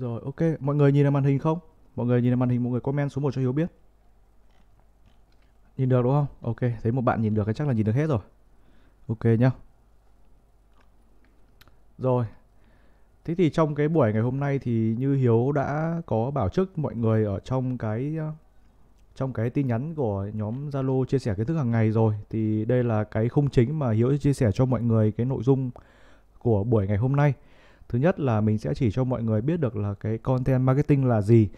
Rồi ok, mọi người nhìn vào màn hình không? Mọi người nhìn vào màn hình, mọi người comment số 1 cho Hiếu biết. Nhìn được đúng không? Ok, thấy một bạn nhìn được thì chắc là nhìn được hết rồi. Ok nhá. Rồi. Thế thì trong cái buổi ngày hôm nay thì như Hiếu đã có bảo trước mọi người ở trong cái ờ, trong cái tin nhắn của nhóm Zalo chia sẻ kiến thức hàng ngày rồi thì đây là cái khung chính mà Hiếu chia sẻ cho mọi người cái nội dung của buổi ngày hôm nay thứ nhất là mình sẽ chỉ cho mọi người biết được là cái content marketing là gì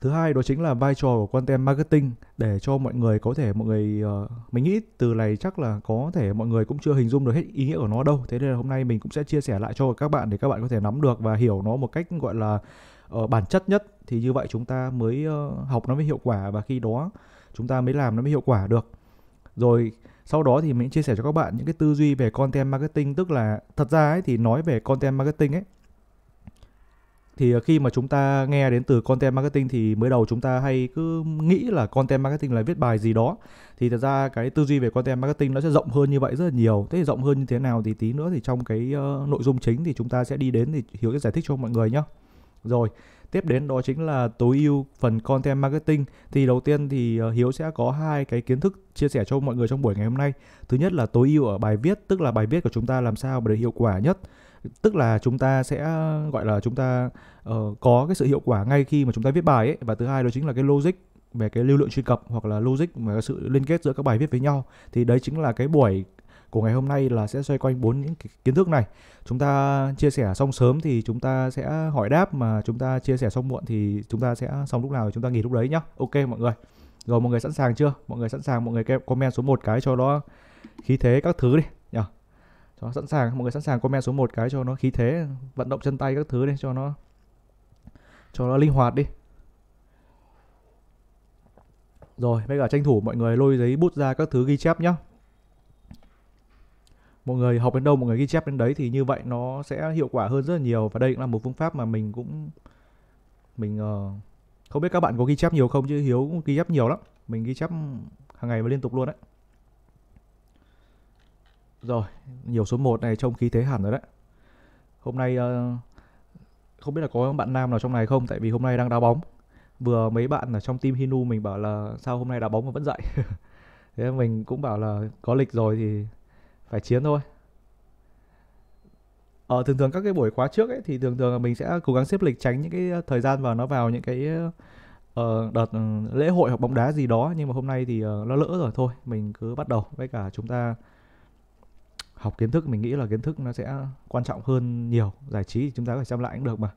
thứ hai đó chính là vai trò của content marketing để cho mọi người có thể mọi người uh, mình nghĩ từ này chắc là có thể mọi người cũng chưa hình dung được hết ý nghĩa của nó đâu thế nên là hôm nay mình cũng sẽ chia sẻ lại cho các bạn để các bạn có thể nắm được và hiểu nó một cách gọi là uh, bản chất nhất thì như vậy chúng ta mới uh, học nó mới hiệu quả và khi đó chúng ta mới làm nó mới hiệu quả được rồi sau đó thì mình chia sẻ cho các bạn những cái tư duy về content marketing tức là thật ra ấy thì nói về content marketing ấy thì ờ, khi mà chúng ta nghe đến từ content marketing thì mới đầu chúng ta hay cứ nghĩ là content marketing là viết bài gì đó thì thật ra cái tư duy về content marketing nó sẽ rộng hơn như vậy rất là nhiều thế thì rộng hơn như thế nào thì tí nữa thì trong cái ờ, nội dung chính thì chúng ta sẽ đi đến thì hiểu sẽ giải thích cho mọi người nhé rồi tiếp đến đó chính là tối ưu phần content marketing thì đầu tiên thì ờ, hiếu sẽ có hai cái kiến thức chia sẻ cho mọi người trong buổi ngày hôm nay thứ nhất là tối ưu ở bài viết tức là bài viết của chúng ta làm sao để hiệu quả nhất tức là chúng ta sẽ ờ, gọi là chúng ta uh, có cái sự hiệu quả ngay khi mà chúng ta viết bài ấy và thứ hai đó chính là cái logic về cái lưu lượng truy cập hoặc là logic và sự liên kết giữa các bài viết với nhau thì đấy chính là cái buổi của ngày hôm nay là sẽ xoay quanh bốn những kiến thức này chúng ta chia sẻ xong sớm thì chúng ta sẽ hỏi đáp mà chúng ta chia sẻ xong muộn thì chúng ta sẽ xong lúc nào thì chúng ta nghỉ lúc đấy nhá ok mọi người rồi mọi người sẵn sàng chưa mọi người sẵn sàng mọi người comment số một cái cho nó khí thế các thứ đi nhá cho sẵn sàng mọi người sẵn sàng comment số một cái cho nó khí thế vận động chân tay các thứ đi cho nó cho nó linh hoạt đi rồi bây giờ tranh thủ mọi người lôi giấy bút ra các thứ ghi chép nhá mọi người học đến đâu mọi người ghi chép đến đấy thì như vậy nó sẽ hiệu quả hơn rất là nhiều và đây cũng là một phương pháp mà mình cũng mình uh, không biết các bạn có ghi chép nhiều không chứ hiếu cũng ghi chép nhiều lắm mình ghi chép hàng ngày và liên tục luôn đấy rồi nhiều số 1 này trông khí thế hẳn rồi đấy hôm nay uh, không biết là có bạn nam nào trong này không tại vì hôm nay đang đá bóng vừa mấy bạn ở trong team hinu mình bảo là sao hôm nay đá bóng mà vẫn dậy thế mình cũng bảo là có lịch rồi thì phải chiến thôi ở ờ, thường thường các cái buổi khóa trước ấy thì thường thường là mình sẽ cố gắng xếp lịch tránh những cái ờ, thời gian vào nó vào những cái uh, đợt ừ, lễ hội hoặc bóng đá gì đó nhưng mà hôm nay thì uh, nó lỡ rồi thôi mình cứ bắt đầu với cả chúng ta học kiến thức mình nghĩ là kiến thức nó sẽ quan trọng hơn nhiều giải trí thì chúng ta phải xem lại cũng được mà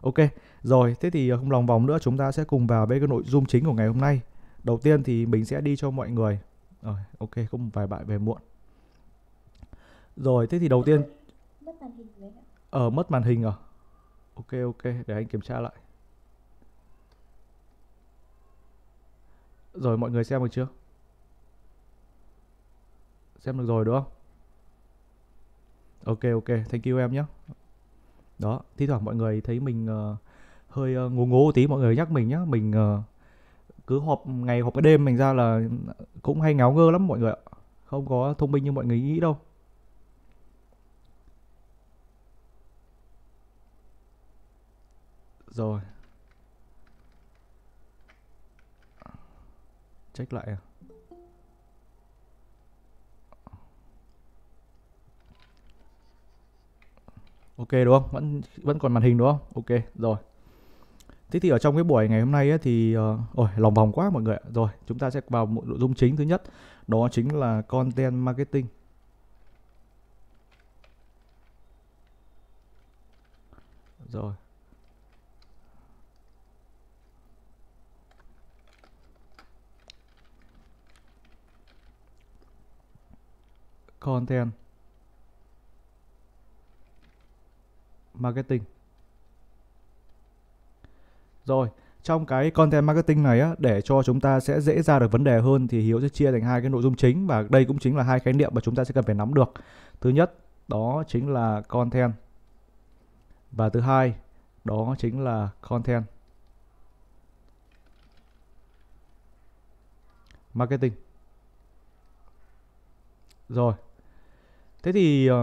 ok rồi thế thì không lòng vòng nữa chúng ta sẽ cùng vào với cái nội dung chính của ngày hôm nay đầu tiên thì mình sẽ đi cho mọi người rồi ok cũng vài bạn về muộn rồi, thế thì đầu tiên mất Ờ mất màn hình à? Ok ok, để anh kiểm tra lại. Rồi mọi người xem được chưa? Xem được rồi đúng không? Ok ok, thank you em nhé. Đó, thi thoảng mọi người thấy mình uh, hơi uh, ngố ngố tí mọi người nhắc mình nhé, mình uh, cứ họp ngày họp cái đêm mình ra là cũng hay ngáo ngơ lắm mọi người ạ. Không có thông minh như mọi người nghĩ đâu. Rồi Check lại à Ok đúng không? Vẫn vẫn còn màn hình đúng không? Ok, rồi. Thế thì ở trong cái buổi ngày hôm nay ấy, thì uh, ôi lòng vòng quá mọi người ạ. Rồi, chúng ta sẽ vào một nội dung chính thứ nhất, đó chính là content marketing. Rồi. content marketing rồi trong cái content marketing này á, để cho chúng ta sẽ dễ ra được vấn đề hơn thì Hiếu sẽ chia thành hai cái nội dung chính và đây cũng chính là hai khái niệm mà chúng ta sẽ cần phải nắm được. Thứ nhất đó chính là content và thứ hai đó chính là content marketing. Rồi, Thế thì uh,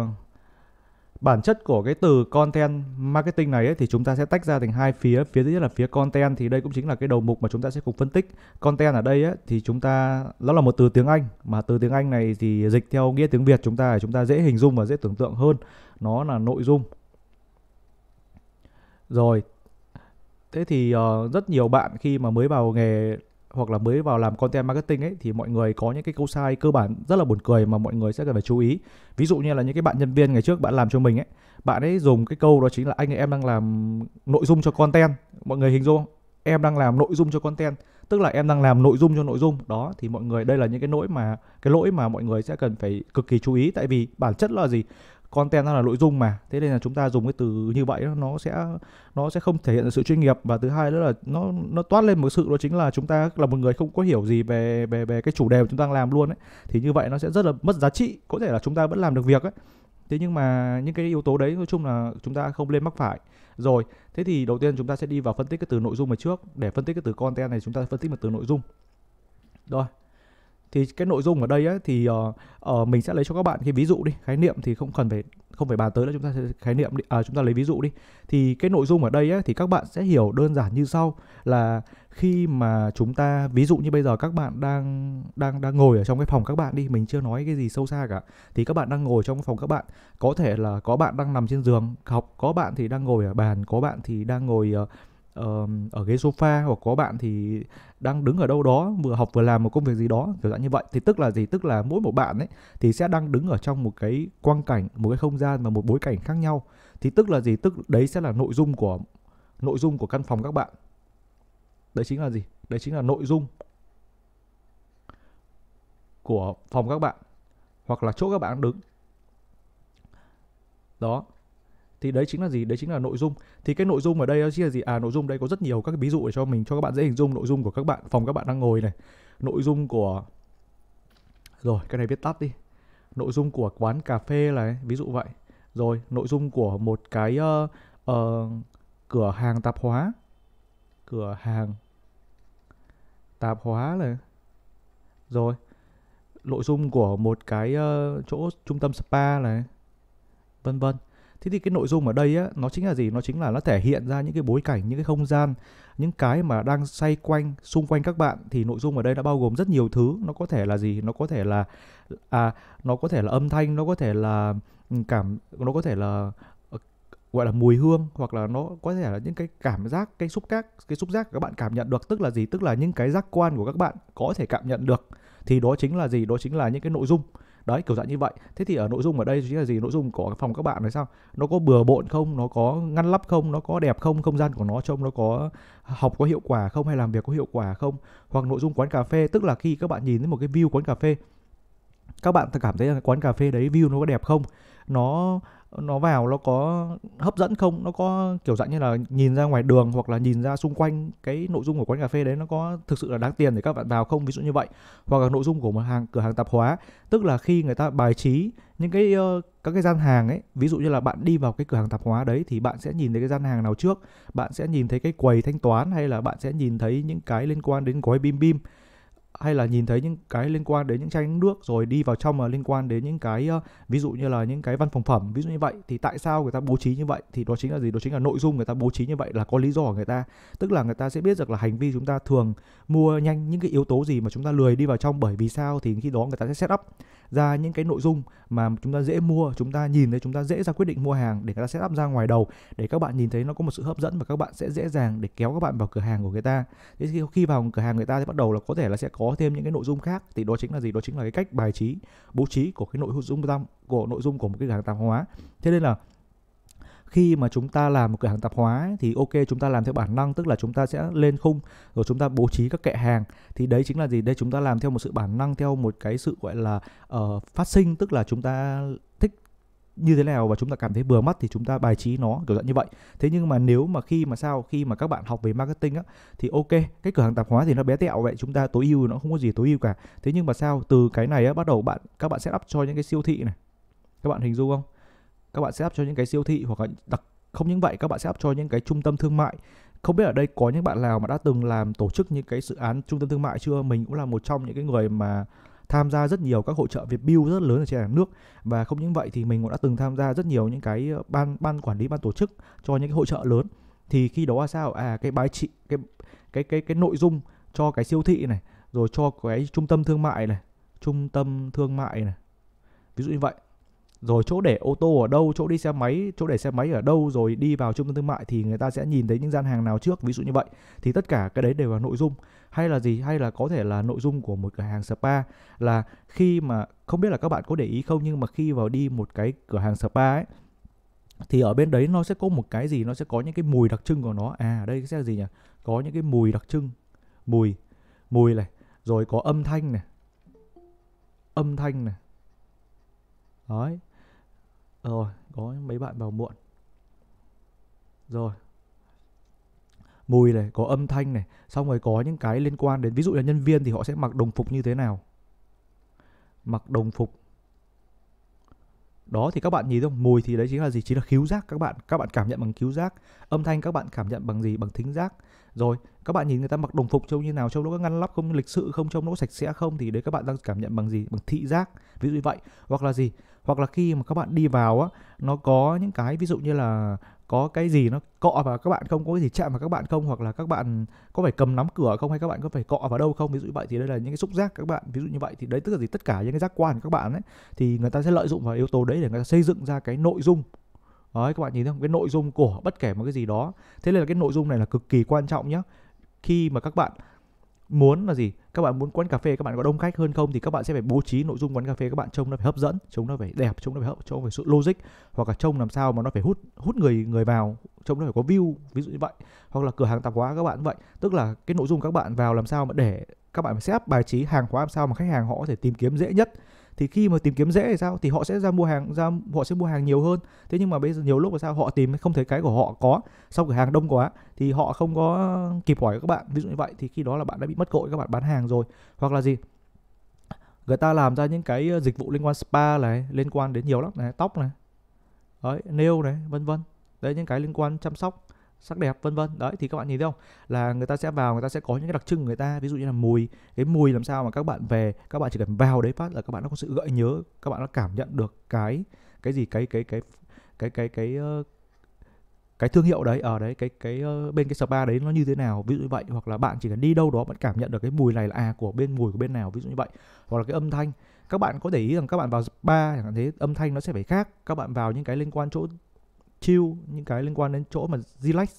bản chất của cái từ content marketing này ấy, thì chúng ta sẽ tách ra thành hai phía phía thứ nhất là phía content thì đây cũng chính là cái đầu mục mà chúng ta sẽ cùng phân tích content ở đây ấy, thì chúng ta nó là một từ tiếng anh mà từ tiếng anh này thì dịch theo nghĩa tiếng việt chúng ta chúng ta dễ hình dung và dễ tưởng tượng hơn nó là nội dung rồi thế thì uh, rất nhiều bạn khi mà mới vào nghề hoặc là mới vào làm content marketing ấy thì mọi người có những cái câu sai cơ bản rất là buồn cười mà mọi người sẽ cần phải chú ý ví dụ như là những cái bạn nhân viên ngày trước bạn làm cho mình ấy bạn ấy dùng cái câu đó chính là anh em đang làm nội dung cho content mọi người hình dung em đang làm nội dung cho content tức là em đang làm nội dung cho nội dung đó thì mọi người đây là những cái lỗi mà cái lỗi mà mọi người sẽ cần phải cực kỳ chú ý tại vì bản chất là gì content nó là nội dung mà thế nên là chúng ta dùng cái từ như vậy đó, nó sẽ nó sẽ không thể hiện được sự chuyên nghiệp và thứ hai nữa là nó nó toát lên một sự đó chính là chúng ta là một người không có hiểu gì về về về cái chủ đề mà chúng ta đang làm luôn ấy thì như vậy nó sẽ rất là mất giá trị có thể là chúng ta vẫn làm được việc ấy thế nhưng mà những cái yếu tố đấy nói chung là chúng ta không nên mắc phải rồi thế thì đầu tiên chúng ta sẽ đi vào phân tích cái từ nội dung mà trước để phân tích cái từ content này chúng ta phân tích một từ nội dung rồi thì cái nội dung ở đây ấy, thì uh, uh, mình sẽ lấy cho các bạn cái ví dụ đi khái niệm thì không cần phải không phải bàn tới là chúng ta sẽ khái niệm đi, à, chúng ta lấy ví dụ đi thì cái nội dung ở đây ấy, thì các bạn sẽ hiểu đơn giản như sau là khi mà chúng ta ví dụ như bây giờ các bạn đang đang đang ngồi ở trong cái phòng các bạn đi mình chưa nói cái gì sâu xa cả thì các bạn đang ngồi trong phòng các bạn có thể là có bạn đang nằm trên giường học có bạn thì đang ngồi ở bàn có bạn thì đang ngồi uh, ở ghế sofa hoặc có bạn thì đang đứng ở đâu đó vừa học vừa làm một công việc gì đó kiểu dạng như vậy thì tức là gì tức là mỗi một bạn ấy thì sẽ đang đứng ở trong một cái quang cảnh một cái không gian và một bối cảnh khác nhau thì tức là gì tức đấy sẽ là nội dung của nội dung của căn phòng các bạn đấy chính là gì đấy chính là nội dung của phòng các bạn hoặc là chỗ các bạn đứng đó thì đấy chính là gì đấy chính là nội dung thì cái nội dung ở đây đó chính là gì à nội dung đây có rất nhiều các cái ví dụ để cho mình cho các bạn dễ hình dung nội dung của các bạn phòng các bạn đang ngồi này nội dung của rồi cái này viết tắt đi nội dung của quán cà phê này ví dụ vậy rồi nội dung của một cái uh, uh, cửa hàng tạp hóa cửa hàng tạp hóa này rồi nội dung của một cái uh, chỗ trung tâm spa này vân vân thế thì cái nội dung ở đây á, nó chính là gì nó chính là nó thể hiện ra những cái bối cảnh những cái không gian những cái mà đang xoay quanh xung quanh các bạn thì nội dung ở đây đã bao gồm rất nhiều thứ nó có thể là gì nó có thể là à nó có thể là âm thanh nó có thể là ừ, cảm nó có thể là ờ, gọi là mùi hương hoặc là nó có thể là những cái cảm giác cái xúc giác cái xúc giác các bạn cảm nhận được tức là gì tức là những cái giác quan của các bạn có thể cảm nhận được thì đó chính là gì đó chính là những cái nội dung đấy kiểu dạng như vậy thế thì ở nội dung ở đây chính là gì nội dung của phòng các bạn là sao nó có bừa bộn không nó có ngăn lắp không nó có đẹp không không gian của nó trông nó có học có hiệu quả không hay làm việc có hiệu quả không hoặc nội dung quán cà phê tức là khi các bạn nhìn thấy một cái view quán cà phê các bạn cảm thấy là quán cà phê đấy view nó có đẹp không nó nó vào nó có hấp dẫn không nó có kiểu dạng như là nhìn ra ngoài đường hoặc là nhìn ra xung quanh cái nội dung của quán cà phê đấy nó có thực sự là đáng tiền để các bạn vào không ví dụ như vậy hoặc là nội dung của một hàng cửa hàng tạp hóa tức là khi người ta bài trí những cái uh, các cái gian hàng ấy ví dụ như là bạn đi vào cái cửa hàng tạp hóa đấy thì bạn sẽ nhìn thấy cái gian hàng nào trước bạn sẽ nhìn thấy cái quầy thanh toán hay là bạn sẽ nhìn thấy những cái liên quan đến gói bim bim hay là nhìn thấy những cái liên quan đến những chai nước rồi đi vào trong mà liên quan đến những cái ví dụ như là những cái văn phòng phẩm ví dụ như vậy thì tại sao người ta bố trí như vậy thì đó chính là gì đó chính là nội dung người ta bố trí như vậy là có lý do của người ta tức là người ta sẽ biết được là hành vi chúng ta thường mua nhanh những cái yếu tố gì mà chúng ta lười đi vào trong bởi vì sao thì khi đó người ta sẽ set up ra những cái nội dung mà chúng ta dễ mua chúng ta nhìn thấy chúng ta dễ ra quyết định mua hàng để người ta setup ra ngoài đầu để các bạn nhìn thấy nó có một sự hấp dẫn và các bạn sẽ dễ dàng để kéo các bạn vào cửa hàng của người ta thế khi, khi vào cửa hàng người ta thì bắt đầu là có thể là sẽ có thêm những cái nội dung khác thì đó chính là gì đó chính là cái cách bài trí bố trí của cái nội dung của nội dung của một cái hàng tạp hóa thế nên là khi mà chúng ta làm một cửa hàng tạp hóa ấy, thì ok chúng ta làm theo bản năng tức là chúng ta sẽ lên khung rồi chúng ta bố trí các kệ hàng thì đấy chính là gì đây chúng ta làm theo một sự bản năng theo một cái sự gọi là uh, phát sinh tức là chúng ta thích như thế nào và chúng ta cảm thấy vừa mắt thì chúng ta bài trí nó kiểu dạng như vậy thế nhưng mà nếu mà khi mà sao khi mà các bạn học về marketing á thì ok cái cửa hàng tạp hóa thì nó bé tẹo vậy chúng ta tối ưu nó không có gì tối ưu cả thế nhưng mà sao từ cái này á bắt đầu bạn các bạn sẽ up cho những cái siêu thị này các bạn hình dung không các bạn sẽ up cho những cái siêu thị hoặc là đặc không những vậy các bạn sẽ up cho những cái trung tâm thương mại không biết ở đây có những bạn nào mà đã từng làm tổ chức những cái dự án trung tâm thương mại chưa mình cũng là một trong những cái người mà tham gia rất nhiều các hội trợ Việt Build rất lớn ở trên cả nước và không những vậy thì mình cũng đã từng tham gia rất nhiều những cái ờ, ban ban quản lý ban tổ chức cho những cái hội trợ lớn thì khi đó là sao à cái bài trị cái cái cái cái nội dung cho cái siêu thị này rồi cho cái trung tâm thương mại này trung tâm thương mại này ví dụ như vậy rồi chỗ để ô tô ở đâu chỗ đi xe máy chỗ để xe máy ở đâu rồi đi vào trung tâm thương mại thì người ta sẽ nhìn thấy những gian hàng nào trước ví dụ như vậy thì tất cả cái đấy đều là nội dung hay là gì hay là có thể là nội dung của một cửa hàng spa là khi mà không biết là các bạn có để ý không nhưng mà khi vào đi một cái cửa hàng spa ấy thì ở bên đấy nó sẽ có một cái gì nó sẽ có những cái mùi đặc trưng của nó à đây sẽ là gì nhỉ có những cái mùi đặc trưng mùi mùi này rồi có âm thanh này âm thanh này đấy rồi có mấy bạn vào muộn rồi mùi này có âm thanh này xong rồi có những cái liên quan đến ví dụ là nhân viên thì họ sẽ mặc đồng phục như thế nào mặc đồng phục đó thì các bạn nhìn không mùi thì đấy chính là gì chính là khiếu giác các bạn các bạn cảm nhận bằng khiếu giác âm thanh các bạn cảm nhận bằng gì bằng thính giác rồi các bạn nhìn người ta mặc đồng phục trông như nào trông nó có ngăn lắp không lịch sự không trông nó sạch sẽ không thì đấy các bạn đang cảm nhận bằng gì bằng thị giác ví dụ như vậy hoặc là gì hoặc là khi mà các bạn đi vào á nó có những cái ví dụ như là có cái gì nó cọ vào các bạn không có cái gì chạm vào các bạn không hoặc là các bạn có phải cầm nắm cửa không hay các bạn có phải cọ vào đâu không ví dụ như vậy thì đây là những cái xúc giác các bạn ví dụ như vậy thì đấy tức là gì tất cả những cái giác quan của các bạn ấy thì người ta sẽ lợi dụng vào yếu tố đấy để người ta xây dựng ra cái nội dung Đấy, các bạn nhìn thấy không? Cái nội dung của bất kể một cái gì đó. Thế nên là cái nội dung này là cực kỳ quan trọng nhé. Khi mà các bạn muốn là gì? Các bạn muốn quán cà phê các bạn có đông khách hơn không thì các bạn sẽ phải bố trí nội dung quán cà phê các bạn trông nó phải hấp dẫn, trông nó phải đẹp, trông nó phải hợp trông phải sự logic hoặc là trông làm sao mà nó phải hút hút người người vào, trông nó phải có view ví dụ như vậy. Hoặc là cửa hàng tạp hóa các bạn vậy, tức là cái nội dung các bạn vào làm sao mà để các bạn xếp bài trí hàng hóa làm sao mà khách hàng họ có thể tìm kiếm dễ nhất thì khi mà tìm kiếm dễ thì sao thì họ sẽ ra mua hàng ra họ sẽ mua hàng nhiều hơn thế nhưng mà bây giờ nhiều lúc là sao họ tìm không thấy cái của họ có sau cửa hàng đông quá thì họ không có kịp hỏi các bạn ví dụ như vậy thì khi đó là bạn đã bị mất cội các bạn bán hàng rồi hoặc là gì người ta làm ra những cái ờ, dịch vụ liên quan spa này liên quan đến nhiều lắm này tóc này đấy nail này vân vân đấy những cái liên quan chăm sóc sắc đẹp vân vân đấy thì các bạn nhìn thấy không là người ta sẽ vào người ta sẽ có những cái đặc trưng của người ta ví dụ như là mùi cái mùi làm sao mà các bạn về các bạn chỉ cần vào đấy phát là các bạn nó có sự gợi nhớ các bạn nó cảm nhận được cái cái gì cái cái cái cái cái cái cái thương hiệu đấy ở đấy cái cái bên cái spa đấy nó như thế nào ví dụ như vậy hoặc là bạn chỉ cần đi đâu đó bạn cảm nhận được cái mùi này là à của bên mùi của bên nào ví dụ như vậy hoặc là cái âm thanh các bạn có để ý rằng các bạn vào spa chẳng hạn thế âm thanh nó sẽ phải khác các bạn vào những cái liên quan chỗ chill những cái liên quan đến chỗ mà relax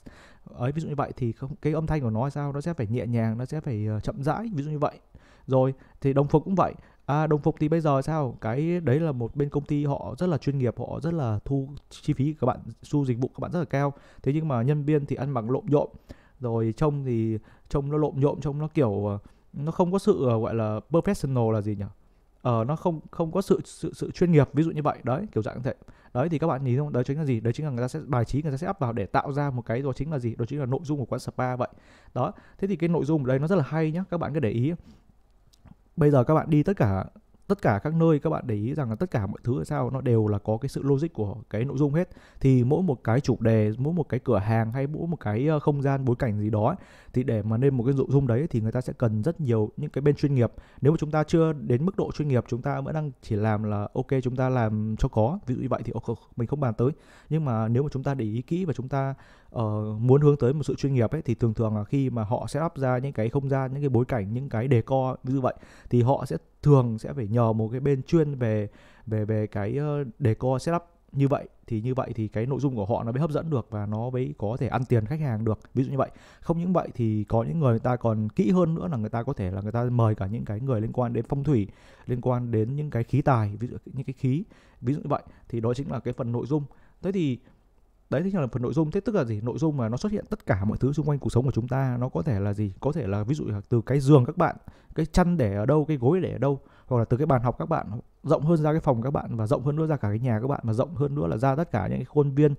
ấy ví dụ như vậy thì không, cái âm thanh của nó sao nó sẽ phải nhẹ nhàng nó sẽ phải ờ, chậm rãi ví dụ như vậy rồi thì đồng phục cũng vậy à, đồng phục thì bây giờ sao cái đấy là một bên công ty họ rất là chuyên nghiệp họ rất là thu chi phí các bạn thu dịch vụ các bạn rất là cao thế nhưng mà nhân viên thì ăn bằng lộn nhộn rồi trông thì trông nó lộn nhộn trông nó kiểu ờ, nó không có sự ờ, gọi là professional là gì nhỉ ờ nó không không có sự sự sự chuyên nghiệp ví dụ như vậy đấy kiểu dạng thế đấy thì các bạn nhìn không đấy chính là gì đấy chính là người ta sẽ bài trí người ta sẽ áp vào để tạo ra một cái đó chính là gì đó chính là nội dung của quán spa vậy đó thế thì cái nội dung ở đây nó rất là hay nhá các bạn cứ để ý bây giờ các bạn đi tất cả tất cả các nơi các bạn để ý rằng là tất cả mọi thứ sao nó đều là có cái sự logic của cái nội dung hết thì mỗi một cái chủ đề mỗi một cái cửa hàng hay mỗi một cái ờ, không gian bối cảnh gì đó ấy, thì để mà nên một cái nội dung đấy thì người ta sẽ cần rất nhiều những cái bên chuyên nghiệp nếu mà chúng ta chưa đến mức độ chuyên nghiệp chúng ta vẫn đang chỉ làm là ok chúng ta làm cho có ví dụ như vậy thì mình không bàn tới nhưng mà nếu mà chúng ta để ý kỹ và chúng ta uh, muốn hướng tới một sự chuyên nghiệp ấy thì thường thường là khi mà họ sẽ up ra những cái không gian những cái bối cảnh những cái đề co như vậy thì họ sẽ thường sẽ phải nhờ một cái bên chuyên về về về cái đề ờ, co setup như vậy thì như vậy thì cái nội dung của họ nó mới hấp dẫn được và nó mới có thể ăn tiền khách hàng được ví dụ như vậy không những vậy thì có những người người ta còn kỹ hơn nữa là người ta có thể là người ta mời cả những cái người liên quan đến phong thủy liên quan đến những cái khí tài ví dụ những cái khí ví dụ như vậy thì đó chính là cái phần nội dung thế thì đấy thế chính là phần nội dung thế tức là gì nội dung mà nó xuất hiện tất cả mọi thứ xung quanh cuộc sống của chúng ta nó có thể là gì có thể là ví dụ là từ cái giường các bạn cái chăn để ở đâu cái gối để ở đâu hoặc là từ cái bàn học các bạn rộng hơn ra cái phòng các bạn và rộng hơn nữa ra cả cái nhà các bạn và rộng hơn nữa là ra tất cả những cái khuôn viên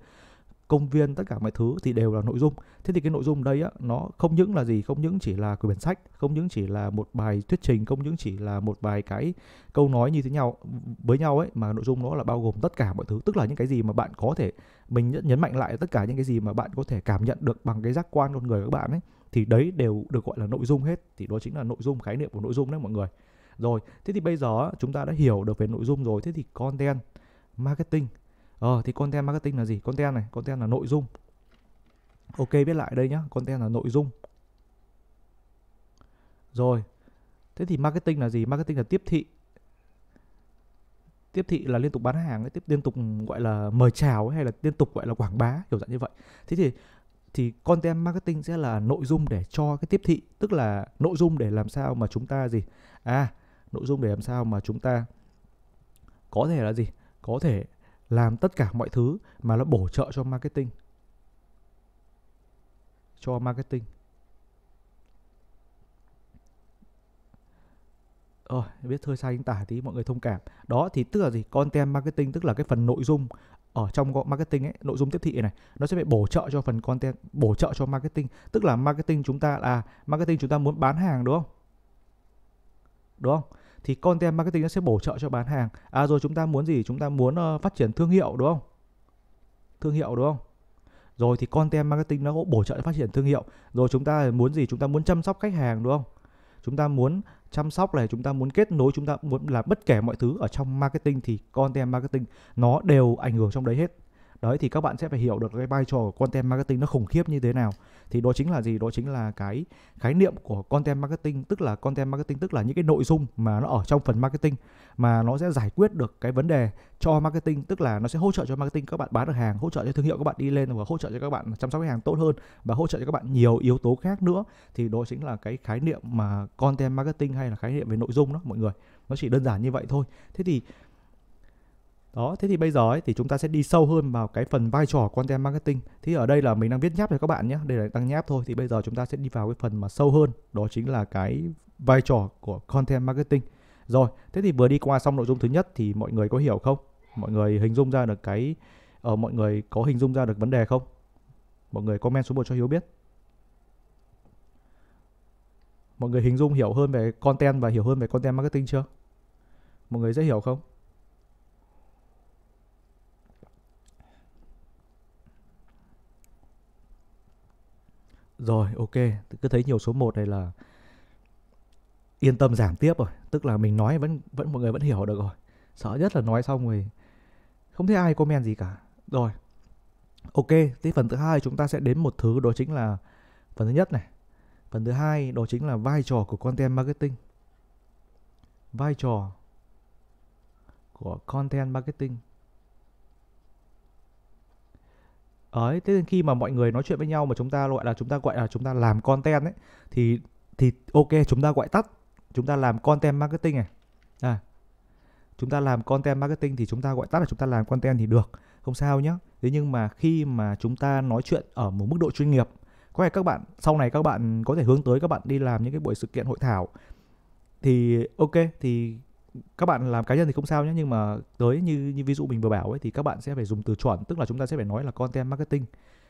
công viên tất cả mọi thứ thì đều là nội dung thế thì cái nội dung đây á nó không những là gì không những chỉ là quyển sách không những chỉ là một bài thuyết trình không những chỉ là một vài cái câu nói như thế nhau với nhau ấy mà nội dung nó là bao gồm tất cả mọi thứ tức là những cái gì mà bạn có thể mình nhấn mạnh lại tất cả những cái gì mà bạn có thể cảm nhận được bằng cái giác quan con người của các bạn ấy thì đấy đều được gọi là nội dung hết thì đó chính là nội dung khái niệm của nội dung đấy mọi người rồi thế thì bây giờ chúng ta đã hiểu được về nội dung rồi thế thì content marketing ờ thì content marketing là gì content này content là nội dung ok biết lại đây nhá content là nội dung rồi thế thì marketing là gì marketing là tiếp thị tiếp thị là liên tục bán hàng ấy, tiếp liên tục gọi là mời chào hay là liên tục gọi là quảng bá kiểu dạng như vậy thế thì thì content marketing sẽ là nội dung để cho cái tiếp thị tức là nội dung để làm sao mà chúng ta gì à nội dung để làm sao mà chúng ta có thể là gì có thể làm tất cả mọi thứ mà nó bổ trợ cho marketing cho marketing Ôi, biết hơi sai tả tí mọi người thông cảm. Đó thì tức là gì? Content marketing tức là cái phần nội dung ở trong marketing ấy, nội dung tiếp thị này nó sẽ bị bổ trợ cho phần content, bổ trợ cho marketing. Tức là marketing chúng ta là marketing chúng ta muốn bán hàng đúng không? Đúng không? Thì content marketing nó sẽ bổ trợ cho bán hàng. À rồi chúng ta muốn gì? Chúng ta muốn uh, phát triển thương hiệu đúng không? Thương hiệu đúng không? Rồi thì content marketing nó cũng bổ trợ phát triển thương hiệu. Rồi chúng ta muốn gì? Chúng ta muốn chăm sóc khách hàng đúng không? chúng ta muốn chăm sóc này chúng ta muốn kết nối chúng ta muốn là bất kể mọi thứ ở trong marketing thì content marketing nó đều ảnh hưởng trong đấy hết đấy thì các bạn sẽ phải hiểu được cái vai trò của content marketing nó khủng khiếp như thế nào thì đó chính là gì đó chính là cái khái niệm của content marketing tức là content marketing tức là những cái nội dung mà nó ở trong phần marketing mà nó sẽ giải quyết được cái vấn đề cho marketing tức là nó sẽ hỗ trợ cho marketing các bạn bán được hàng hỗ trợ cho thương hiệu các bạn đi lên và hỗ trợ cho các bạn chăm sóc khách hàng tốt hơn và hỗ trợ cho các bạn nhiều yếu tố khác nữa thì đó chính là cái khái niệm mà content marketing hay là khái niệm về nội dung đó mọi người nó chỉ đơn giản như vậy thôi thế thì đó thế thì bây giờ ấy, thì chúng ta sẽ đi sâu hơn vào cái phần vai trò content marketing thì ở đây là mình đang viết nháp cho các bạn nhé đây là tăng nháp thôi thì bây giờ chúng ta sẽ đi vào cái phần mà sâu hơn đó chính là cái vai trò của content marketing rồi thế thì vừa đi qua xong nội dung thứ nhất thì mọi người có hiểu không mọi người hình dung ra được cái ở ờ, uh, mọi người có hình dung ra được vấn đề không mọi người comment số 1 cho hiếu biết mọi người hình dung hiểu hơn về content và hiểu hơn về content marketing chưa mọi người dễ hiểu không Rồi, ok, cứ thấy nhiều số 1 này là yên tâm giảm tiếp rồi, tức là mình nói vẫn vẫn mọi người vẫn hiểu được rồi. Sợ nhất là nói xong rồi không thấy ai comment gì cả. Rồi. Ok, thế phần thứ hai chúng ta sẽ đến một thứ đó chính là phần thứ nhất này. Phần thứ hai đó chính là vai trò của content marketing. Vai trò của content marketing ấy thế nên khi mà mọi người nói chuyện với nhau mà chúng ta gọi là chúng ta gọi là chúng ta làm content ấy thì thì ok chúng ta gọi tắt chúng ta làm content marketing này à chúng ta làm content marketing thì chúng ta gọi tắt là chúng ta làm content thì được không sao nhá. thế nhưng mà khi mà chúng ta nói chuyện ở một mức độ chuyên nghiệp có thể các bạn sau này các bạn có thể hướng tới các bạn đi làm những cái buổi sự kiện hội thảo thì ok thì các bạn làm cá nhân thì không sao nhé nhưng mà tới như như ví dụ mình vừa bảo ấy thì các bạn sẽ phải dùng từ chuẩn tức là chúng ta sẽ phải nói là content marketing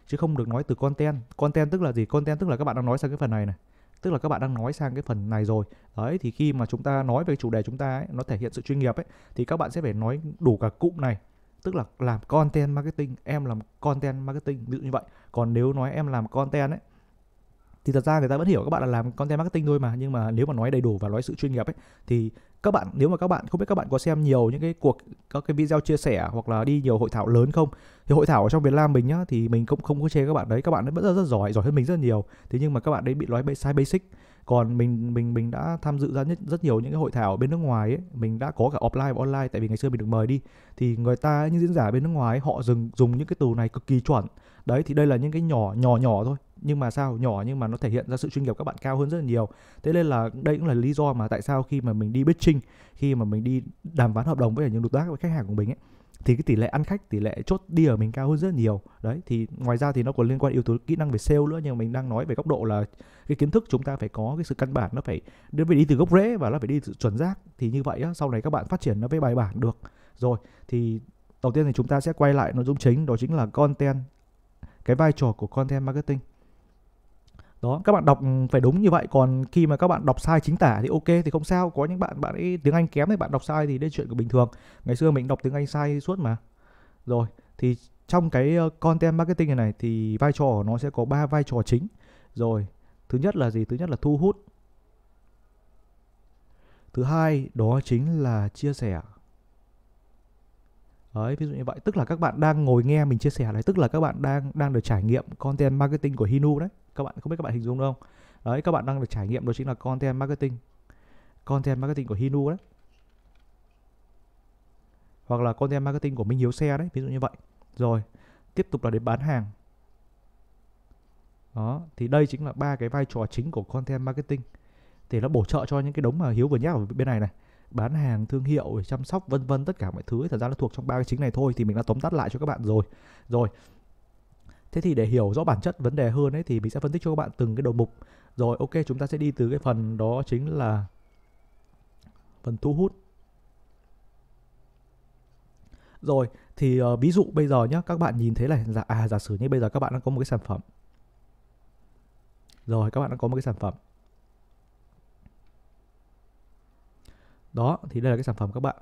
chứ không được nói từ content content tức là gì content tức là các bạn đang nói sang cái phần này này tức là các bạn đang nói sang cái phần này rồi đấy thì khi mà chúng ta nói về chủ đề chúng ta ấy, nó thể hiện sự chuyên nghiệp ấy thì các bạn sẽ phải nói đủ cả cụm này tức là làm content marketing em làm content marketing ví dụ như vậy còn nếu nói em làm content ấy thì thật ra người ta vẫn hiểu các bạn là làm content marketing thôi mà nhưng mà nếu mà nói đầy đủ và nói sự chuyên nghiệp ấy thì các bạn nếu mà các bạn không biết các bạn có xem nhiều những cái cuộc các cái video chia sẻ hoặc là đi nhiều hội thảo lớn không thì hội thảo ở trong Việt Nam mình nhá thì mình cũng không có chê các bạn đấy các bạn ấy vẫn rất, rất giỏi giỏi hơn mình rất nhiều thế nhưng mà các bạn đấy bị nói sai basic còn mình mình mình đã tham dự ra nhất rất nhiều những cái hội thảo bên nước ngoài ấy mình đã có cả offline và online tại vì ngày xưa mình được mời đi thì người ta những diễn giả bên nước ngoài họ dùng dùng những cái từ này cực kỳ chuẩn đấy thì đây là những cái nhỏ nhỏ nhỏ thôi nhưng mà sao nhỏ nhưng mà nó thể hiện ra sự chuyên nghiệp các bạn cao hơn rất là nhiều thế nên là đây cũng là lý do mà tại sao khi mà mình đi pitching khi mà mình đi đàm phán hợp đồng với những đối tác với khách hàng của mình ấy thì cái tỷ lệ ăn khách tỷ lệ chốt đi ở mình cao hơn rất nhiều đấy thì ngoài ra thì nó còn liên quan yếu tố kỹ năng về sale nữa nhưng mà mình đang nói về góc độ là cái kiến thức chúng ta phải có cái sự căn bản nó phải nó phải đi từ gốc rễ và nó phải đi từ chuẩn xác thì như vậy á, sau này các bạn phát triển nó với bài bản được rồi thì đầu tiên thì chúng ta sẽ quay lại nội dung chính đó chính là content cái vai trò của content marketing đó các bạn đọc ừ, phải đúng như vậy còn khi mà các bạn đọc sai chính tả thì ok thì không sao có những bạn bạn ấy tiếng anh kém thì bạn đọc sai thì đây chuyện của bình thường ngày xưa mình đọc tiếng anh sai suốt mà rồi thì trong cái ờ, content marketing này, này thì vai trò của nó sẽ có ba vai trò chính rồi thứ nhất là gì thứ nhất là thu hút thứ hai đó chính là chia sẻ Đấy, ví dụ như vậy tức là các bạn đang ngồi nghe mình chia sẻ đấy tức là các bạn đang đang được trải nghiệm content marketing của Hinu đấy các bạn không biết các bạn hình dung được không đấy các bạn đang được trải nghiệm đó chính là content marketing content marketing của Hinu đấy hoặc là content marketing của Minh Hiếu xe đấy ví dụ như vậy rồi tiếp tục là đến bán hàng đó thì đây chính là ba cái vai trò chính của content marketing thì nó bổ trợ cho những cái đống mà hiếu vừa nhắc ở bên này này bán hàng thương hiệu chăm sóc vân vân tất cả mọi thứ thật ra nó thuộc trong ba cái chính này thôi thì mình đã tóm tắt lại cho các bạn rồi rồi thế thì để hiểu rõ bản chất vấn đề hơn ấy thì mình sẽ phân tích cho các bạn từng cái đầu mục rồi ok chúng ta sẽ đi từ cái phần đó chính là phần thu hút rồi thì uh, ví dụ bây giờ nhé các bạn nhìn thấy này giả à giả sử như bây giờ các bạn đang có một cái sản phẩm rồi các bạn đang có một cái sản phẩm đó thì đây là cái sản phẩm các bạn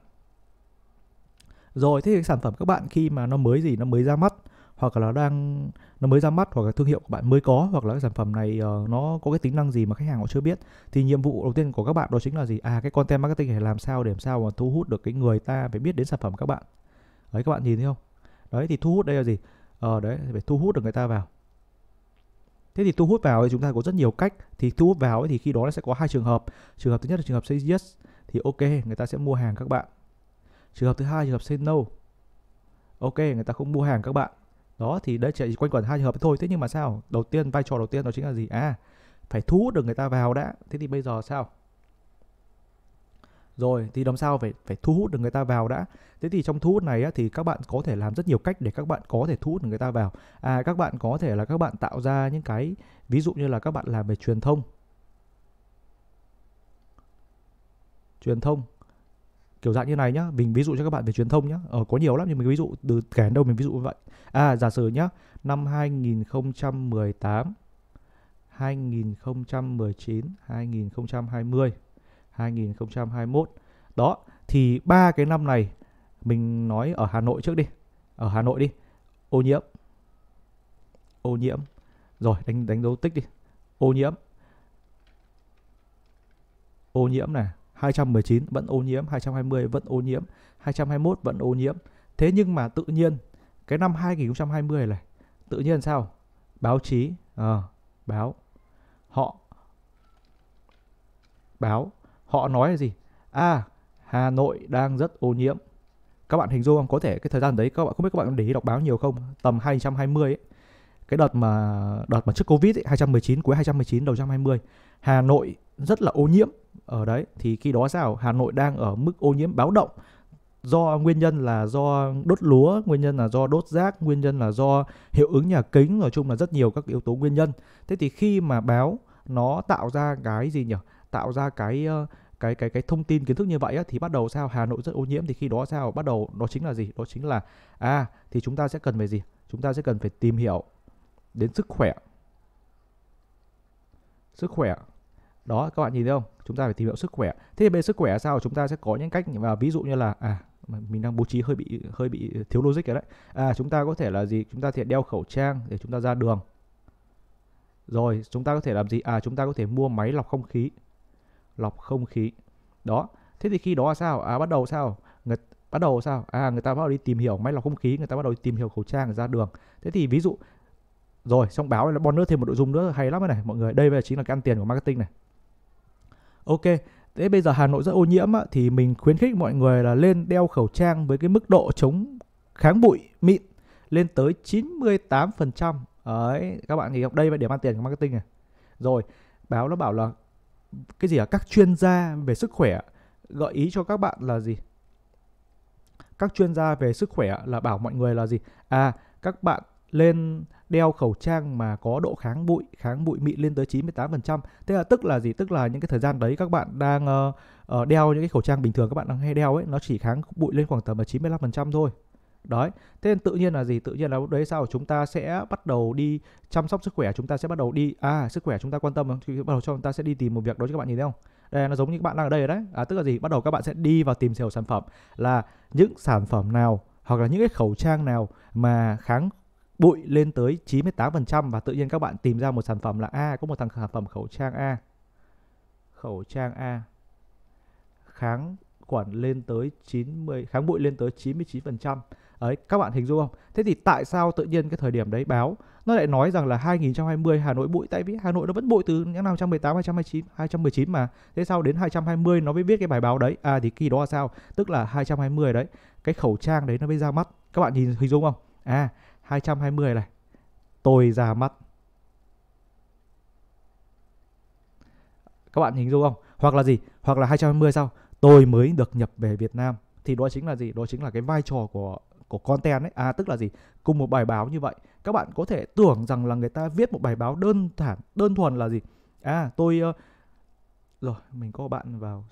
rồi thế thì cái sản phẩm các bạn khi mà nó mới gì nó mới ra mắt hoặc là nó đang nó mới ra mắt hoặc là thương hiệu của bạn mới có hoặc là cái sản phẩm này uh, nó có cái tính năng gì mà khách hàng họ chưa biết thì nhiệm vụ đầu tiên của các bạn đó chính là gì à cái content marketing phải làm sao để làm sao mà thu hút được cái người ta phải biết đến sản phẩm các bạn đấy các bạn nhìn thấy không đấy thì thu hút đây là gì ờ đấy phải thu hút được người ta vào thế thì thu hút vào thì chúng ta có rất nhiều cách thì thu hút vào thì khi đó sẽ có hai trường hợp trường hợp thứ nhất là trường hợp say yes thì ok người ta sẽ mua hàng các bạn trường hợp thứ hai trường hợp say no ok người ta không mua hàng các bạn đó thì đấy chỉ quanh quẩn hai trường hợp thôi thế nhưng mà sao đầu tiên vai trò đầu tiên đó chính là gì à phải thu hút được người ta vào đã thế thì bây giờ sao rồi thì làm sao phải phải thu hút được người ta vào đã thế thì trong thu hút này á, thì các bạn có thể làm rất nhiều cách để các bạn có thể thu hút được người ta vào à các bạn có thể là các bạn tạo ra những cái ví dụ như là các bạn làm về truyền thông truyền thông kiểu dạng như này nhá mình ví dụ cho các bạn về truyền thông nhá ờ, có nhiều lắm nhưng mình ví dụ từ kẻ đâu mình ví dụ như vậy à giả sử nhá năm 2018 2019 2020 2021 đó thì ba cái năm này mình nói ở Hà Nội trước đi ở Hà Nội đi ô nhiễm ô nhiễm rồi đánh đánh dấu tích đi ô nhiễm ô nhiễm này 219 vẫn ô nhiễm, 220 vẫn ô nhiễm, 221 vẫn ô nhiễm. Thế nhưng mà tự nhiên cái năm 2020 này tự nhiên sao? Báo chí, à, báo họ báo họ nói là gì? À, Hà Nội đang rất ô nhiễm. Các bạn hình dung không? Có thể cái thời gian đấy các bạn không biết các bạn để ý đọc báo nhiều không? Tầm 220 ấy. Cái đợt mà đợt mà trước Covid ấy, 219 cuối 219 đầu 2020, Hà Nội rất là ô nhiễm ở ờ, đấy thì khi đó sao Hà Nội đang ở mức ô nhiễm báo động do nguyên nhân là do đốt lúa, nguyên nhân là do đốt rác, nguyên nhân là do hiệu ứng nhà kính, nói chung là rất nhiều các yếu tố nguyên nhân. Thế thì khi mà báo nó tạo ra cái gì nhỉ? Tạo ra cái ờ, cái cái cái thông tin kiến thức như vậy á, thì bắt đầu sao Hà Nội rất ô nhiễm thì khi đó sao bắt đầu đó chính là gì? Đó chính là à thì chúng ta sẽ cần về gì? Chúng ta sẽ cần phải tìm hiểu đến sức khỏe. Sức khỏe. Đó các bạn nhìn thấy không? chúng ta phải tìm hiểu sức khỏe thế thì bên sức khỏe sao chúng ta sẽ có những cách và ví dụ như là à mình đang bố trí hơi bị hơi bị thiếu logic rồi đấy à chúng ta có thể là gì chúng ta thể đeo khẩu trang để chúng ta ra đường rồi chúng ta có thể làm gì à chúng ta có thể mua máy lọc không khí lọc không khí đó thế thì khi đó sao à bắt đầu sao người bắt đầu sao à người ta bắt đầu đi tìm hiểu máy lọc không khí người ta bắt đầu đi tìm hiểu khẩu trang ra đường thế thì ví dụ rồi xong báo là bonus thêm một nội dung nữa hay lắm này mọi người đây là chính là cái ăn tiền của marketing này Ok, thế bây giờ Hà Nội rất ô nhiễm á, thì mình khuyến khích mọi người là lên đeo khẩu trang với cái mức độ chống kháng bụi mịn lên tới 98%. Đấy, các bạn nghĩ học đây là điểm ăn tiền của marketing này. Rồi, báo nó bảo là cái gì à các chuyên gia về sức khỏe gợi ý cho các bạn là gì? Các chuyên gia về sức khỏe là bảo mọi người là gì? À, các bạn lên đeo khẩu trang mà có độ kháng bụi, kháng bụi mịn lên tới 98%. Thế là tức là gì? Tức là những cái thời gian đấy các bạn đang uh, đeo những cái khẩu trang bình thường các bạn đang hay đeo ấy, nó chỉ kháng bụi lên khoảng tầm là 95% thôi. Đấy, thế nên tự nhiên là gì? Tự nhiên là lúc đấy sao chúng ta sẽ bắt đầu đi chăm sóc sức khỏe, chúng ta sẽ bắt đầu đi à sức khỏe chúng ta quan tâm thì bắt đầu cho chúng ta sẽ đi tìm một việc đó cho các bạn nhìn thấy không? Đây nó giống như các bạn đang ở đây đấy. À tức là gì? Bắt đầu các bạn sẽ đi vào tìm hiểu sản phẩm là những sản phẩm nào hoặc là những cái khẩu trang nào mà kháng bụi lên tới 98% và tự nhiên các bạn tìm ra một sản phẩm là A, có một thằng sản phẩm khẩu trang A. Khẩu trang A kháng khuẩn lên tới 90 kháng bụi lên tới 99%. Đấy, các bạn hình dung không? Thế thì tại sao tự nhiên cái thời điểm đấy báo nó lại nói rằng là 2020 Hà Nội bụi tại vì Hà Nội nó vẫn bụi từ những năm 118 229 219 mà. Thế sao đến 220 nó mới viết cái bài báo đấy? À thì kỳ đó là sao? Tức là 220 đấy, cái khẩu trang đấy nó mới ra mắt. Các bạn nhìn hình dung không? À, 220 này. Tôi ra mắt. Các bạn hình dung không? Hoặc là gì? Hoặc là 220 sau tôi mới được nhập về Việt Nam thì đó chính là gì? Đó chính là cái vai trò của của content ấy. À tức là gì? Cùng một bài báo như vậy, các bạn có thể tưởng rằng là người ta viết một bài báo đơn giản, đơn thuần là gì? À tôi uh... rồi, mình có bạn vào.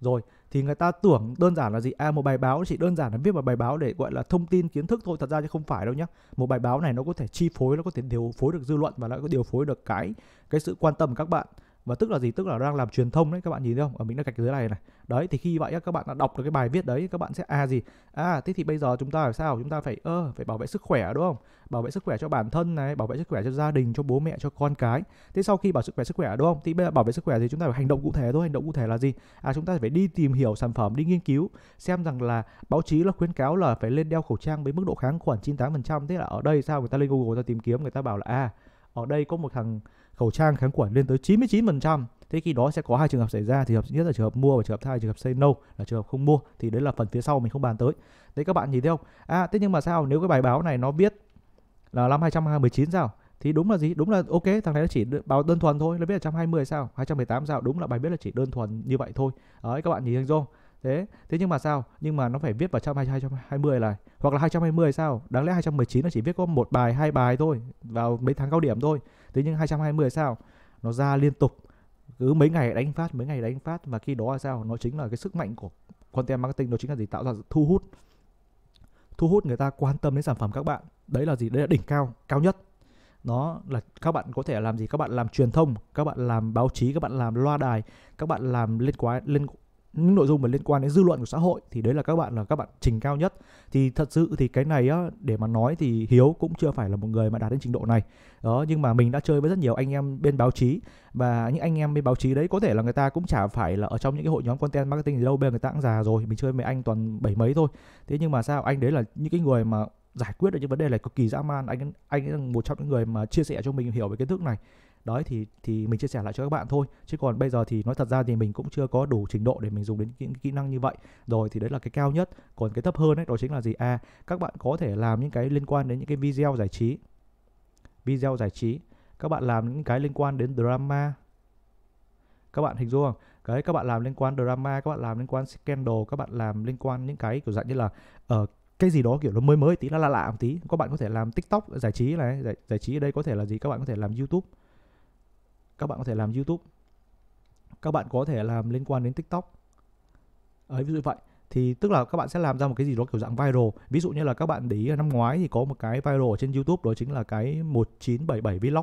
Rồi, thì người ta tưởng đơn giản là gì à một bài báo chỉ đơn giản là viết một bài báo để gọi là thông tin kiến thức thôi thật ra chứ không phải đâu nhá một bài báo này nó có thể chi phối nó có thể điều phối được dư luận và nó có điều phối được cái cái sự quan tâm của các bạn và tức là gì tức là đang làm truyền thông đấy các bạn nhìn thấy không ở mình đã gạch dưới này này đấy thì khi vậy các bạn đã đọc được cái bài viết đấy các bạn sẽ à gì à thế thì bây giờ chúng ta phải sao chúng ta phải ơ phải bảo vệ sức khỏe đúng không bảo vệ sức khỏe cho bản thân này bảo vệ sức khỏe cho gia đình cho bố mẹ cho con cái thế sau khi bảo sức khỏe sức khỏe đúng không thì bây giờ bảo vệ sức khỏe thì chúng ta phải hành động cụ thể thôi hành động cụ thể là gì à chúng ta phải đi tìm hiểu sản phẩm đi nghiên cứu xem rằng là báo chí là khuyến cáo là phải lên đeo khẩu trang với mức độ kháng khuẩn 98% thế là ở đây sao người ta lên Google người ta tìm kiếm người ta bảo là à ở đây có một thằng khẩu trang kháng khuẩn lên tới 99%. Thế khi đó sẽ có hai trường hợp xảy ra, thì hợp nhất là trường hợp mua và trường hợp hai trường hợp say no là trường hợp không mua thì đấy là phần phía sau mình không bàn tới. Đấy các bạn nhìn thấy không? À thế nhưng mà sao nếu cái bài báo này nó biết là năm 2019 sao? thì đúng là gì đúng là ok thằng này nó chỉ báo đơn thuần thôi nó biết là 120 sao 218 sao đúng là bài viết là chỉ đơn thuần như vậy thôi đấy các bạn nhìn thấy không thế thế nhưng mà sao nhưng mà nó phải viết vào trong 220 là hoặc là 220 sao đáng lẽ 219 nó chỉ viết có một bài hai bài thôi vào mấy tháng cao điểm thôi thế nhưng 220 sao nó ra liên tục cứ mấy ngày đánh phát mấy ngày đánh phát và khi đó là sao nó chính là cái sức mạnh của content marketing đó chính là gì tạo ra thu hút thu hút người ta quan tâm đến sản phẩm các bạn đấy là gì đấy là đỉnh cao cao nhất nó là các bạn có thể làm gì các bạn làm truyền thông các bạn làm báo chí các bạn làm loa đài các bạn làm liên quan liên những nội dung mà liên quan đến dư luận của xã hội thì đấy là các bạn là các bạn trình cao nhất thì thật sự thì cái này á, để mà nói thì hiếu cũng chưa phải là một người mà đạt đến trình độ này đó nhưng mà mình đã chơi với rất nhiều anh em bên báo chí và những anh em bên báo chí đấy có thể là người ta cũng chả phải là ở trong những cái hội nhóm content marketing gì đâu bây giờ người ta cũng già rồi mình chơi với anh toàn bảy mấy thôi thế nhưng mà sao anh đấy là những cái người mà giải quyết được những vấn đề này cực kỳ dã man anh anh là một trong những người mà chia sẻ cho mình hiểu về kiến thức này đấy thì thì mình chia sẻ lại cho các bạn thôi chứ còn bây giờ thì nói thật ra thì mình cũng chưa có đủ trình độ để mình dùng đến những kỹ năng như vậy rồi thì đấy là cái cao nhất còn cái thấp hơn ấy đó chính là gì à các bạn có thể làm những cái liên quan đến những cái video giải trí video giải trí các bạn làm những cái liên quan đến drama các bạn hình dung không cái các bạn làm liên quan drama các bạn làm liên quan scandal các bạn làm liên quan những cái kiểu dạng như là ở ờ, uh, cái gì đó kiểu nó mới mới tí nó lạ lạ một tí các bạn có thể làm tiktok giải trí này giải, giải trí ở đây có thể là gì các bạn có thể làm youtube các bạn có thể làm youtube các bạn có thể làm liên quan đến tiktok ấy ví dụ vậy thì tức là các bạn sẽ làm ra một cái gì đó kiểu dạng viral ví dụ như là các bạn để ý năm ngoái thì có một cái viral ở trên youtube đó chính là cái 1977 vlog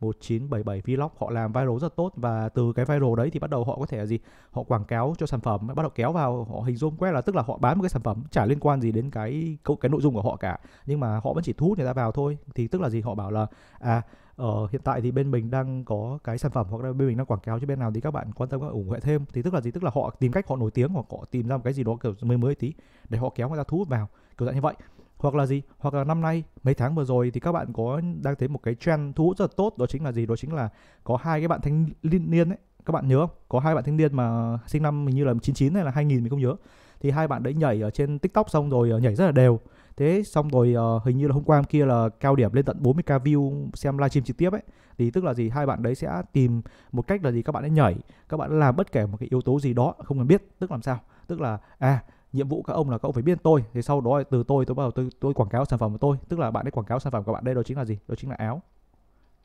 1977 Vlog họ làm viral rất tốt và từ cái viral đấy thì bắt đầu họ có thể gì họ quảng cáo cho sản phẩm bắt đầu kéo vào họ hình dung quét là tức là họ bán một cái sản phẩm chả liên quan gì đến cái cái nội dung của họ cả nhưng mà họ vẫn chỉ thu hút người ta vào thôi thì tức là gì họ bảo là à Ờ, hiện tại thì bên mình đang có cái sản phẩm hoặc là bên mình đang quảng cáo cho bên nào thì các bạn quan tâm các bạn ủng hộ thêm thì tức là gì tức là họ tìm cách họ nổi tiếng hoặc họ tìm ra một cái gì đó kiểu mới mới tí để họ kéo người ta thu hút vào kiểu dạng như vậy hoặc là gì hoặc là năm nay mấy tháng vừa rồi thì các bạn có đang thấy một cái trend thu hút rất là tốt đó chính là gì đó chính là có hai cái bạn thanh niên ấy các bạn nhớ không có hai bạn thanh niên mà sinh năm hình như là 99 hay là 2000 mình không nhớ thì hai bạn đấy nhảy ở trên tiktok xong rồi ờ, nhảy rất là đều thế xong rồi ờ, hình như là hôm qua hôm kia là cao điểm lên tận 40k view xem livestream trực tiếp ấy thì tức là gì hai bạn đấy sẽ tìm một cách là gì các bạn ấy nhảy các bạn làm bất kể một cái yếu tố gì đó không cần biết tức làm sao tức là à nhiệm vụ các ông là các ông phải biết tôi thì sau đó từ tôi tôi bắt đầu tôi tôi quảng cáo sản phẩm của tôi tức là bạn ấy quảng cáo sản phẩm của bạn đây đó chính là gì đó chính là áo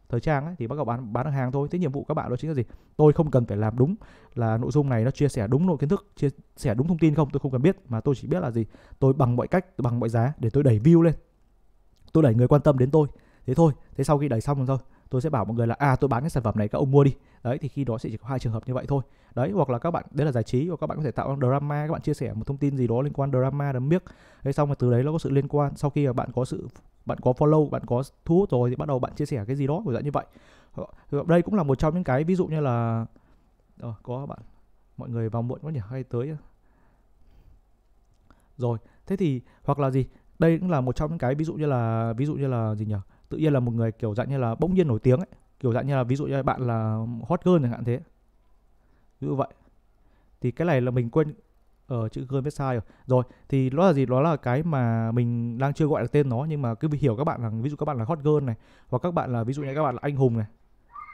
thời trang ấy, thì bắt đầu bán bán được hàng thôi thế nhiệm vụ các bạn đó chính là gì tôi không cần phải làm đúng là nội dung này nó chia sẻ đúng nội kiến thức chia sẻ đúng thông tin không tôi không cần biết mà tôi chỉ biết là gì tôi bằng mọi cách bằng mọi giá để tôi đẩy view lên tôi đẩy người quan tâm đến tôi thế thôi thế sau khi đẩy xong rồi thôi, tôi sẽ bảo mọi người là à tôi bán cái sản phẩm này các ông mua đi đấy thì khi đó sẽ chỉ có hai trường hợp như vậy thôi đấy hoặc là các bạn đấy là giải trí hoặc các bạn có thể tạo drama các bạn chia sẻ một thông tin gì đó liên quan drama đấm biết. thế xong rồi từ đấy nó có sự liên quan sau khi mà bạn có sự bạn có follow bạn có thu hút rồi thì bắt đầu bạn chia sẻ cái gì đó kiểu dạng như vậy ờ, đây cũng là một trong những cái ví dụ như là ờ, có bạn mọi người vào muộn quá nhỉ hay tới rồi thế thì hoặc là gì đây cũng là một trong những cái ví dụ như là ví dụ như là gì nhỉ tự nhiên là một người kiểu dạng như là bỗng nhiên nổi tiếng ấy kiểu dạng như là ví dụ như bạn là hot girl chẳng hạn thế như vậy thì cái này là mình quên ở ờ, chữ Google website rồi rồi thì nó là gì đó là cái mà mình đang chưa gọi được tên nó nhưng mà cứ hiểu các bạn là ví dụ các bạn là hot girl này và các bạn là ví dụ như các bạn là anh hùng này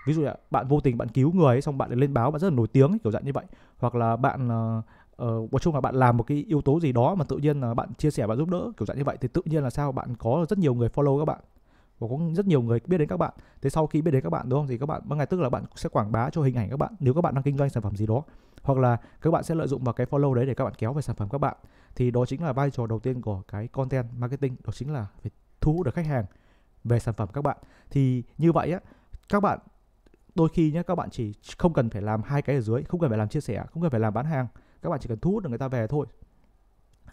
ví dụ như bạn vô tình bạn cứu người ấy, xong bạn lên báo bạn rất là nổi tiếng kiểu dạng như vậy hoặc là bạn uh, uh, nói chung là bạn làm một cái yếu tố gì đó mà tự nhiên là bạn chia sẻ bạn giúp đỡ kiểu dạng như vậy thì tự nhiên là sao bạn có rất nhiều người follow các bạn và có rất nhiều người biết đến các bạn thế sau khi biết đến các bạn đúng không thì các bạn ngay tức là bạn sẽ quảng bá cho hình ảnh các bạn nếu các bạn đang kinh doanh sản phẩm gì đó hoặc là các bạn sẽ lợi dụng vào cái follow đấy để các bạn kéo về sản phẩm các bạn thì đó chính là vai trò đầu tiên của cái content marketing đó chính là phải thu hút được khách hàng về sản phẩm các bạn thì như vậy á các bạn đôi khi nhé các bạn chỉ không cần phải làm hai cái ở dưới không cần phải làm chia sẻ không cần phải làm bán hàng các bạn chỉ cần thu hút được người ta về thôi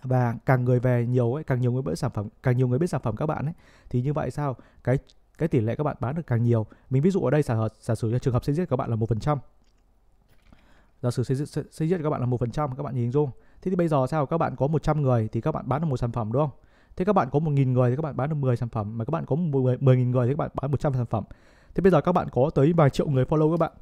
và càng người về nhiều ấy càng nhiều người biết sản phẩm càng nhiều người biết sản phẩm các bạn ấy thì như vậy sao cái cái tỷ lệ các bạn bán được càng nhiều mình ví dụ ở đây giả, giả sử trường hợp xây giết các bạn là một phần trăm giả sử xây giết, xây giết các bạn là một phần trăm các bạn nhìn dung thế thì bây giờ sao các bạn có 100 người thì các bạn bán được một sản phẩm đúng không thế các bạn có một nghìn người thì các bạn bán được 10 sản phẩm mà các bạn có mười 000 10 người thì các bạn bán 100 sản phẩm thế bây giờ các bạn có tới vài triệu người follow các bạn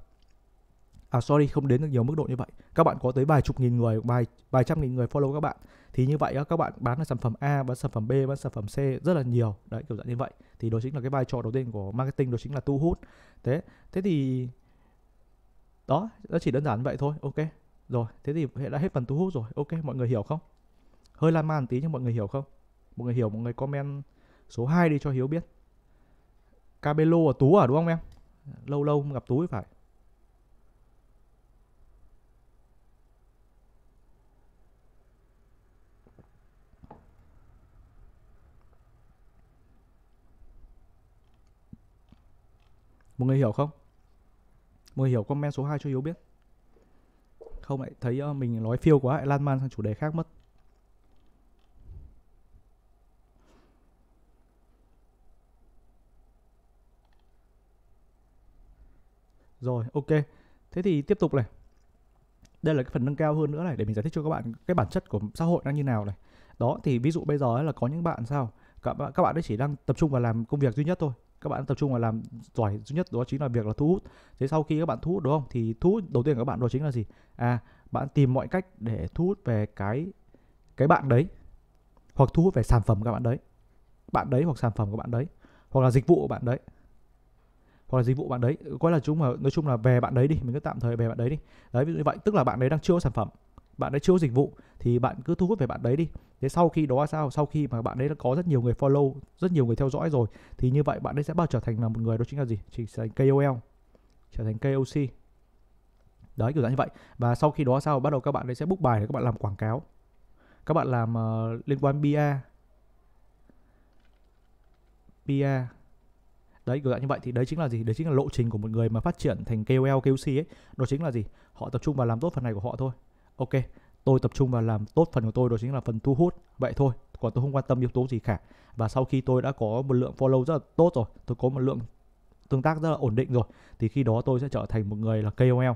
à sorry không đến được nhiều mức độ như vậy các bạn có tới vài chục nghìn người vài vài trăm nghìn người follow các bạn thì như vậy các bạn bán được sản phẩm A bán sản phẩm B bán sản phẩm C rất là nhiều đấy kiểu dạng như vậy thì đó chính là cái vai trò đầu tiên của marketing đó chính là thu hút thế thế thì đó nó chỉ đơn giản vậy thôi ok rồi thế thì hiện đã hết phần thu hút rồi ok mọi người hiểu không hơi lan man tí nhưng mọi người hiểu không mọi người hiểu mọi người comment số 2 đi cho hiếu biết cabello ở tú à đúng không em lâu lâu gặp tú phải Mọi người hiểu không? Mọi người hiểu comment số 2 cho Hiếu biết Không lại thấy ờ, mình nói phiêu quá lại lan man sang chủ đề khác mất Rồi, ok. Thế thì tiếp tục này. Đây là cái phần nâng cao hơn nữa này để mình giải thích cho các bạn cái bản chất của xã hội đang như nào này. Đó thì ví dụ bây giờ là có những bạn sao? Các bạn các bạn ấy chỉ đang tập trung vào làm công việc duy nhất thôi các bạn tập trung vào làm giỏi duy nhất đó chính là việc là thu hút thế sau khi các bạn thu hút đúng không thì thu hút đầu tiên của các bạn đó chính là gì à bạn tìm mọi cách để thu hút về cái cái bạn đấy hoặc thu hút về sản phẩm của các bạn đấy bạn đấy hoặc sản phẩm của bạn đấy hoặc là dịch vụ của bạn đấy hoặc là dịch vụ bạn đấy gọi là chúng mà nói chung là về bạn đấy đi mình cứ tạm thời về bạn đấy đi đấy ví dụ như vậy tức là bạn đấy đang chưa có sản phẩm bạn ấy chưa có dịch vụ thì bạn cứ thu hút về bạn đấy đi thế sau khi đó sao sau khi mà bạn ấy đã có rất nhiều người follow rất nhiều người theo dõi rồi thì như vậy bạn ấy sẽ bao trở thành là một người đó chính là gì chỉ thành KOL trở thành KOC đấy kiểu dạng như vậy và sau khi đó sao bắt đầu các bạn ấy sẽ book bài để các bạn làm quảng cáo các bạn làm uh, liên quan BA BA đấy kiểu dạng như vậy thì đấy chính là gì đấy chính là lộ trình của một người mà phát triển thành KOL KOC ấy đó chính là gì họ tập trung vào làm tốt phần này của họ thôi ok tôi tập trung vào làm tốt phần của tôi đó chính là phần thu hút vậy thôi còn tôi không quan tâm yếu tố gì cả và sau khi tôi đã có một lượng follow rất là tốt rồi tôi có một lượng tương tác rất là ổn định rồi thì khi đó tôi sẽ trở thành một người là KOL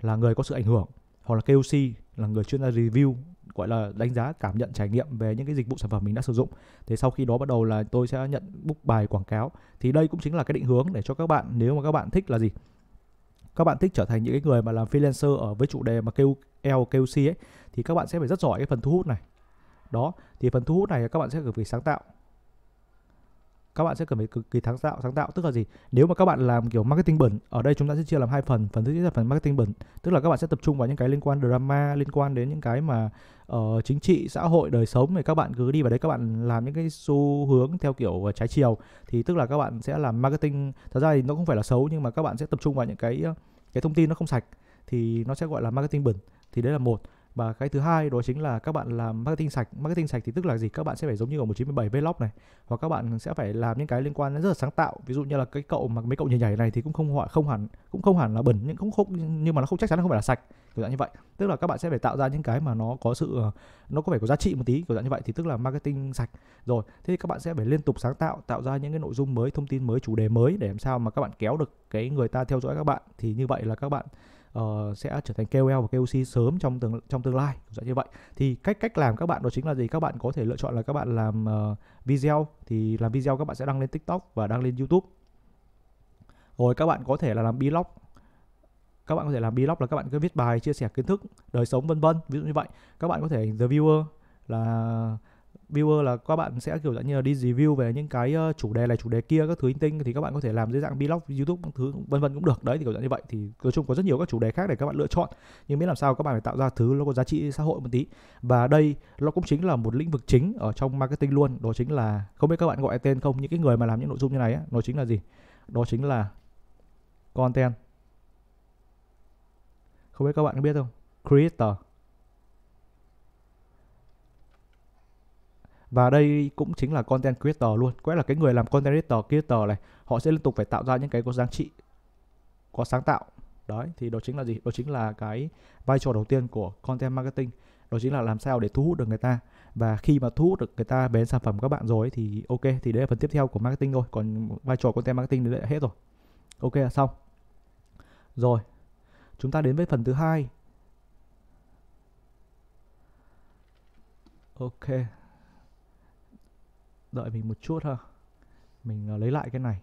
là người có sự ảnh hưởng hoặc là KOC là người chuyên gia review gọi là đánh giá cảm nhận trải nghiệm về những cái dịch vụ sản phẩm mình đã sử dụng thế sau khi đó bắt đầu là tôi sẽ nhận book bài quảng cáo thì đây cũng chính là cái định hướng để cho các bạn nếu mà các bạn thích là gì các bạn thích trở thành những cái người mà làm freelancer ở với chủ đề mà KOL, KOC ấy thì các bạn sẽ phải rất giỏi cái phần thu hút này. Đó, thì phần thu hút này các bạn sẽ cực kỳ sáng tạo. Các bạn sẽ cần phải cực kỳ sáng tạo, sáng tạo tức là gì? Nếu mà các bạn làm kiểu marketing bẩn, ở đây chúng ta sẽ chia làm hai phần, phần thứ nhất là phần marketing bẩn, tức là các bạn sẽ tập trung vào những cái liên quan drama, liên quan đến những cái mà uh, chính trị, xã hội, đời sống thì các bạn cứ đi vào đấy các bạn làm những cái xu hướng theo kiểu ờ, trái chiều thì tức là các bạn sẽ làm marketing, thật ra thì nó không phải là xấu nhưng mà các bạn sẽ tập trung vào những cái uh, cái thông tin nó không sạch thì nó sẽ gọi là marketing bẩn thì đấy là một và cái thứ hai đó chính là các bạn làm marketing sạch marketing sạch thì tức là gì các bạn sẽ phải giống như ở 1917 vlog này hoặc các bạn sẽ phải làm những cái liên quan đến rất là sáng tạo ví dụ như là cái cậu mà mấy cậu nhảy nhảy này thì cũng không không hẳn cũng không hẳn là bẩn nhưng cũng không nhưng mà nó không chắc chắn là không phải là sạch kiểu dạng như vậy tức là các bạn sẽ phải tạo ra những cái mà nó có sự ờ, nó có phải có giá trị một tí kiểu dạng như vậy thì tức là marketing sạch rồi thế thì các bạn sẽ phải liên tục sáng tạo tạo ra những cái nội dung mới thông tin mới chủ đề mới để làm sao mà các bạn kéo được cái người ta theo dõi các bạn thì như vậy là các bạn uh, sẽ trở thành KOL và KOC sớm trong tương trong tương lai dạng như vậy thì cách cách làm các bạn đó chính là gì các bạn có thể lựa chọn là các bạn làm uh, video thì làm video các bạn sẽ đăng lên TikTok và đăng lên YouTube rồi các bạn có thể là làm blog các bạn có thể làm blog là các bạn cứ viết bài chia sẻ kiến thức đời sống vân vân ví dụ như vậy các bạn có thể the viewer là viewer là các bạn sẽ kiểu dạng như là đi review về những cái ờ, chủ đề này chủ đề kia các thứ linh tinh thì các bạn có thể làm dưới dạng blog youtube thứ vân vân cũng được đấy thì kiểu dạng như vậy thì nói chung có rất nhiều các chủ đề khác để các bạn lựa chọn nhưng biết làm sao các bạn phải tạo ra thứ nó có giá trị xã hội một tí và đây nó cũng chính là một lĩnh vực chính ở trong marketing luôn đó chính là không biết các bạn gọi tên không những cái người mà làm những nội dung như này ấy, nó chính là gì đó chính là content không biết các bạn có biết không? Creator. Và đây cũng chính là content creator luôn. Quét là cái người làm content creator, creator này, họ sẽ liên tục phải tạo ra những cái có giá trị, có sáng tạo. Đấy, thì đó chính là gì? Đó chính là cái vai trò đầu tiên của content marketing. Đó chính là làm sao để thu hút được người ta. Và khi mà thu hút được người ta đến sản phẩm các bạn rồi thì ok, thì đấy là phần tiếp theo của marketing thôi. Còn vai trò content marketing đấy là hết rồi. Ok là xong. Rồi, Chúng ta đến với phần thứ hai. Ok. Đợi mình một chút ha. Mình ờ, lấy lại cái này.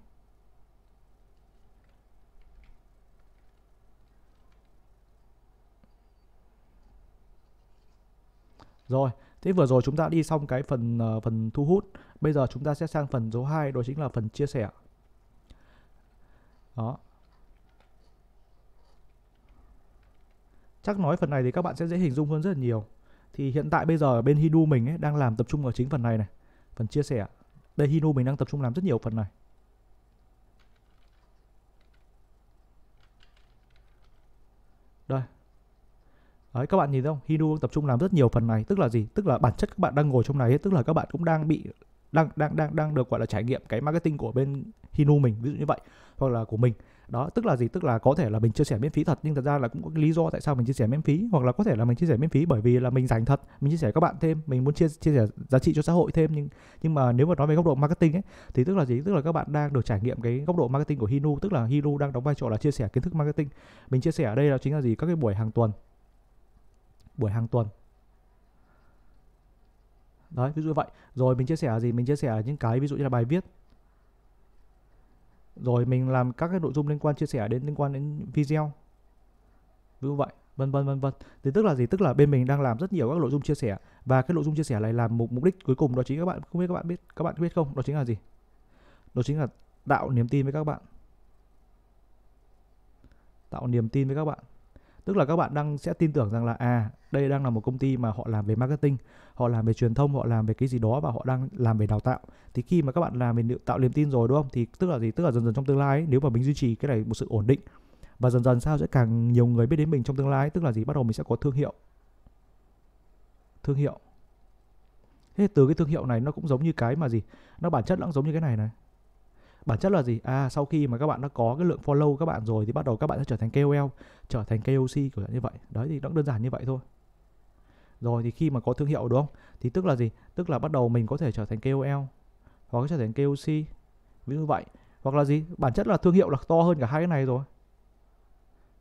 Rồi, thế vừa rồi chúng ta đi xong cái phần ờ, phần thu hút. Bây giờ chúng ta sẽ sang phần số 2, đó chính là phần chia sẻ. Đó. chắc nói phần này thì các bạn sẽ dễ hình dung hơn rất là nhiều thì hiện tại bây giờ ở bên Hinu mình ấy, đang làm tập trung ở chính phần này này phần chia sẻ đây Hinu mình đang tập trung làm rất nhiều phần này đây Đấy, các bạn nhìn thấy không? Hinu tập trung làm rất nhiều phần này, tức là gì? Tức là bản chất các bạn đang ngồi trong này, ấy, tức là các bạn cũng đang bị đang đang đang đang được gọi là trải nghiệm cái marketing của bên Hinu mình, ví dụ như vậy, hoặc là của mình đó tức là gì tức là có thể là mình chia sẻ miễn phí thật nhưng thật ra là cũng có cái lý do tại sao mình chia sẻ miễn phí hoặc là có thể là mình chia sẻ miễn phí bởi vì là mình dành thật mình chia sẻ các bạn thêm mình muốn chia chia sẻ giá trị cho xã hội thêm nhưng nhưng mà nếu mà nói về góc độ marketing ấy thì tức là gì tức là các bạn đang được trải nghiệm cái góc độ marketing của Hinu tức là Hinu đang đóng vai trò là chia sẻ kiến thức marketing mình chia sẻ ở đây là chính là gì các cái buổi hàng tuần buổi hàng tuần đấy ví dụ vậy rồi mình chia sẻ gì mình chia sẻ những cái ví dụ như là bài viết rồi mình làm các cái nội dung liên quan chia sẻ đến liên quan đến video ví dụ vậy vân vân vân vân thì tức là gì tức là bên mình đang làm rất nhiều các nội dung chia sẻ và cái nội dung chia sẻ này làm mục mục đích cuối cùng đó chính các bạn không biết các bạn biết các bạn biết không đó chính là gì đó chính là tạo niềm tin với các bạn tạo niềm tin với các bạn tức là các bạn đang sẽ tin tưởng rằng là à đây đang là một công ty mà họ làm về marketing họ làm về truyền thông họ làm về cái gì đó và họ đang làm về đào tạo thì khi mà các bạn làm về tạo niềm tin rồi đúng không thì tức là gì tức là dần dần trong tương lai nếu mà mình duy trì cái này một sự ổn định và dần dần sao sẽ càng nhiều người biết đến mình trong tương lai tức là gì bắt đầu mình sẽ có thương hiệu thương hiệu thế từ cái thương hiệu này nó cũng giống như cái mà gì nó bản chất nó cũng giống như cái này này bản chất là gì à sau khi mà các bạn đã có cái lượng follow các bạn rồi thì bắt đầu các bạn sẽ trở thành KOL trở thành KOC kiểu như vậy đấy thì nó đơn giản như vậy thôi rồi thì khi mà có thương hiệu đúng không thì tức là gì tức là bắt đầu mình có thể trở thành KOL hoặc trở thành KOC ví dụ vậy hoặc là gì bản chất là thương hiệu là to hơn cả hai cái này rồi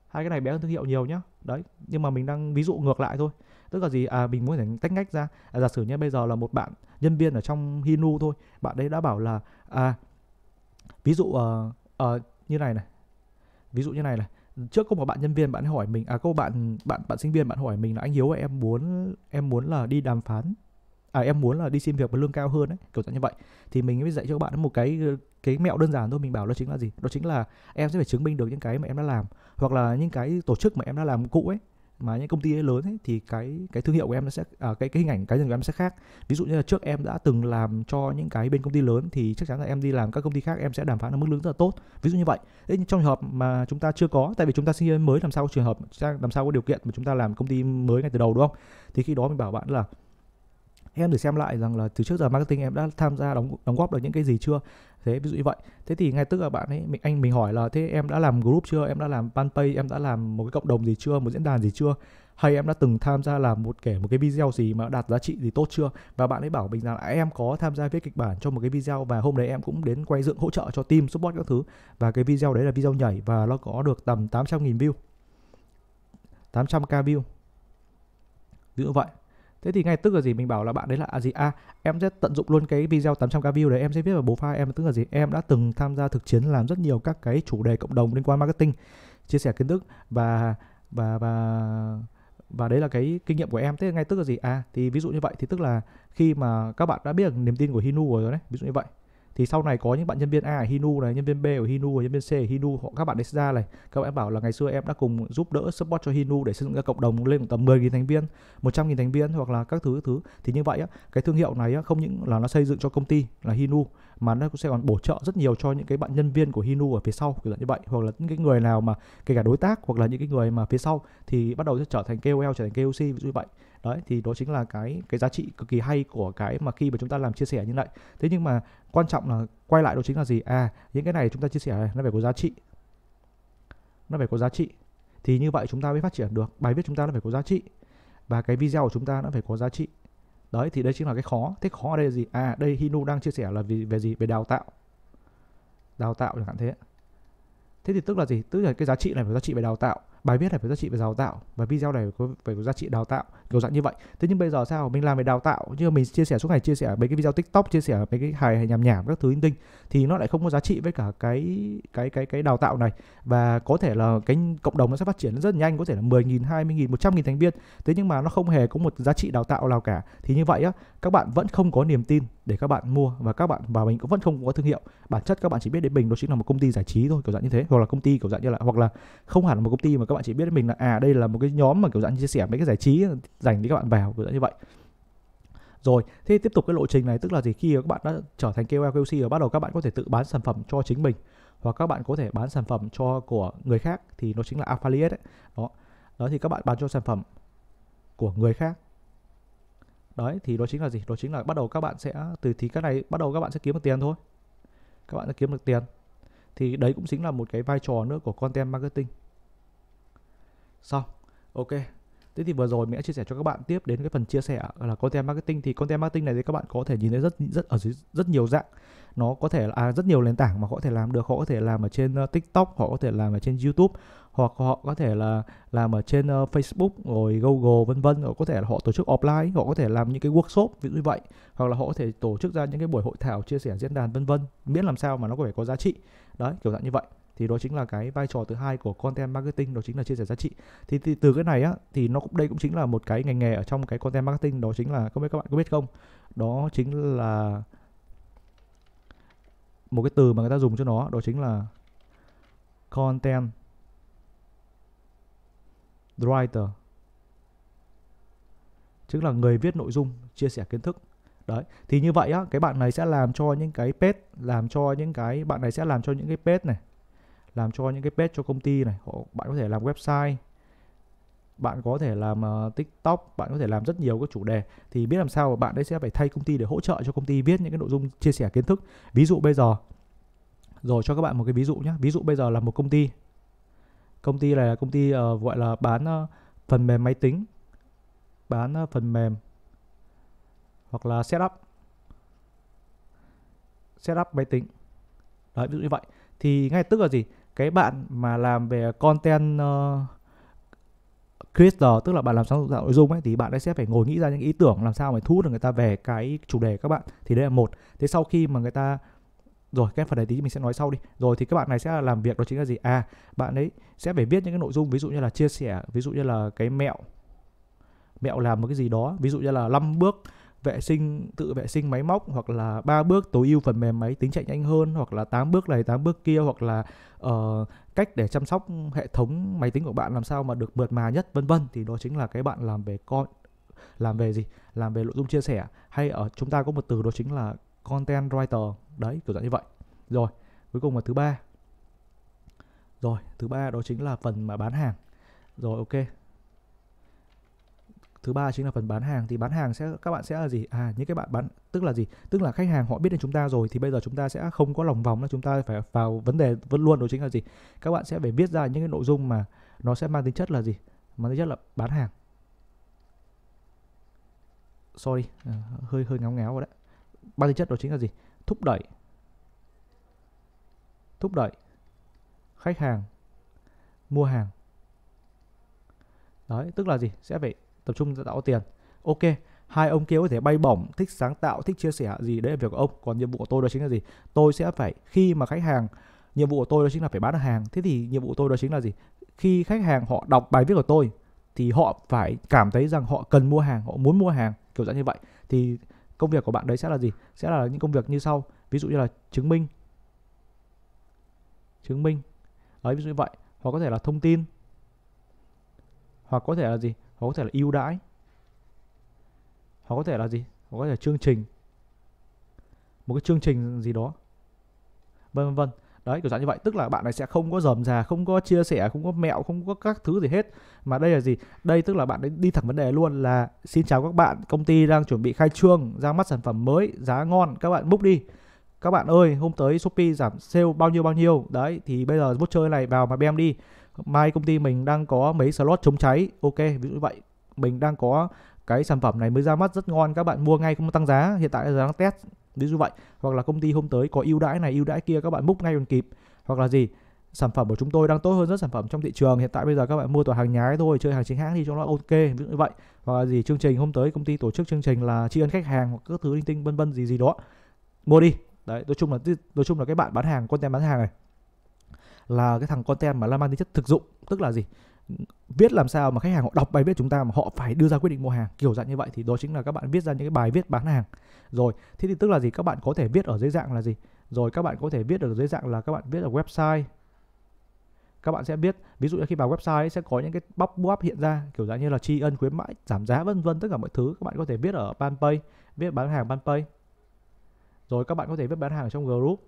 hai cái này bé hơn thương hiệu nhiều nhá đấy nhưng mà mình đang ví dụ ngược lại thôi tức là gì à mình muốn thể tách ngách ra à, giả sử nhé bây giờ là một bạn nhân viên ở trong Hinu thôi bạn đấy đã bảo là à ví dụ uh, uh, như này này ví dụ như này này trước có một bạn nhân viên bạn hỏi mình à có một bạn bạn bạn sinh viên bạn hỏi mình là anh hiếu ơi, em muốn em muốn là đi đàm phán à em muốn là đi xin việc với lương cao hơn đấy kiểu dạng như vậy thì mình mới dạy cho các bạn một cái cái mẹo đơn giản thôi mình bảo đó chính là gì đó chính là em sẽ phải chứng minh được những cái mà em đã làm hoặc là những cái tổ chức mà em đã làm cũ ấy mà những công ty ấy lớn ấy, thì cái cái thương hiệu của em nó sẽ à, cái cái hình ảnh cá nhân của em sẽ khác ví dụ như là trước em đã từng làm cho những cái bên công ty lớn thì chắc chắn là em đi làm các công ty khác em sẽ đàm phán ở mức lương rất là tốt ví dụ như vậy Thế trong trường hợp mà chúng ta chưa có tại vì chúng ta sinh viên mới làm sao có trường hợp làm sao có điều kiện mà chúng ta làm công ty mới ngay từ đầu đúng không thì khi đó mình bảo bạn là em thử xem lại rằng là từ trước giờ marketing em đã tham gia đóng đóng góp được những cái gì chưa thế ví dụ như vậy thế thì ngay tức là bạn ấy mình anh mình hỏi là thế em đã làm group chưa em đã làm fanpage em đã làm một cái cộng đồng gì chưa một diễn đàn gì chưa hay em đã từng tham gia làm một kể một cái video gì mà đạt giá trị gì tốt chưa và bạn ấy bảo mình rằng là em có tham gia viết kịch bản cho một cái video và hôm đấy em cũng đến quay dựng hỗ trợ cho team support các thứ và cái video đấy là video nhảy và nó có được tầm 800.000 view 800k view như vậy thế thì ngay tức là gì mình bảo là bạn đấy là à gì a à, em sẽ tận dụng luôn cái video 800k view đấy em sẽ viết vào bố file em tức là gì em đã từng tham gia thực chiến làm rất nhiều các cái chủ đề cộng đồng liên quan marketing chia sẻ kiến thức và và và và đấy là cái kinh nghiệm của em thế ngay tức là gì à thì ví dụ như vậy thì tức là khi mà các bạn đã biết được niềm tin của Hinu rồi đấy ví dụ như vậy thì sau này có những bạn nhân viên A ở Hinu này, nhân viên B ở Hinu, và nhân viên C ở Hinu, họ các bạn đấy ra này, các bạn bảo là ngày xưa em đã cùng giúp đỡ support cho Hinu để xây dựng ra cộng đồng lên tầm 10.000 thành viên, 100.000 thành viên hoặc là các thứ các thứ. Thì như vậy á, cái thương hiệu này á, không những là nó xây dựng cho công ty là Hinu mà nó cũng sẽ còn bổ trợ rất nhiều cho những cái bạn nhân viên của Hinu ở phía sau kiểu như vậy hoặc là những cái người nào mà kể cả đối tác hoặc là những cái người mà phía sau thì bắt đầu sẽ trở thành KOL trở thành KOC như vậy đấy thì đó chính là cái cái giá trị cực kỳ hay của cái mà khi mà chúng ta làm chia sẻ như vậy thế nhưng mà quan trọng là quay lại đó chính là gì à những cái này chúng ta chia sẻ này nó phải có giá trị nó phải có giá trị thì như vậy chúng ta mới phát triển được bài viết chúng ta nó phải có giá trị và cái video của chúng ta nó phải có giá trị đấy thì đây chính là cái khó thế khó ở đây là gì à đây Hinu đang chia sẻ là vì về gì về đào tạo đào tạo chẳng hạn thế thế thì tức là gì tức là cái giá trị này phải giá trị về đào tạo bài viết này phải giá trị về đào tạo và video này có phải có giá trị đào tạo kiểu dạng như vậy thế nhưng bây giờ sao mình làm về đào tạo như mình chia sẻ suốt ngày chia sẻ mấy cái video tiktok chia sẻ mấy cái hài hay nhảm nhảm các thứ linh tinh thì nó lại không có giá trị với cả cái cái cái cái đào tạo này và có thể là cái cộng đồng nó sẽ phát triển rất nhanh có thể là 10.000 20.000 100 nghìn thành viên thế nhưng mà nó không hề có một giá trị đào tạo nào cả thì như vậy á các bạn vẫn không có niềm tin để các bạn mua và các bạn và mình cũng vẫn không có thương hiệu bản chất các bạn chỉ biết đến mình đó chính là một công ty giải trí thôi kiểu dạng như thế hoặc là công ty kiểu dạng như là hoặc là không hẳn là một công ty mà các các bạn chỉ biết mình là à đây là một cái nhóm mà kiểu dạng chia sẻ mấy cái giải trí dành để các bạn vào kiểu dạng như vậy rồi thế tiếp tục cái lộ trình này tức là gì khi các bạn đã trở thành KOL KOC và bắt đầu các bạn có thể tự bán sản phẩm cho chính mình hoặc các bạn có thể bán sản phẩm cho của người khác thì nó chính là affiliate ấy. đó đó thì các bạn bán cho sản phẩm của người khác đấy thì đó chính là gì đó chính là bắt đầu các bạn sẽ từ thì cái này bắt đầu các bạn sẽ kiếm được tiền thôi các bạn sẽ kiếm được tiền thì đấy cũng chính là một cái vai trò nữa của content marketing xong ok thế thì vừa rồi mình đã chia sẻ cho các bạn tiếp đến cái phần chia sẻ là content marketing thì content marketing này thì các bạn có thể nhìn thấy rất rất ở dưới rất nhiều dạng nó có thể là à, rất nhiều nền tảng mà họ có thể làm được họ có thể làm ở trên ờ, tiktok họ có thể làm ở trên youtube hoặc họ có thể là làm ở trên uh, facebook rồi google vân vân họ có thể là họ tổ chức offline họ có thể làm những cái workshop ví dụ như vậy hoặc là họ có thể tổ chức ra những cái buổi hội thảo chia sẻ diễn đàn vân vân miễn làm sao mà nó có phải có giá trị đấy kiểu dạng như vậy thì đó chính là cái vai trò thứ hai của content marketing đó chính là chia sẻ giá trị thì, thì từ cái này á thì nó cũng đây cũng chính là một cái ngành nghề ở trong cái content marketing đó chính là không biết các bạn có biết không đó chính là một cái từ mà người ta dùng cho nó đó chính là content writer chính là người viết nội dung chia sẻ kiến thức đấy thì như vậy á cái bạn này sẽ làm cho những cái page làm cho những cái bạn này sẽ làm cho những cái page này làm cho những cái page cho công ty này họ bạn có thể làm website bạn có thể làm uh, tiktok bạn có thể làm rất nhiều các chủ đề thì biết làm sao mà bạn đấy sẽ phải thay công ty để hỗ trợ cho công ty viết những cái nội dung chia sẻ kiến thức ví dụ bây giờ rồi cho các bạn một cái ví dụ nhé ví dụ bây giờ là một công ty công ty này là công ty uh, gọi là bán uh, phần mềm máy tính bán uh, phần mềm hoặc là setup setup máy tính đấy ví dụ như vậy thì ngay tức là gì cái bạn mà làm về content uh, creator tức là bạn làm sáng tạo nội dung ấy thì bạn ấy sẽ phải ngồi nghĩ ra những ý tưởng làm sao mà thu hút được người ta về cái chủ đề các bạn thì đấy là một thế sau khi mà người ta rồi cái phần này tí mình sẽ nói sau đi rồi thì các bạn này sẽ làm việc đó chính là gì à bạn ấy sẽ phải viết những cái nội dung ví dụ như là chia sẻ ví dụ như là cái mẹo mẹo làm một cái gì đó ví dụ như là 5 bước vệ sinh tự vệ sinh máy móc hoặc là ba bước tối ưu phần mềm máy tính chạy nhanh hơn hoặc là tám bước này tám bước kia hoặc là uh, cách để chăm sóc hệ thống máy tính của bạn làm sao mà được mượt mà nhất vân vân thì đó chính là cái bạn làm về con làm về gì làm về nội dung chia sẻ hay ở chúng ta có một từ đó chính là content writer đấy kiểu dạng như vậy rồi cuối cùng là thứ ba rồi thứ ba đó chính là phần mà bán hàng rồi ok thứ ba chính là phần bán hàng thì bán hàng sẽ các bạn sẽ là gì à những cái bạn bán tức là gì tức là khách hàng họ biết đến chúng ta rồi thì bây giờ chúng ta sẽ không có lòng vòng là chúng ta phải vào vấn đề vẫn luôn đó chính là gì các bạn sẽ phải viết ra những cái nội dung mà nó sẽ mang tính chất là gì mang tính chất là bán hàng sorry à, hơi hơi ngáo ngáo rồi đấy mang tính chất đó chính là gì thúc đẩy thúc đẩy khách hàng mua hàng đấy tức là gì sẽ phải tập trung tạo tiền ok hai ông kia có thể bay bổng thích sáng tạo thích chia sẻ gì đấy là việc của ông còn nhiệm vụ của tôi đó chính là gì tôi sẽ phải khi mà khách hàng nhiệm vụ của tôi đó chính là phải bán được hàng thế thì nhiệm vụ của tôi đó chính là gì khi khách hàng họ đọc bài viết của tôi thì họ phải cảm thấy rằng họ cần mua hàng họ muốn mua hàng kiểu dạng như vậy thì công việc của bạn đấy sẽ là gì sẽ là những công việc như sau ví dụ như là chứng minh chứng minh ấy ví dụ như vậy hoặc có thể là thông tin hoặc có thể là gì họ có thể là ưu đãi họ có thể là gì họ có thể là chương trình một cái chương trình gì đó vân vân đấy kiểu dạng như vậy tức là bạn này sẽ không có dầm già không có chia sẻ không có mẹo không có các thứ gì hết mà đây là gì đây tức là bạn ấy đi thẳng vấn đề luôn là xin chào các bạn công ty đang chuẩn bị khai trương ra mắt sản phẩm mới giá ngon các bạn book đi các bạn ơi hôm tới shopee giảm sale bao nhiêu bao nhiêu đấy thì bây giờ bút chơi này vào mà bem đi mai công ty mình đang có mấy slot chống cháy ok ví dụ như vậy mình đang có cái sản phẩm này mới ra mắt rất ngon các bạn mua ngay không tăng giá hiện tại giờ đang test ví dụ vậy hoặc là công ty hôm tới có ưu đãi này ưu đãi kia các bạn múc ngay còn kịp hoặc là gì sản phẩm của chúng tôi đang tốt hơn rất sản phẩm trong thị trường hiện tại bây giờ các bạn mua toàn hàng nhái thôi chơi hàng chính hãng thì cho nó ok ví dụ như vậy hoặc là gì chương trình hôm tới công ty tổ chức chương trình là tri ân khách hàng hoặc các thứ linh tinh vân vân gì gì đó mua đi đấy nói chung là nói chung là cái bạn bán hàng content bán hàng này là cái thằng content mà nó mang tính chất thực dụng tức là gì viết làm sao mà khách hàng họ đọc bài viết chúng ta mà họ phải đưa ra quyết định mua hàng kiểu dạng như vậy thì đó chính là các bạn viết ra những cái bài viết bán hàng rồi thế thì tức là gì các bạn có thể viết ở dưới dạng là gì rồi các bạn có thể viết ở dưới dạng là các bạn viết ở website các bạn sẽ biết ví dụ như khi vào website sẽ có những cái bóc up hiện ra kiểu dạng như là tri ân khuyến mãi giảm giá vân vân tất cả mọi thứ các bạn có thể viết ở panpay viết bán hàng panpay rồi các bạn có thể viết bán hàng ở trong group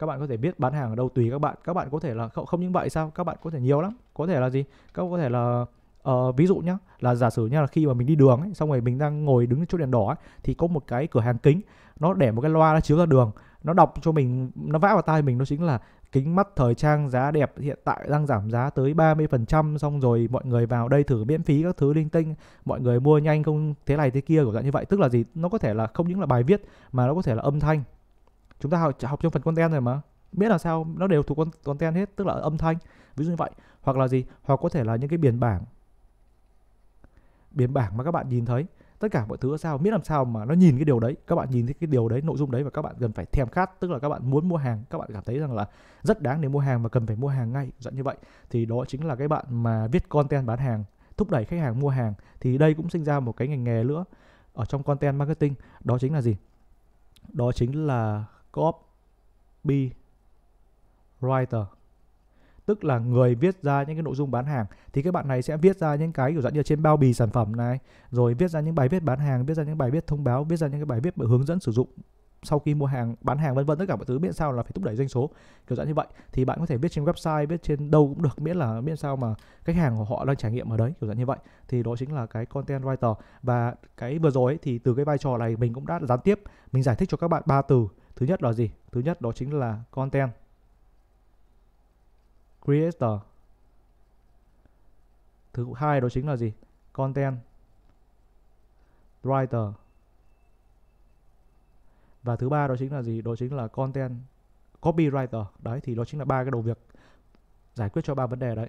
các bạn có thể biết bán hàng ở đâu tùy các bạn các bạn có thể là không, không những vậy sao các bạn có thể nhiều lắm có thể là gì các bạn có thể là uh, ví dụ nhá là giả sử nhá là khi mà mình đi đường ấy, xong rồi mình đang ngồi đứng chỗ đèn đỏ ấy, thì có một cái cửa hàng kính nó để một cái loa nó chiếu ra đường nó đọc cho mình nó vã vào tai mình nó chính là kính mắt thời trang giá đẹp hiện tại đang giảm giá tới 30% xong rồi mọi người vào đây thử miễn phí các thứ linh tinh mọi người mua nhanh không thế này thế kia của dạng như vậy tức là gì nó có thể là không những là bài viết mà nó có thể là âm thanh chúng ta học học trong phần content rồi mà biết là sao nó đều thuộc content hết tức là âm thanh ví dụ như vậy hoặc là gì hoặc có thể là những cái biển bảng biển bảng mà các bạn nhìn thấy tất cả mọi thứ sao biết làm sao mà nó nhìn cái điều đấy các bạn nhìn thấy cái điều đấy nội dung đấy và các bạn cần phải thèm khát tức là các bạn muốn mua hàng các bạn cảm thấy rằng là rất đáng để mua hàng và cần phải mua hàng ngay dẫn như vậy thì đó chính là cái bạn mà viết content bán hàng thúc đẩy khách hàng mua hàng thì đây cũng sinh ra một cái ngành nghề nữa ở trong content marketing đó chính là gì đó chính là copy writer tức là người viết ra những cái nội dung bán hàng thì các bạn này sẽ viết ra những cái kiểu dạng như trên bao bì sản phẩm này rồi viết ra những bài viết bán hàng viết ra những bài viết thông báo viết ra những cái bài viết hướng dẫn sử dụng sau khi mua hàng bán hàng vân vân tất cả mọi thứ miễn sao là phải thúc đẩy doanh số kiểu dạng như vậy thì bạn có thể viết trên website viết trên đâu cũng được miễn là miễn sao mà khách hàng của họ đang trải nghiệm ở đấy kiểu dạng như vậy thì đó chính là cái content writer và cái vừa rồi ấy, thì từ cái vai trò này mình cũng đã gián tiếp mình giải thích cho các bạn ba từ Thứ nhất là gì? Thứ nhất đó chính là content creator. Thứ hai đó chính là gì? Content writer. Và thứ ba đó chính là gì? Đó chính là content copywriter. Đấy thì đó chính là ba cái đầu việc giải quyết cho ba vấn đề đấy.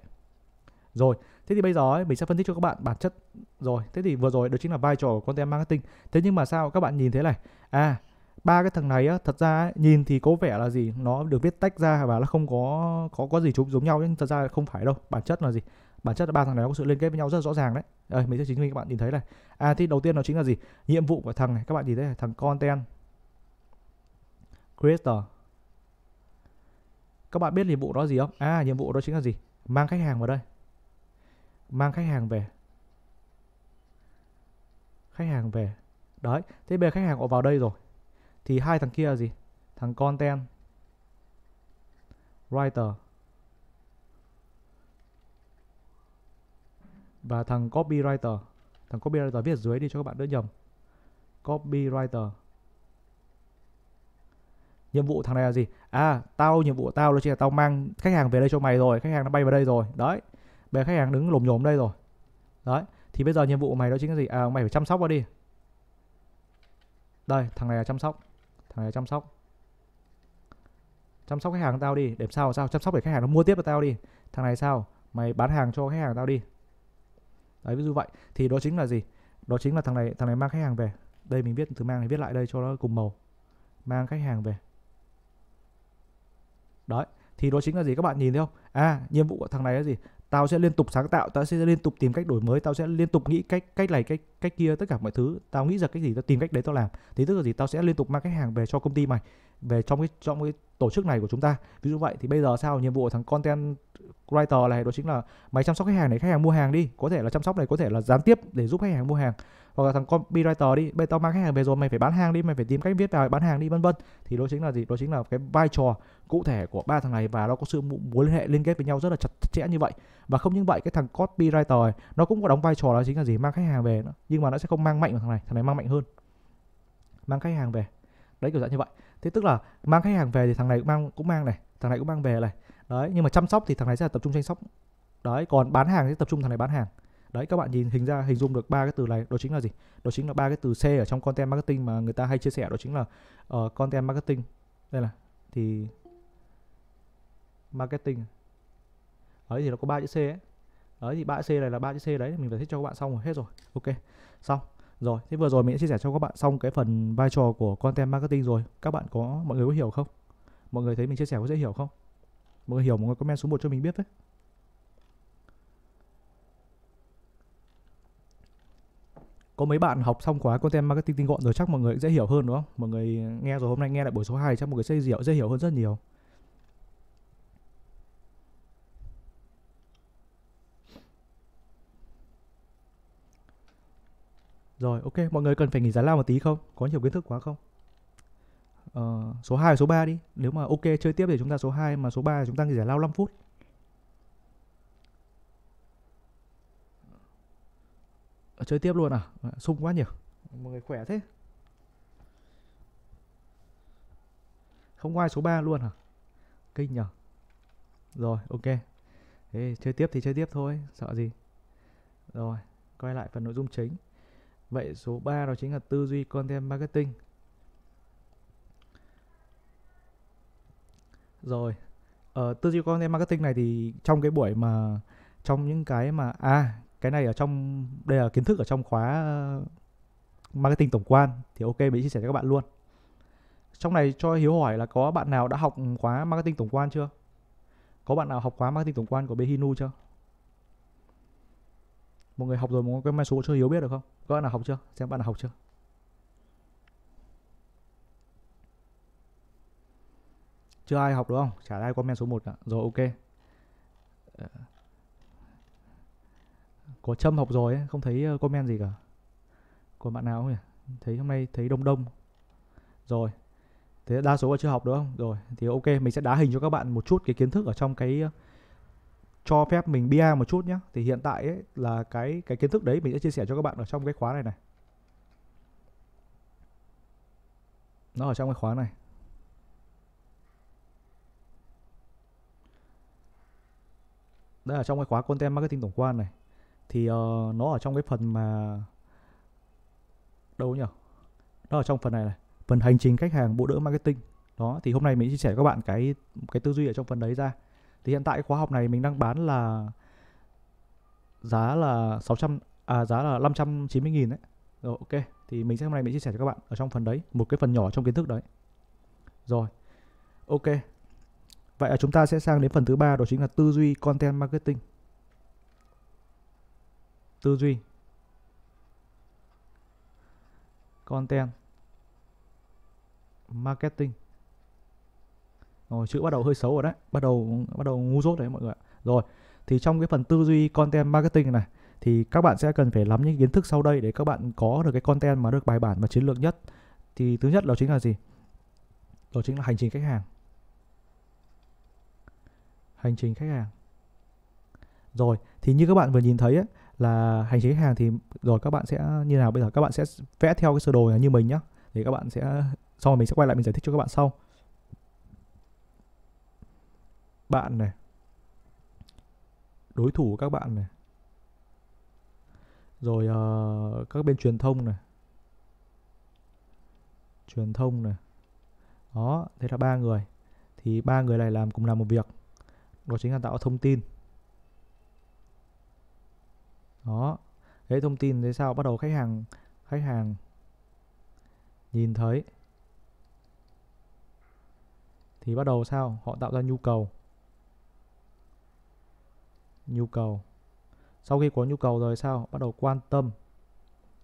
Rồi, thế thì bây giờ ấy, mình sẽ phân tích cho các bạn bản chất rồi. Thế thì vừa rồi đó chính là vai trò của content marketing. Thế nhưng mà sao các bạn nhìn thế này? À, ba cái thằng này á, thật ra nhìn thì có vẻ là gì nó được viết tách ra và là không có có có gì chúng giống nhau nhưng thật ra không phải đâu bản chất là gì bản chất là ba thằng này có sự liên kết với nhau rất rõ ràng đấy đây mình sẽ chứng minh các bạn nhìn thấy này à thì đầu tiên nó chính là gì nhiệm vụ của thằng này các bạn nhìn thấy này, thằng content creator các bạn biết nhiệm vụ đó gì không à nhiệm vụ đó chính là gì mang khách hàng vào đây mang khách hàng về khách hàng về đấy thế bây giờ khách hàng họ vào đây rồi thì hai thằng kia là gì thằng content writer và thằng copywriter thằng copywriter viết dưới đi cho các bạn đỡ nhầm copywriter nhiệm vụ thằng này là gì à tao nhiệm vụ tao là chỉ là tao mang khách hàng về đây cho mày rồi khách hàng nó bay vào đây rồi đấy bây khách hàng đứng lồm nhồm đây rồi đấy thì bây giờ nhiệm vụ của mày đó chính là gì à mày phải chăm sóc nó đi đây thằng này là chăm sóc thằng này chăm sóc chăm sóc khách hàng tao đi để sao sao chăm sóc để khách hàng nó mua tiếp cho tao đi thằng này sao mày bán hàng cho khách hàng tao đi đấy ví dụ vậy thì đó chính là gì đó chính là thằng này thằng này mang khách hàng về đây mình viết từ mang thì viết lại đây cho nó cùng màu mang khách hàng về đấy thì đó chính là gì các bạn nhìn thấy không à nhiệm vụ của thằng này là gì tao sẽ liên tục sáng tạo tao sẽ liên tục tìm cách đổi mới tao sẽ liên tục nghĩ cách cách này cách cách kia tất cả mọi thứ tao nghĩ ra cái gì tao tìm cách đấy tao làm thì tức là gì tao sẽ liên tục mang khách hàng về cho công ty mày về trong cái trong cái tổ chức này của chúng ta ví dụ vậy thì bây giờ sao nhiệm vụ của thằng content writer này đó chính là mày chăm sóc khách hàng này khách hàng mua hàng đi có thể là chăm sóc này có thể là gián tiếp để giúp khách hàng mua hàng hoặc là thằng copywriter đi bây tao mang khách hàng về rồi mày phải bán hàng đi mày phải tìm cách viết bài bán hàng đi vân vân thì đó chính là gì đó chính là cái vai trò cụ thể của ba thằng này và nó có sự mối liên hệ liên kết với nhau rất là chặt chẽ như vậy và không những vậy cái thằng copywriter ấy, nó cũng có đóng vai trò đó chính là gì mang khách hàng về nữa. nhưng mà nó sẽ không mang mạnh bằng thằng này thằng này mang mạnh hơn mang khách hàng về đấy kiểu dạng như vậy thế tức là mang khách hàng về thì thằng này cũng mang cũng mang này thằng này cũng mang về này đấy nhưng mà chăm sóc thì thằng này sẽ là tập trung chăm sóc đấy còn bán hàng thì tập trung thằng này bán hàng đấy các bạn nhìn hình ra hình dung được ba cái từ này đó chính là gì đó chính là ba cái từ C ở trong content marketing mà người ta hay chia sẻ đó chính là uh, content marketing đây là thì marketing đấy thì nó có ba chữ C ấy đấy thì ba chữ C này là ba chữ C đấy mình phải thích cho các bạn xong rồi hết rồi ok xong rồi thế vừa rồi mình đã chia sẻ cho các bạn xong cái phần vai trò của content marketing rồi các bạn có mọi người có hiểu không mọi người thấy mình chia sẻ có dễ hiểu không mọi người hiểu mọi người comment số 1 cho mình biết đấy. có mấy bạn học xong khóa content marketing tinh gọn rồi chắc mọi người dễ hiểu hơn đúng không mọi người nghe rồi hôm nay nghe lại buổi số 2 chắc mọi người sẽ hiểu dễ hiểu hơn rất nhiều Rồi ok, mọi người cần phải nghỉ giải lao một tí không? Có nhiều kiến thức quá không? Ờ, số 2 số 3 đi Nếu mà ok chơi tiếp thì chúng ta số 2 Mà số 3 chúng ta nghỉ giải lao 5 phút Ờ, chơi tiếp luôn à ờ, sung quá nhỉ mọi người khỏe thế không ai số 3 luôn à kinh nhở rồi ok Thế chơi tiếp thì chơi tiếp thôi sợ gì rồi quay lại phần nội dung chính vậy số 3 đó chính là tư duy content marketing rồi ở ờ, tư duy content marketing này thì trong cái buổi mà trong những cái mà à cái này ở trong đây là kiến thức ở trong khóa ờ, marketing tổng quan thì ok mình chia sẻ cho các bạn luôn trong này cho hiếu hỏi là có bạn nào đã học khóa marketing tổng quan chưa có bạn nào học khóa marketing tổng quan của behinu chưa một người học rồi một cái mai số chưa hiếu biết được không có bạn nào học chưa xem bạn nào học chưa chưa ai học đúng không trả ai comment số 1 cả rồi ok ờ có châm học rồi ấy, không thấy ờ, comment gì cả còn bạn nào không nhỉ thấy hôm nay thấy đông đông rồi thế đa số là chưa học đúng không rồi thì ok mình sẽ đá hình cho các bạn một chút cái kiến thức ở trong cái ờ, cho phép mình bia một chút nhé thì hiện tại ấy, là cái cái kiến thức đấy mình sẽ chia sẻ cho các bạn ở trong cái khóa này này nó ở trong cái khóa này đây là trong cái khóa content marketing tổng quan này thì uh, nó ở trong cái phần mà đâu nhỉ nó ở trong phần này này phần hành trình khách hàng bộ đỡ marketing đó thì hôm nay mình chia sẻ các bạn cái cái tư duy ở trong phần đấy ra thì hiện tại khóa học này mình đang bán là giá là 600 à giá là 590 000 đấy. Rồi ok, thì mình sẽ hôm nay mình chia sẻ cho các bạn ở trong phần đấy, một cái phần nhỏ trong kiến thức đấy. Rồi. Ok. Vậy là chúng ta sẽ sang đến phần thứ ba đó chính là tư duy content marketing tư duy content marketing rồi chữ bắt đầu hơi xấu rồi đấy bắt đầu bắt đầu ngu dốt đấy mọi người ạ rồi thì trong cái phần tư duy content marketing này thì các bạn sẽ cần phải nắm những kiến thức sau đây để các bạn có được cái content mà được bài bản và chiến lược nhất thì thứ nhất đó chính là gì đó chính là hành trình khách hàng hành trình khách hàng rồi thì như các bạn vừa nhìn thấy ấy, là hành chính hàng thì rồi các bạn sẽ như nào bây giờ các bạn sẽ vẽ theo cái sơ đồ như mình nhá thì các bạn sẽ sau mình sẽ quay lại mình giải thích cho các bạn sau bạn này đối thủ của các bạn này rồi uh, các bên truyền thông này truyền thông này đó thế là ba người thì ba người này làm cùng làm một việc đó chính là tạo thông tin đó thế thông tin thế sao bắt đầu khách hàng khách hàng nhìn thấy thì bắt đầu sao họ tạo ra nhu cầu nhu cầu sau khi có nhu cầu rồi sao bắt đầu quan tâm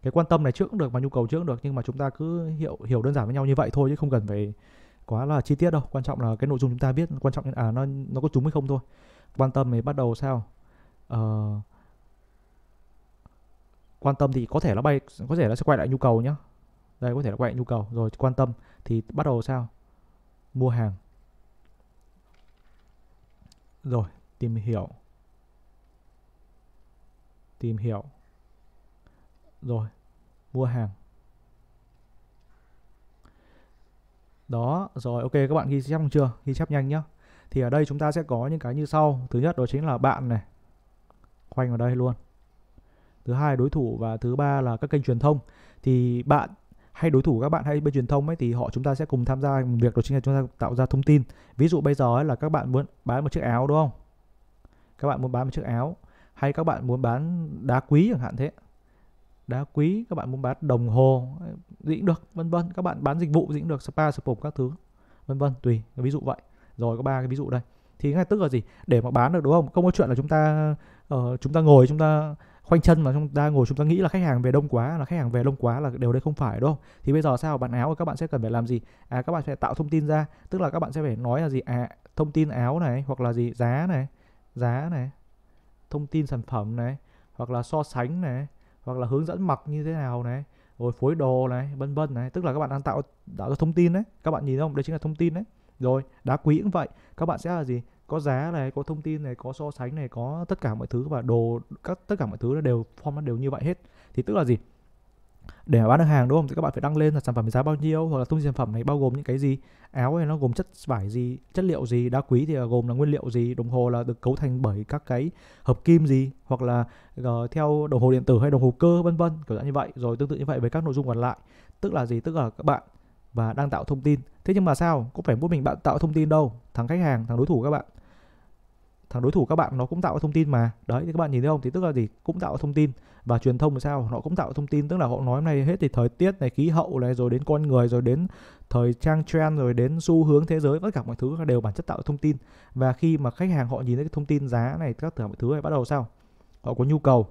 cái quan tâm này trước cũng được mà nhu cầu trước cũng được nhưng mà chúng ta cứ hiểu hiểu đơn giản với nhau như vậy thôi chứ không cần phải quá là chi tiết đâu quan trọng là cái nội dung chúng ta biết quan trọng là à, nó nó có trúng hay không thôi quan tâm thì bắt đầu sao uh, quan tâm thì có thể nó bay có thể nó sẽ quay lại nhu cầu nhá đây có thể là quay lại nhu cầu rồi quan tâm thì bắt đầu sao mua hàng rồi tìm hiểu tìm hiểu rồi mua hàng đó rồi ok các bạn ghi chép không chưa ghi chép nhanh nhá thì ở đây chúng ta sẽ có những cái như sau thứ nhất đó chính là bạn này khoanh vào đây luôn thứ hai đối thủ và thứ ba là các kênh truyền thông thì bạn hay đối thủ các bạn hay bên truyền thông ấy thì họ chúng ta sẽ cùng tham gia một việc đó chính là chúng ta tạo ra thông tin ví dụ bây giờ ấy là các bạn muốn bán một chiếc áo đúng không các bạn muốn bán một chiếc áo hay các bạn muốn bán đá quý chẳng hạn thế đá quý các bạn muốn bán đồng hồ gì cũng được vân vân các bạn bán dịch vụ gì cũng được spa spa các thứ vân vân tùy ví dụ vậy rồi có ba cái ví dụ đây thì ngay tức là gì để mà bán được đúng không không có chuyện là chúng ta uh, chúng ta ngồi chúng ta khoanh chân mà chúng ta ngồi chúng ta nghĩ là khách hàng về đông quá là khách hàng về đông quá là đều đây không phải đâu thì bây giờ sao bạn áo các bạn sẽ cần phải làm gì à các bạn sẽ tạo thông tin ra tức là các bạn sẽ phải nói là gì à thông tin áo này hoặc là gì giá này giá này thông tin sản phẩm này hoặc là so sánh này hoặc là hướng dẫn mặc như thế nào này rồi phối đồ này vân vân này tức là các bạn đang tạo tạo ra thông tin đấy các bạn nhìn không đây chính là thông tin đấy rồi đá quý cũng vậy các bạn sẽ là gì có giá này có thông tin này có so sánh này có tất cả mọi thứ và đồ các tất cả mọi thứ đều form đều như vậy hết thì tức là gì để bán được hàng đúng không thì các bạn phải đăng lên là sản phẩm giá bao nhiêu hoặc là thông tin sản phẩm này bao gồm những cái gì áo này nó gồm chất vải gì chất liệu gì đá quý thì là gồm là nguyên liệu gì đồng hồ là được cấu thành bởi các cái hợp kim gì hoặc là uh, theo đồng hồ điện tử hay đồng hồ cơ vân vân kiểu dạng như vậy rồi tương tự như vậy với các nội dung còn lại tức là gì tức là các bạn và đang tạo thông tin thế nhưng mà sao có phải mỗi mình bạn tạo thông tin đâu thằng khách hàng thằng đối thủ các bạn thằng đối thủ các bạn nó cũng tạo thông tin mà đấy thì các bạn nhìn thấy không thì tức là gì cũng tạo thông tin và truyền thông thì sao nó cũng tạo thông tin tức là họ nói hôm nay hết thì thời tiết này khí hậu này rồi đến con người rồi đến thời trang trend rồi đến xu hướng thế giới tất cả mọi thứ đều bản chất tạo thông tin và khi mà khách hàng họ nhìn thấy cái thông tin giá này các thứ mọi thứ này bắt đầu sao họ có nhu cầu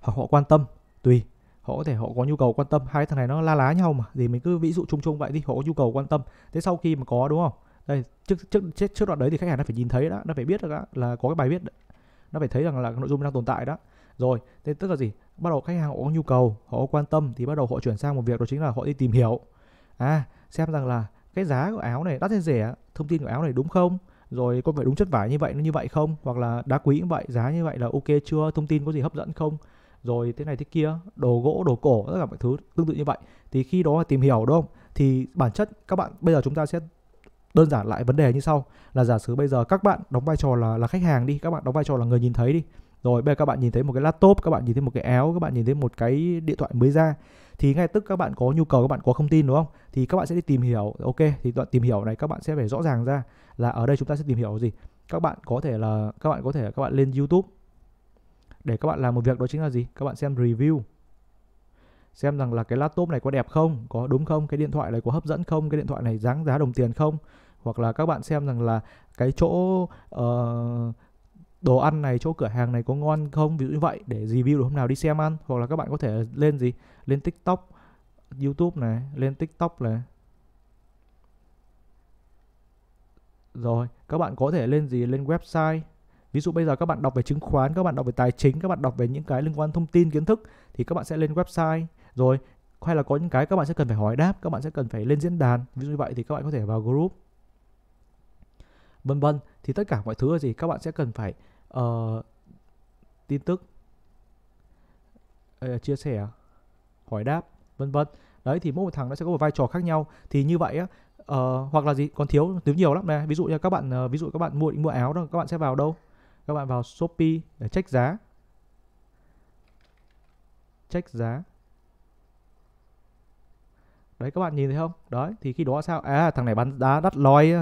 hoặc họ quan tâm tùy họ có thể họ có nhu cầu quan tâm hai thằng này nó la lá nhau mà thì mình cứ ví dụ chung chung vậy đi họ có nhu cầu quan tâm thế sau khi mà có đúng không đây trước trước trước đoạn đấy thì khách hàng nó phải nhìn thấy đó nó phải biết được đó, là có cái bài viết đó. nó phải thấy rằng là cái nội dung đang tồn tại đó rồi thế tức là gì bắt đầu khách hàng họ có nhu cầu họ có quan tâm thì bắt đầu họ chuyển sang một việc đó chính là họ đi tìm hiểu à xem rằng là cái giá của áo này đắt hay rẻ thông tin của áo này đúng không rồi có phải đúng chất vải như vậy nó như vậy không hoặc là đá quý như vậy giá như vậy là ok chưa thông tin có gì hấp dẫn không rồi thế này thế kia đồ gỗ đồ cổ tất cả mọi thứ tương tự như vậy thì khi đó là tìm hiểu đúng không thì bản chất các bạn bây giờ chúng ta sẽ đơn giản lại vấn đề như sau là giả sử bây giờ các bạn đóng vai trò là là khách hàng đi các bạn đóng vai trò là người nhìn thấy đi rồi bây giờ các bạn nhìn thấy một cái laptop các bạn nhìn thấy một cái áo các bạn nhìn thấy một cái điện thoại mới ra thì ngay tức các bạn có nhu cầu các bạn có thông tin đúng không thì các bạn sẽ đi tìm hiểu ok thì đoạn tìm hiểu này các bạn sẽ phải rõ ràng ra là ở đây chúng ta sẽ tìm hiểu gì các bạn có thể là các bạn có thể các bạn lên youtube để các bạn làm một việc đó chính là gì các bạn xem review xem rằng là cái laptop này có đẹp không có đúng không cái điện thoại này có hấp dẫn không cái điện thoại này dáng giá đồng tiền không hoặc là các bạn xem rằng là cái chỗ uh, đồ ăn này chỗ cửa hàng này có ngon không ví dụ như vậy để review được hôm nào đi xem ăn hoặc là các bạn có thể lên gì lên tiktok youtube này lên tiktok này rồi các bạn có thể lên gì lên website ví dụ bây giờ các bạn đọc về chứng khoán các bạn đọc về tài chính các bạn đọc về những cái liên quan thông tin kiến thức thì các bạn sẽ lên website rồi hay là có những cái các bạn sẽ cần phải hỏi đáp các bạn sẽ cần phải lên diễn đàn ví dụ như vậy thì các bạn có thể vào group vân vân thì tất cả mọi thứ là gì các bạn sẽ cần phải uh, tin tức uh, chia sẻ hỏi đáp vân vân đấy thì mỗi một thằng nó sẽ có một vai trò khác nhau thì như vậy á uh, hoặc là gì còn thiếu thiếu nhiều lắm này ví dụ như các bạn uh, ví dụ các bạn mua định mua áo đó các bạn sẽ vào đâu các bạn vào shopee để check giá check giá đấy các bạn nhìn thấy không đấy thì khi đó sao à thằng này bán đá đắt lói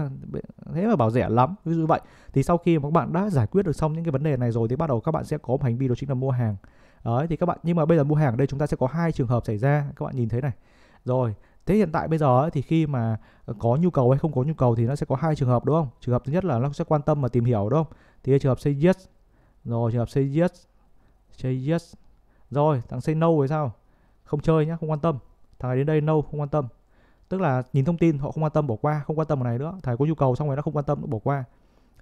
thế mà bảo rẻ lắm ví dụ vậy thì sau khi mà các bạn đã giải quyết được xong những cái vấn đề này rồi thì bắt đầu các bạn sẽ có một hành vi đó chính là mua hàng đấy thì các bạn nhưng mà bây giờ mua hàng ở đây chúng ta sẽ có hai trường hợp xảy ra các bạn nhìn thấy này rồi thế hiện tại bây giờ ấy, thì khi mà có nhu cầu hay không có nhu cầu thì nó sẽ có hai trường hợp đúng không trường hợp thứ nhất là nó sẽ quan tâm mà tìm hiểu đúng không thì trường hợp say yes rồi trường hợp say yes say yes rồi thằng say no rồi sao không chơi nhá không quan tâm thằng này đến đây no không quan tâm tức là nhìn thông tin họ không quan tâm bỏ qua không quan tâm vào này nữa thằng có nhu cầu xong rồi nó không quan tâm nó bỏ qua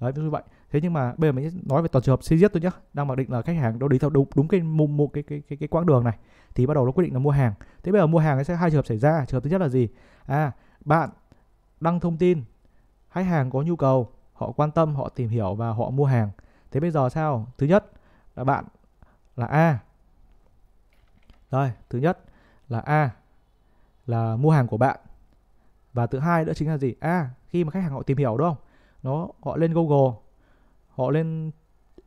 đấy như vậy thế nhưng mà bây giờ mình nói về toàn trường hợp CZ tôi nhé đang mặc định là khách hàng đâu đi theo đúng đúng cái một, một cái, cái cái cái quãng đường này thì bắt đầu nó quyết định là mua hàng thế bây giờ mua hàng sẽ hai trường hợp xảy ra trường hợp thứ nhất là gì à bạn đăng thông tin khách hàng có nhu cầu họ quan tâm họ tìm hiểu và họ mua hàng thế bây giờ sao thứ nhất là bạn là a rồi thứ nhất là a là mua hàng của bạn và thứ hai nữa chính là gì à khi mà khách hàng họ tìm hiểu đúng không nó họ lên google họ lên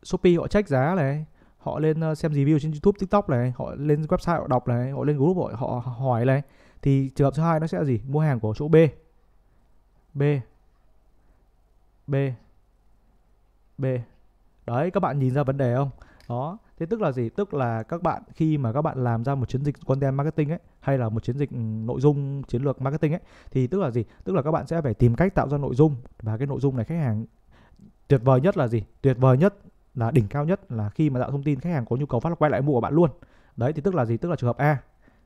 shopee họ check giá này họ lên ờ, xem review trên youtube tiktok này họ lên website họ đọc này họ lên group họ, họ hỏi này thì trường hợp thứ hai nó sẽ là gì mua hàng của chỗ b b b b đấy các bạn nhìn ra vấn đề không đó thế tức là gì tức là các bạn khi mà các bạn làm ra một chiến dịch content marketing ấy hay là một chiến dịch ừ, nội dung chiến lược marketing ấy thì tức là gì tức là các bạn sẽ phải tìm cách tạo ra nội dung và cái nội dung này khách hàng tuyệt vời nhất là gì tuyệt vời nhất là đỉnh cao nhất là khi mà tạo thông tin khách hàng có nhu cầu phát quay lại mua của bạn luôn đấy thì tức là gì tức là trường hợp a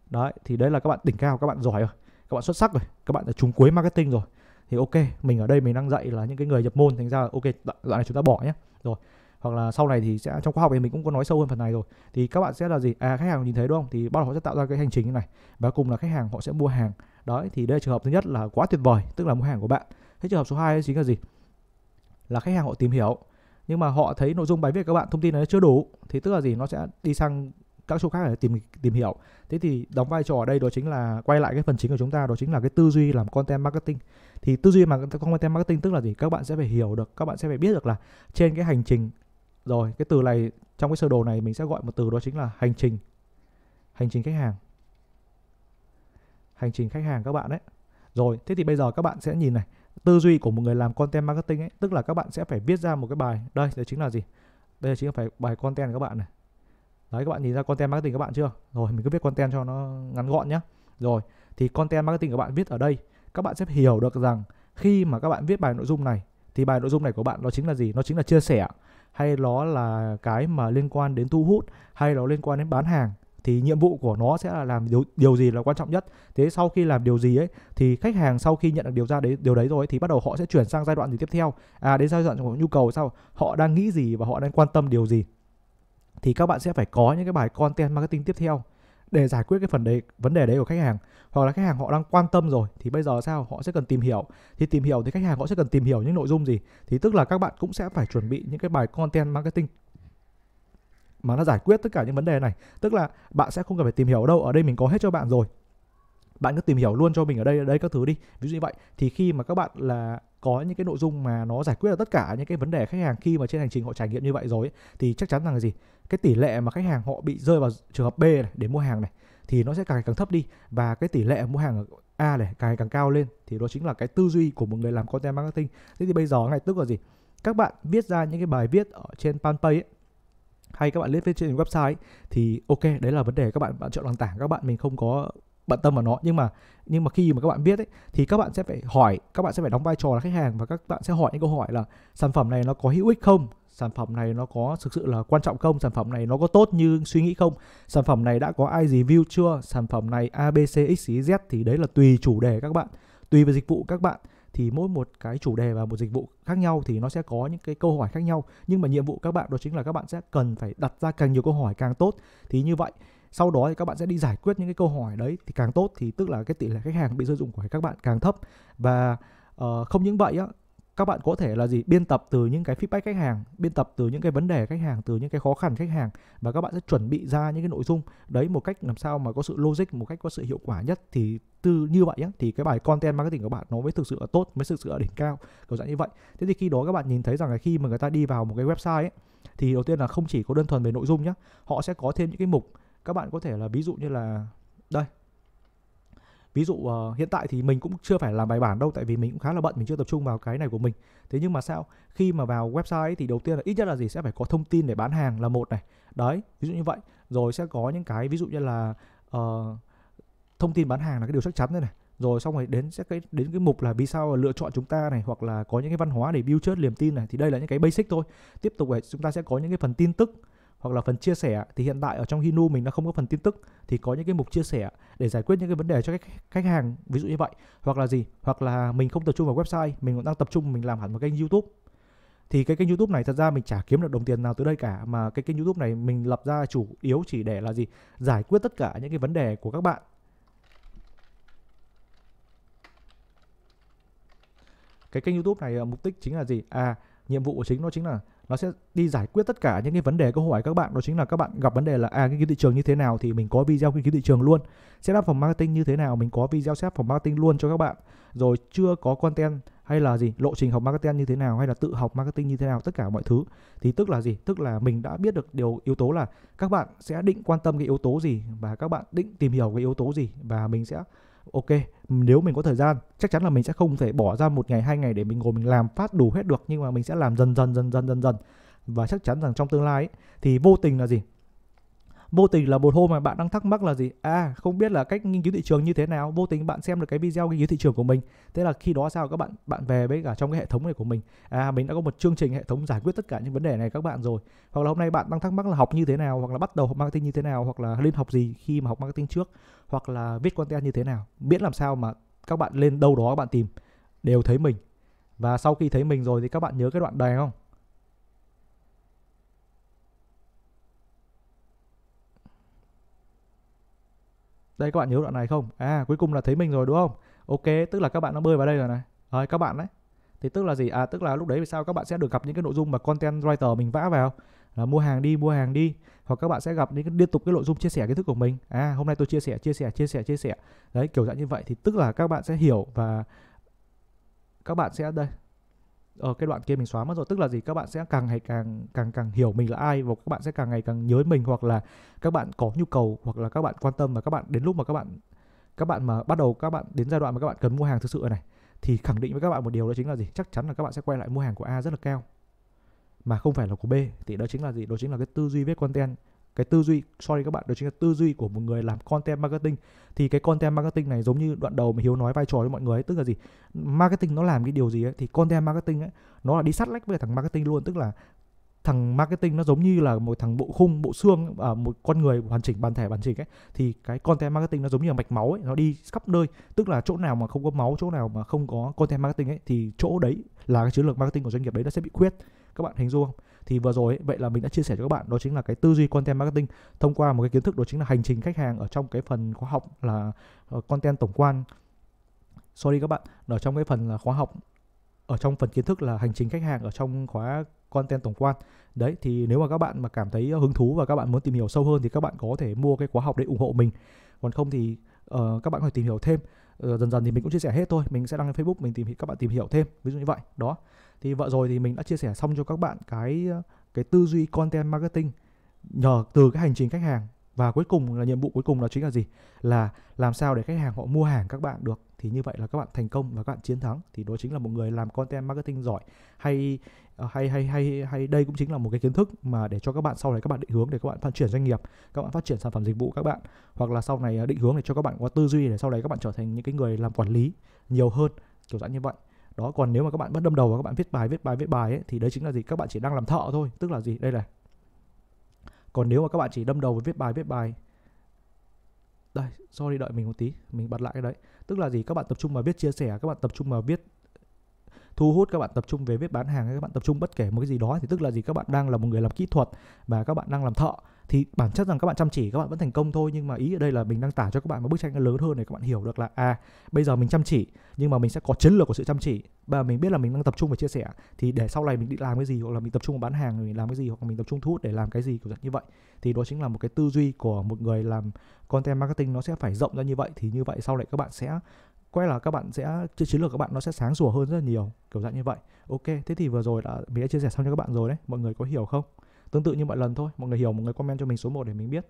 đấy thì đấy là các bạn đỉnh cao các bạn giỏi rồi các bạn xuất sắc rồi các bạn là trúng cuối marketing rồi thì ok mình ở đây mình đang dạy là những cái người nhập môn thành ra ok đoạn này chúng ta bỏ nhé rồi hoặc là sau này thì sẽ trong khóa học thì mình cũng có nói sâu hơn phần này rồi thì các bạn sẽ là gì à khách hàng nhìn thấy đúng không thì bắt đầu họ sẽ tạo ra cái hành trình như này và cùng là khách hàng họ sẽ mua hàng đấy thì đây là trường hợp thứ nhất là quá tuyệt vời tức là mua hàng của bạn thế trường hợp số 2 chính là gì là khách hàng họ tìm hiểu nhưng mà họ thấy nội dung bài viết các bạn thông tin nó chưa đủ thì tức là gì nó sẽ đi sang các chỗ khác để tìm tìm hiểu thế thì đóng vai trò ở đây đó chính là quay lại cái phần chính của chúng ta đó chính là cái tư duy làm content marketing thì tư duy mà content marketing tức là gì các bạn sẽ phải hiểu được các bạn sẽ phải biết được là trên cái hành trình rồi, cái từ này trong cái sơ đồ này mình sẽ gọi một từ đó chính là hành trình. Hành trình khách hàng. Hành trình khách hàng các bạn đấy. Rồi, thế thì bây giờ các bạn sẽ nhìn này, tư duy của một người làm content marketing ấy, tức là các bạn sẽ phải viết ra một cái bài. Đây, đấy chính là gì? Đây chính là phải bài content các bạn này. Đấy các bạn nhìn ra content marketing các bạn chưa? Rồi, mình cứ viết content cho nó ngắn gọn nhá. Rồi, thì content marketing các bạn viết ở đây, các bạn sẽ hiểu được rằng khi mà các bạn viết bài nội dung này thì bài nội dung này của bạn nó chính là gì? Nó chính là chia sẻ hay nó là cái mà liên quan đến thu hút hay nó liên quan đến bán hàng thì nhiệm vụ của nó sẽ là làm điều, điều gì là quan trọng nhất thế sau khi làm điều gì ấy thì khách hàng sau khi nhận được điều ra đấy điều đấy rồi thì bắt đầu họ sẽ chuyển sang giai đoạn gì tiếp theo à đến giai đoạn của nhu cầu sau họ đang nghĩ gì và họ đang quan tâm điều gì thì các bạn sẽ phải có những cái bài content marketing tiếp theo để giải quyết cái phần đấy vấn đề đấy của khách hàng hoặc là khách hàng họ đang quan tâm rồi thì bây giờ sao họ sẽ cần tìm hiểu thì tìm hiểu thì khách hàng họ sẽ cần tìm hiểu những nội dung gì thì tức là các bạn cũng sẽ phải chuẩn bị những cái bài content marketing mà nó giải quyết tất cả những vấn đề này tức là bạn sẽ không cần phải tìm hiểu đâu ở đây mình có hết cho bạn rồi bạn cứ tìm hiểu luôn cho mình ở đây ở đây các thứ đi ví dụ như vậy thì khi mà các bạn là có những cái nội dung mà nó giải quyết được tất cả những cái vấn đề khách hàng khi mà trên hành trình họ trải nghiệm như vậy rồi ấy, thì chắc chắn rằng là gì cái tỷ lệ mà khách hàng họ bị rơi vào trường hợp B này để mua hàng này thì nó sẽ càng ngày càng thấp đi và cái tỷ lệ mua hàng ở A này càng ngày càng cao lên thì đó chính là cái tư duy của một người làm content marketing. Thế thì bây giờ ngay tức là gì? Các bạn viết ra những cái bài viết ở trên Panpay ấy, hay các bạn lên trên website ấy, thì ok đấy là vấn đề các bạn bạn chọn nền tảng các bạn mình không có bận tâm vào nó nhưng mà nhưng mà khi mà các bạn biết ấy thì các bạn sẽ phải hỏi các bạn sẽ phải đóng vai trò là khách hàng và các bạn sẽ hỏi những câu hỏi là sản phẩm này nó có hữu ích không sản phẩm này nó có thực sự là quan trọng không sản phẩm này nó có tốt như suy nghĩ không sản phẩm này đã có ai review chưa sản phẩm này a b c x y z thì đấy là tùy chủ đề các bạn tùy về dịch vụ các bạn thì mỗi một cái chủ đề và một dịch vụ khác nhau thì nó sẽ có những cái câu hỏi khác nhau nhưng mà nhiệm vụ các bạn đó chính là các bạn sẽ cần phải đặt ra càng nhiều câu hỏi càng tốt thì như vậy sau đó thì các bạn sẽ đi giải quyết những cái câu hỏi đấy thì càng tốt thì tức là cái tỷ lệ khách hàng bị sử dụng của các bạn càng thấp và uh, không những vậy á các bạn có thể là gì biên tập từ những cái feedback khách hàng biên tập từ những cái vấn đề khách hàng từ những cái khó khăn khách hàng và các bạn sẽ chuẩn bị ra những cái nội dung đấy một cách làm sao mà có sự logic một cách có sự hiệu quả nhất thì từ như vậy á, thì cái bài content marketing của bạn nó mới thực sự là tốt mới thực sự là đỉnh cao kiểu dạng như vậy thế thì khi đó các bạn nhìn thấy rằng là khi mà người ta đi vào một cái website ấy, thì đầu tiên là không chỉ có đơn thuần về nội dung nhé họ sẽ có thêm những cái mục các bạn có thể là ví dụ như là đây ví dụ uh, hiện tại thì mình cũng chưa phải làm bài bản đâu tại vì mình cũng khá là bận mình chưa tập trung vào cái này của mình thế nhưng mà sao khi mà vào website ấy, thì đầu tiên là ít nhất là gì sẽ phải có thông tin để bán hàng là một này đấy ví dụ như vậy rồi sẽ có những cái ví dụ như là uh, thông tin bán hàng là cái điều chắc chắn đây này rồi xong rồi đến sẽ cái đến cái mục là vì sao lựa chọn chúng ta này hoặc là có những cái văn hóa để build chớt niềm tin này thì đây là những cái basic thôi tiếp tục là chúng ta sẽ có những cái phần tin tức hoặc là phần chia sẻ thì hiện tại ở trong Hinu mình đã không có phần tin tức thì có những cái mục chia sẻ để giải quyết những cái vấn đề cho khách khách hàng ví dụ như vậy hoặc là gì hoặc là mình không tập trung vào website mình cũng đang tập trung mình làm hẳn một kênh YouTube thì cái kênh YouTube này thật ra mình chả kiếm được đồng tiền nào từ đây cả mà cái kênh YouTube này mình lập ra chủ yếu chỉ để là gì giải quyết tất cả những cái vấn đề của các bạn cái kênh YouTube này à, mục đích chính là gì à nhiệm vụ của chính nó chính là nó sẽ đi giải quyết tất cả những cái vấn đề câu hỏi các bạn đó chính là các bạn gặp vấn đề là à cái thị trường như thế nào thì mình có video nghiên thị trường luôn setup phòng marketing như thế nào mình có video setup phòng marketing luôn cho các bạn rồi chưa có content hay là gì lộ trình học marketing như thế nào hay là tự học marketing như thế nào tất cả mọi thứ thì tức là gì tức là mình đã biết được điều yếu tố là các bạn sẽ định quan tâm cái yếu tố gì và các bạn định tìm hiểu cái yếu tố gì và mình sẽ ok nếu mình có thời gian chắc chắn là mình sẽ không thể bỏ ra một ngày hai ngày để mình ngồi mình làm phát đủ hết được nhưng mà mình sẽ làm dần dần dần dần dần dần và chắc chắn rằng trong tương lai ấy, thì vô tình là gì vô tình là một hôm mà bạn đang thắc mắc là gì à không biết là cách nghiên cứu thị trường như thế nào vô tình bạn xem được cái video nghiên cứu thị trường của mình thế là khi đó sao các bạn bạn về với cả trong cái hệ thống này của mình à mình đã có một chương trình hệ thống giải quyết tất cả những vấn đề này các bạn rồi hoặc là hôm nay bạn đang thắc mắc là học như thế nào hoặc là bắt đầu học marketing như thế nào hoặc là lên học gì khi mà học marketing trước hoặc là viết content như thế nào Biết làm sao mà các bạn lên đâu đó các bạn tìm đều thấy mình và sau khi thấy mình rồi thì các bạn nhớ cái đoạn này không đây các bạn nhớ đoạn này không à cuối cùng là thấy mình rồi đúng không ok tức là các bạn đã bơi vào đây rồi này rồi các bạn đấy thì tức là gì à tức là lúc đấy vì sao các bạn sẽ được gặp những cái nội dung mà content writer mình vã vào là mua hàng đi mua hàng đi hoặc các bạn sẽ gặp những cái liên tục cái nội dung chia sẻ kiến thức của mình à hôm nay tôi chia sẻ chia sẻ chia sẻ chia sẻ đấy kiểu dạng như vậy thì tức là các bạn sẽ hiểu và các bạn sẽ đây ờ, cái đoạn kia mình xóa mất rồi tức là gì các bạn sẽ càng ngày càng càng càng hiểu mình là ai và các bạn sẽ càng ngày càng nhớ mình hoặc là các bạn có nhu cầu hoặc là các bạn quan tâm và các bạn đến lúc mà các bạn các bạn mà bắt đầu các bạn đến giai đoạn mà các bạn cần mua hàng thực sự này thì khẳng định với các bạn một điều đó chính là gì chắc chắn là các bạn sẽ quay lại mua hàng của A rất là cao mà không phải là của B thì đó chính là gì đó chính là cái tư duy viết content cái tư duy sorry các bạn đó chính là tư duy của một người làm content marketing thì cái content marketing này giống như đoạn đầu mà hiếu nói vai trò cho mọi người ấy, tức là gì marketing nó làm cái điều gì ấy thì content marketing ấy nó là đi sát lách với thằng marketing luôn tức là thằng marketing nó giống như là một thằng bộ khung bộ xương ở à, một con người hoàn chỉnh bàn thể hoàn chỉnh ấy thì cái content marketing nó giống như là mạch máu ấy nó đi khắp nơi tức là chỗ nào mà không có máu chỗ nào mà không có content marketing ấy thì chỗ đấy là cái chiến lược marketing của doanh nghiệp đấy nó sẽ bị khuyết các bạn hình dung không thì vừa rồi vậy là mình đã chia sẻ cho các bạn đó chính là cái tư duy content marketing thông qua một cái kiến thức đó chính là hành trình khách hàng ở trong cái phần khóa học là ờ, content tổng quan sorry các bạn ở trong cái phần là khóa học ở trong phần kiến thức là hành trình khách hàng ở trong khóa content tổng quan đấy thì nếu mà các bạn mà cảm thấy ờ, hứng thú và các bạn muốn tìm hiểu sâu hơn thì các bạn có thể mua cái khóa học để ủng hộ mình còn không thì uh, các bạn có thể tìm hiểu thêm uh, dần dần thì mình cũng chia sẻ hết thôi mình sẽ đăng lên facebook mình tìm các bạn tìm hiểu thêm ví dụ như vậy đó thì vợ rồi thì mình đã chia sẻ xong cho các bạn cái cái tư duy content marketing nhờ từ cái hành trình khách hàng và cuối cùng là nhiệm vụ cuối cùng là chính là gì là làm sao để khách hàng họ mua hàng các bạn được thì như vậy là các bạn thành công và các bạn chiến thắng thì đó chính là một người làm content marketing giỏi hay hay hay hay hay đây cũng chính là một cái kiến thức mà để cho các bạn sau này các bạn định hướng để các bạn phát triển doanh nghiệp các bạn phát triển sản phẩm dịch vụ các bạn hoặc là sau này định hướng để cho các bạn có tư duy để sau này các bạn trở thành những cái người làm quản lý nhiều hơn kiểu dạng như vậy đó còn nếu mà các bạn bắt đâm đầu và các bạn viết bài viết bài viết bài ấy, thì đấy chính là gì các bạn chỉ đang làm thợ thôi tức là gì đây này còn nếu mà các bạn chỉ đâm đầu và viết bài viết bài đây sorry đợi mình một tí mình bật lại cái đấy tức là gì các bạn tập trung vào viết chia sẻ các bạn tập trung vào viết thu hút các bạn tập trung về viết bán hàng các bạn tập trung bất kể một cái gì đó thì tức là gì các bạn đang là một người làm kỹ thuật và các bạn đang làm thợ thì bản chất rằng các bạn chăm chỉ các bạn vẫn thành công thôi nhưng mà ý ở đây là mình đang tả cho các bạn một bức tranh lớn hơn để các bạn hiểu được là à bây giờ mình chăm chỉ nhưng mà mình sẽ có chiến lược của sự chăm chỉ và mình biết là mình đang tập trung và chia sẻ thì để sau này mình đi làm cái gì hoặc là mình tập trung vào bán hàng mình làm cái gì hoặc là mình tập trung thu hút để làm cái gì kiểu dạng như vậy thì đó chính là một cái tư duy của một người làm content marketing nó sẽ phải rộng ra như vậy thì như vậy sau này các bạn sẽ quay là các bạn sẽ chiến lược các bạn nó sẽ sáng sủa hơn rất là nhiều kiểu dạng như vậy ok thế thì vừa rồi là mình đã chia sẻ xong cho các bạn rồi đấy mọi người có hiểu không tương tự như mọi lần thôi mọi người hiểu mọi người comment cho mình số 1 để mình biết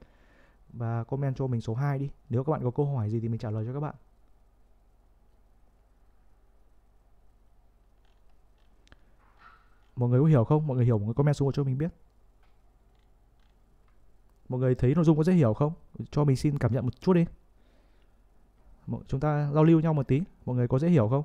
và comment cho mình số 2 đi nếu các bạn có câu hỏi gì thì mình trả lời cho các bạn mọi người có hiểu không mọi người hiểu mọi người comment số 1 cho mình biết mọi người thấy nội dung có dễ hiểu không cho mình xin cảm nhận một chút đi chúng ta giao lưu nhau một tí mọi người có dễ hiểu không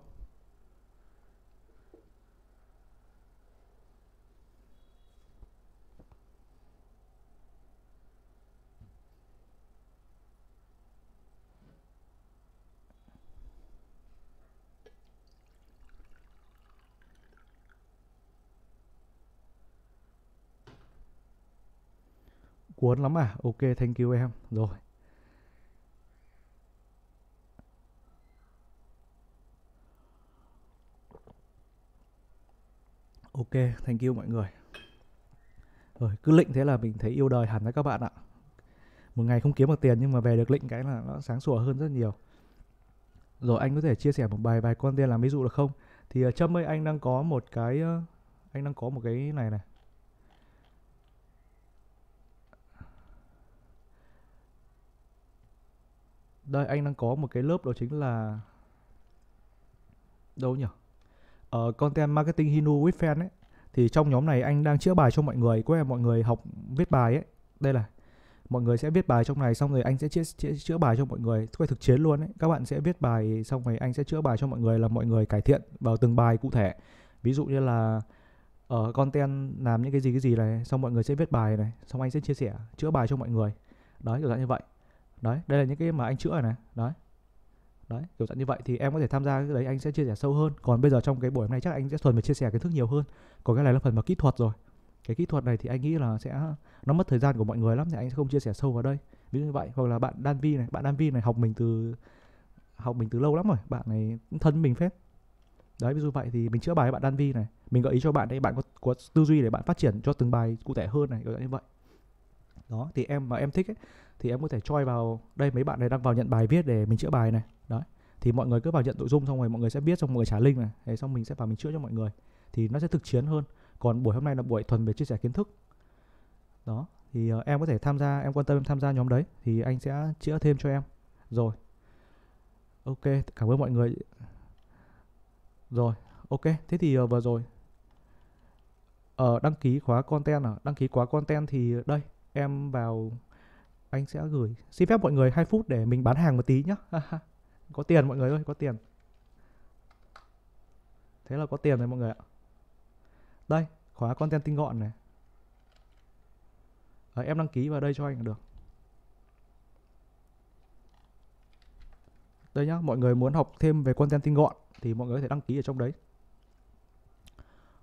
Cuốn lắm à? Ok, thank you em. Rồi. Ok, thank you mọi người. Rồi, cứ lịnh thế là mình thấy yêu đời hẳn đấy các bạn ạ. Một ngày không kiếm được tiền nhưng mà về được lịnh cái là nó sáng sủa hơn rất nhiều. Rồi anh có thể chia sẻ một bài bài content làm ví dụ được không? Thì Trâm ờ, ơi anh đang có một cái ờ, anh đang có một cái này này đây anh đang có một cái lớp đó chính là đâu nhỉ ở ờ, uh, content marketing Hino with fan ấy thì trong nhóm này anh đang chữa bài cho mọi người có mọi người học viết bài ấy đây là mọi người sẽ viết bài trong này xong rồi anh sẽ chữa, chữa, chữa bài cho mọi người quay thực chiến luôn ấy các bạn sẽ viết bài xong rồi anh sẽ chữa bài cho mọi người là mọi người cải thiện vào từng bài cụ thể ví dụ như là ở ờ, uh, content làm những cái gì cái gì này xong mọi người sẽ viết bài này xong anh sẽ chia sẻ chữa bài cho mọi người đấy kiểu dạng như vậy đấy đây là những cái mà anh chữa này đấy đấy kiểu dạng như vậy thì em có thể tham gia cái đấy anh sẽ chia sẻ sâu hơn còn bây giờ trong cái buổi hôm nay chắc anh sẽ thuần về chia sẻ kiến thức nhiều hơn còn cái này là phần mà kỹ thuật rồi cái kỹ thuật này thì anh nghĩ là sẽ nó mất thời gian của mọi người lắm thì anh sẽ không chia sẻ sâu vào đây ví dụ như vậy hoặc là bạn Dan Vi này bạn Dan Vi này học mình từ học mình từ lâu lắm rồi bạn này thân mình phết đấy ví dụ vậy thì mình chữa bài bạn Dan Vi này mình gợi ý cho bạn đấy bạn có, có tư duy để bạn phát triển cho từng bài cụ thể hơn này kiểu dạng như vậy đó thì em mà em thích ấy, thì em có thể choi vào đây mấy bạn này đang vào nhận bài viết để mình chữa bài này đấy thì mọi người cứ vào nhận nội dung xong rồi mọi người sẽ biết xong mọi người trả link này đấy, xong mình sẽ vào mình chữa cho mọi người thì nó sẽ thực chiến hơn còn buổi hôm nay là buổi thuần về chia sẻ kiến thức đó thì uh, em có thể tham gia em quan tâm em tham gia nhóm đấy thì anh sẽ chữa thêm cho em rồi ok cảm ơn mọi người rồi ok thế thì uh, vừa rồi ở ờ, uh, đăng ký khóa content à đăng ký khóa content thì đây em vào anh sẽ gửi xin phép mọi người 2 phút để mình bán hàng một tí nhá có tiền mọi người ơi có tiền thế là có tiền rồi mọi người ạ đây khóa content tinh gọn này Đấy, em đăng ký vào đây cho anh được đây nhá mọi người muốn học thêm về content tinh gọn thì mọi người có thể đăng ký ở trong đấy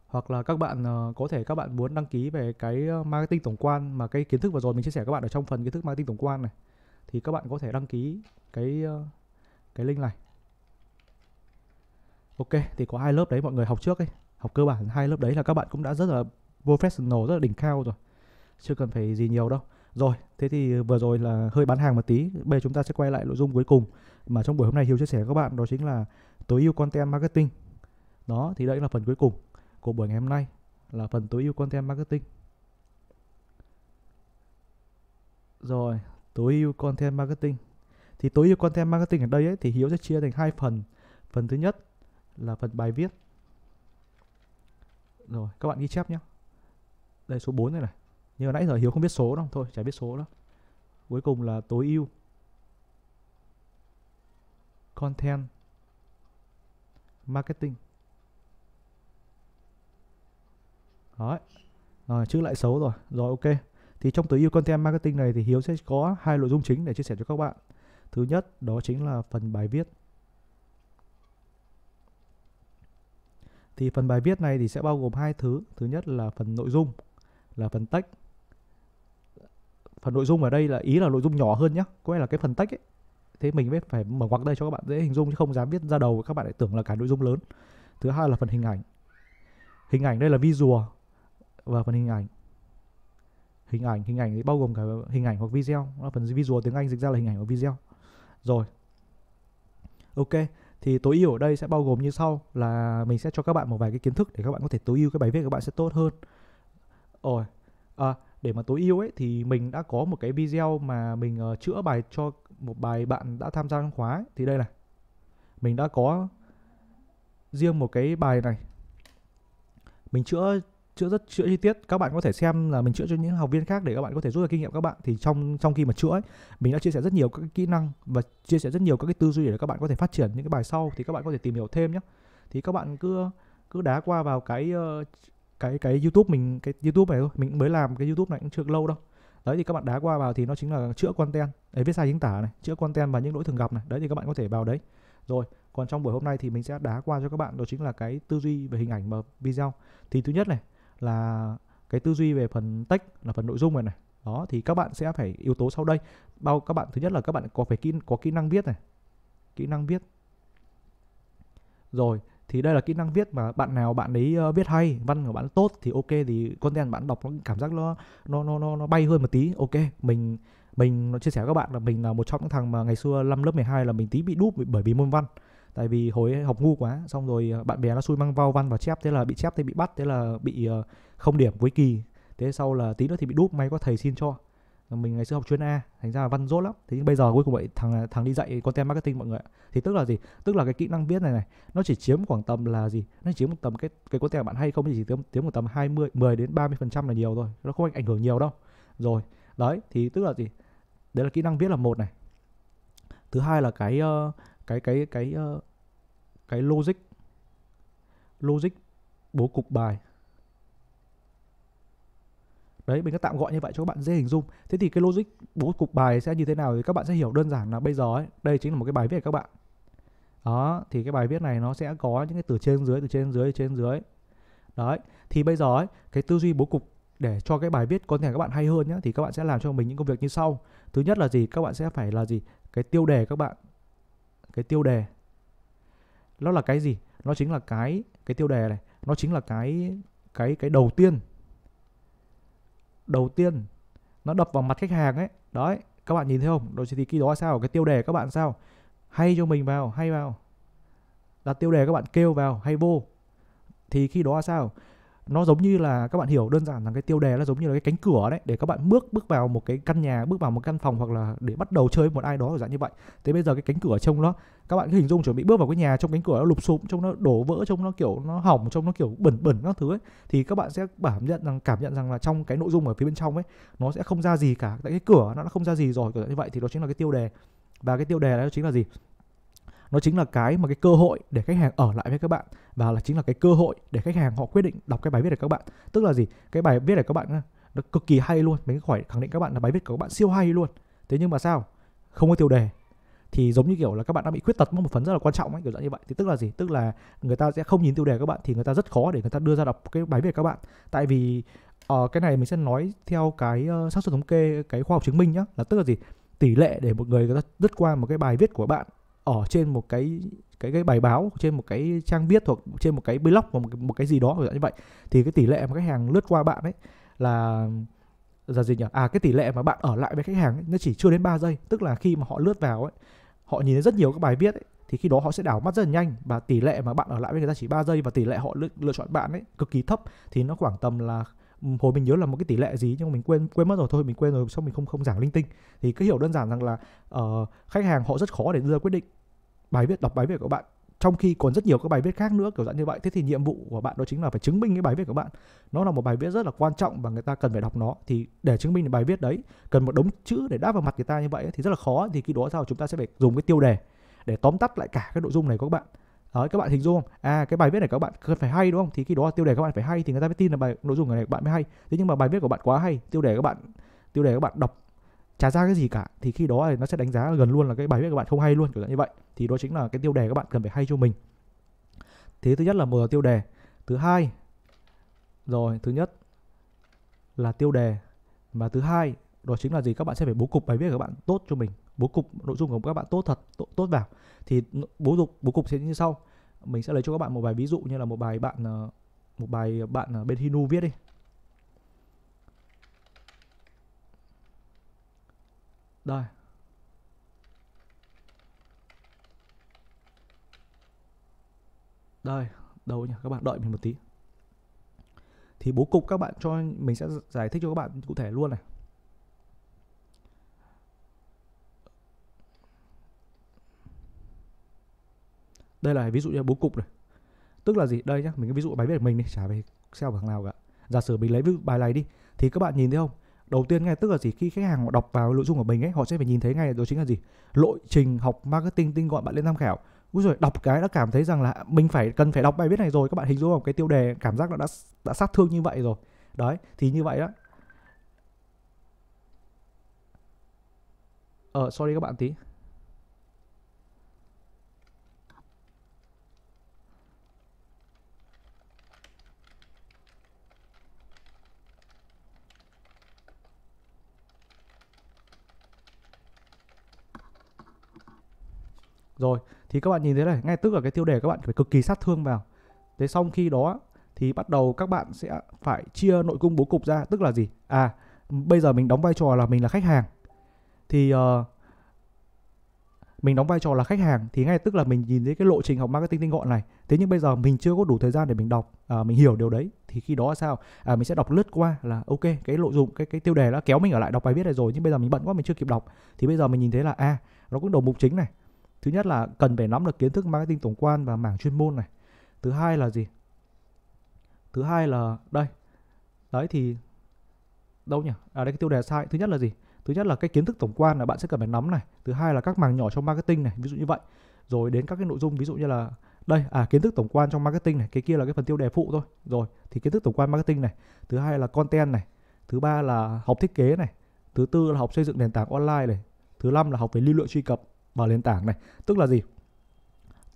hoặc là các bạn ờ, có thể các bạn muốn đăng ký về cái ờ, marketing tổng quan mà cái kiến thức vừa rồi mình chia sẻ các bạn ở trong phần kiến thức marketing tổng quan này thì các bạn có thể đăng ký cái ờ, cái link này ok thì có hai lớp đấy mọi người học trước ấy học cơ bản hai lớp đấy là các bạn cũng đã rất là professional rất là đỉnh cao rồi chưa cần phải gì nhiều đâu rồi thế thì vừa rồi là hơi bán hàng một tí bây giờ chúng ta sẽ quay lại nội dung cuối cùng mà trong buổi hôm nay hiếu chia sẻ với các bạn đó chính là tối ưu content marketing đó thì đấy là phần cuối cùng của buổi ngày hôm nay là phần tối ưu content marketing. Rồi, tối ưu content marketing. Thì tối ưu content marketing ở đây ấy, thì Hiếu sẽ chia thành hai phần. Phần thứ nhất là phần bài viết. Rồi, các bạn ghi chép nhé. Đây số 4 này này. Nhưng mà nãy giờ Hiếu không biết số đâu, thôi chả biết số đó Cuối cùng là tối ưu content marketing Đấy. Rồi, chữ lại xấu rồi. Rồi ok. Thì trong tối ưu content marketing này thì Hiếu sẽ có hai nội dung chính để chia sẻ cho các bạn. Thứ nhất đó chính là phần bài viết. Thì phần bài viết này thì sẽ bao gồm hai thứ. Thứ nhất là phần nội dung là phần text. Phần nội dung ở đây là ý là nội dung nhỏ hơn nhé. Có nghĩa là cái phần text ấy. Thế mình mới phải mở ngoặc đây cho các bạn dễ hình dung chứ không dám viết ra đầu các bạn lại tưởng là cả nội dung lớn. Thứ hai là phần hình ảnh. Hình ảnh đây là visual và phần hình ảnh hình ảnh hình ảnh thì bao gồm cả hình ảnh hoặc video đó phần visual tiếng anh dịch ra là hình ảnh hoặc video rồi ok thì tối ưu ở đây sẽ bao gồm như sau là mình sẽ cho các bạn một vài cái kiến thức để các bạn có thể tối ưu cái bài viết các bạn sẽ tốt hơn rồi à, để mà tối ưu ấy thì mình đã có một cái video mà mình uh, chữa bài cho một bài bạn đã tham gia trong khóa ấy. thì đây này mình đã có riêng một cái bài này mình chữa chữa rất chữa chi tiết các bạn có thể xem là mình chữa cho những học viên khác để các bạn có thể rút ra kinh nghiệm các bạn thì trong trong khi mà chữa ấy, mình đã chia sẻ rất nhiều các cái kỹ năng và chia sẻ rất nhiều các cái tư duy để các bạn có thể phát triển những cái bài sau thì các bạn có thể tìm hiểu thêm nhé thì các bạn cứ cứ đá qua vào cái ờ, cái cái youtube mình cái youtube này thôi mình mới làm cái youtube này cũng chưa lâu đâu đấy thì các bạn đá qua vào thì nó chính là chữa content ấy viết sai chính tả này chữa content và những lỗi thường gặp này đấy thì các bạn có thể vào đấy rồi còn trong buổi hôm nay thì mình sẽ đá qua cho các bạn đó chính là cái tư duy về hình ảnh và video thì thứ nhất này là cái tư duy về phần text là phần nội dung này này đó thì các bạn sẽ phải yếu tố sau đây bao các bạn thứ nhất là các bạn có phải kỹ có kỹ năng viết này kỹ năng viết rồi thì đây là kỹ năng viết mà bạn nào bạn ấy ờ, viết hay văn của bạn tốt thì ok thì content bạn đọc nó cảm giác nó nó nó nó, nó bay hơn một tí ok mình mình chia sẻ với các bạn là mình là một trong những thằng mà ngày xưa năm lớp 12 là mình tí bị đúp bởi vì môn văn tại vì hồi ấy học ngu quá xong rồi ờ, bạn bè nó xui mang vào văn vào chép thế là bị chép thế bị bắt thế là bị ờ, không điểm cuối kỳ thế sau là tí nữa thì bị đúp may có thầy xin cho mình ngày xưa học chuyên A thành ra là văn dốt lắm thế nhưng bây giờ cuối cùng vậy thằng à, thằng đi dạy content marketing mọi người ạ. thì tức là gì tức là cái kỹ năng viết này này nó chỉ chiếm khoảng tầm là gì nó chiếm một tầm cái cái content bạn hay không thì chỉ chiếm chiếm một tầm 20 10 đến 30 phần trăm là nhiều thôi nó không ảnh hưởng nhiều đâu rồi đấy thì tức là gì đấy là kỹ năng viết là một này thứ hai là cái ờ, cái cái cái, cái cái logic logic bố cục bài Đấy, mình đã tạm gọi như vậy cho các bạn dễ hình dung. Thế thì cái logic bố cục bài sẽ như thế nào thì các bạn sẽ hiểu đơn giản là bây giờ ấy, đây chính là một cái bài viết của các bạn. Đó, thì cái bài viết này nó sẽ có những cái từ trên dưới, từ trên dưới, từ trên dưới. Đấy, thì bây giờ ấy, cái tư duy bố cục để cho cái bài viết có thể các bạn hay hơn nhé thì các bạn sẽ làm cho mình những công việc như sau. Thứ nhất là gì? Các bạn sẽ phải là gì? Cái tiêu đề các bạn. Cái tiêu đề nó là cái gì nó chính là cái cái tiêu đề này nó chính là cái cái cái đầu tiên đầu tiên nó đập vào mặt khách hàng ấy đấy các bạn nhìn thấy không đồ thì khi đó sao cái tiêu đề các bạn sao hay cho mình vào hay vào là tiêu đề các bạn kêu vào hay vô thì khi đó sao nó giống như là các bạn hiểu đơn giản là cái tiêu đề nó giống như là cái cánh cửa đấy để các bạn bước bước vào một cái căn nhà bước vào một căn phòng hoặc là để bắt đầu chơi một ai đó dạng như vậy thế bây giờ cái cánh cửa trông nó các bạn cứ hình dung chuẩn bị bước vào cái nhà trong cánh cửa nó lụp xụp trông nó đổ vỡ trông nó kiểu nó hỏng trông nó kiểu bẩn bẩn các thứ ấy thì các bạn sẽ cảm nhận rằng cảm nhận rằng là trong cái nội dung ở phía bên trong ấy nó sẽ không ra gì cả tại cái cửa nó đã không ra gì rồi kiểu như vậy thì đó chính là cái tiêu đề và cái tiêu đề đó chính là gì nó chính là cái mà cái cơ hội để khách hàng ở lại với các bạn và là chính là cái cơ hội để khách hàng họ quyết định đọc cái bài viết của các bạn tức là gì cái bài viết của các bạn nó cực kỳ hay luôn mình khỏi khẳng định các bạn là bài viết của các bạn siêu hay luôn thế nhưng mà sao không có tiêu đề thì giống như kiểu là các bạn đã bị khuyết tật một phần rất là quan trọng ấy kiểu dạng như vậy thì tức là gì tức là người ta sẽ không nhìn tiêu đề các bạn thì người ta rất khó để người ta đưa ra đọc cái bài viết của các bạn tại vì uh, cái này mình sẽ nói theo cái uh, xác suất thống kê cái khoa học chứng minh nhá là tức là gì tỷ lệ để một người người ta lướt qua một cái bài viết của bạn ở trên một cái cái cái bài báo trên một cái trang viết hoặc trên một cái blog hoặc một một cái gì đó như vậy thì cái tỷ lệ mà khách hàng lướt qua bạn ấy là là gì nhỉ à cái tỷ lệ mà bạn ở lại với khách hàng ấy, nó chỉ chưa đến 3 giây tức là khi mà họ lướt vào ấy họ nhìn thấy rất nhiều các bài viết ấy, thì khi đó họ sẽ đảo mắt rất là nhanh và tỷ lệ mà bạn ở lại với người ta chỉ 3 giây và tỷ lệ họ lựa, lựa chọn bạn ấy cực kỳ thấp thì nó khoảng tầm là hồi mình nhớ là một cái tỷ lệ gì nhưng mà mình quên quên mất rồi thôi mình quên rồi xong mình không không giảng linh tinh thì cái hiểu đơn giản rằng là uh, khách hàng họ rất khó để đưa ra quyết định bài viết đọc bài viết của bạn trong khi còn rất nhiều các bài viết khác nữa kiểu dạng như vậy thế thì nhiệm vụ của bạn đó chính là phải chứng minh cái bài viết của bạn nó là một bài viết rất là quan trọng và người ta cần phải đọc nó thì để chứng minh bài viết đấy cần một đống chữ để đáp vào mặt người ta như vậy thì rất là khó thì khi đó sao chúng ta sẽ phải dùng cái tiêu đề để tóm tắt lại cả cái nội dung này của các bạn đó, các bạn hình dung không? À cái bài viết này các bạn cần phải hay đúng không? Thì khi đó tiêu đề các bạn phải hay thì người ta mới tin là bài nội dung này các bạn mới hay. Thế nhưng mà bài viết của bạn quá hay, tiêu đề các bạn tiêu đề các bạn đọc trả ra cái gì cả thì khi đó nó sẽ đánh giá gần luôn là cái bài viết của bạn không hay luôn kiểu như vậy thì đó chính là cái tiêu đề các bạn cần phải hay cho mình thế thứ nhất là mở tiêu đề thứ hai rồi thứ nhất là tiêu đề và thứ hai đó chính là gì các bạn sẽ phải bố cục bài viết của các bạn tốt cho mình bố cục nội dung của các bạn tốt thật tốt, tốt vào thì bố cục bố cục sẽ như sau mình sẽ lấy cho các bạn một bài ví dụ như là một bài bạn ờ, một bài bạn bên Hinu viết đi đây đây đâu nhỉ các bạn đợi mình một tí thì bố cục các bạn cho mình sẽ giải thích cho các bạn cụ thể luôn này đây là ví dụ như bố cục này tức là gì đây nhá mình cái ví dụ bài viết của mình đi trả về xem thằng nào cả giả sử mình lấy bài này đi thì các bạn nhìn thấy không đầu tiên ngay tức là gì khi khách hàng họ đọc vào nội dung của mình ấy họ sẽ phải nhìn thấy ngay đó chính là gì lộ trình học marketing tinh gọn bạn lên tham khảo Úi rồi đọc cái đã cảm thấy rằng là mình phải cần phải đọc bài viết này rồi các bạn hình dung vào cái tiêu đề cảm giác nó đã đã sát thương như vậy rồi đấy thì như vậy đó ờ sorry các bạn tí Rồi, thì các bạn nhìn thấy này, ngay tức là cái tiêu đề các bạn phải cực kỳ sát thương vào. Thế xong khi đó thì bắt đầu các bạn sẽ phải chia nội cung bố cục ra, tức là gì? À, bây giờ mình đóng vai trò là mình là khách hàng. Thì uh, mình đóng vai trò là khách hàng thì ngay tức là mình nhìn thấy cái lộ trình học marketing tinh gọn này thế nhưng bây giờ mình chưa có đủ thời gian để mình đọc à, mình hiểu điều đấy thì khi đó sao à, mình sẽ đọc lướt qua là ok cái nội dung cái cái tiêu đề đã kéo mình ở lại đọc bài viết này rồi nhưng bây giờ mình bận quá mình chưa kịp đọc thì bây giờ mình nhìn thấy là a à, nó cũng đầu mục chính này thứ nhất là cần phải nắm được kiến thức marketing tổng quan và mảng chuyên môn này thứ hai là gì thứ hai là đây đấy thì đâu nhỉ à đây cái tiêu đề sai thứ nhất là gì thứ nhất là cái kiến thức tổng quan là bạn sẽ cần phải nắm này thứ hai là các mảng nhỏ trong marketing này ví dụ như vậy rồi đến các cái nội dung ví dụ như là đây à kiến thức tổng quan trong marketing này cái kia là cái phần tiêu đề phụ thôi rồi thì kiến thức tổng quan marketing này thứ hai là content này thứ ba là học thiết kế này thứ tư là học xây dựng nền tảng online này thứ năm là học về lưu lượng truy cập vào nền tảng này tức là gì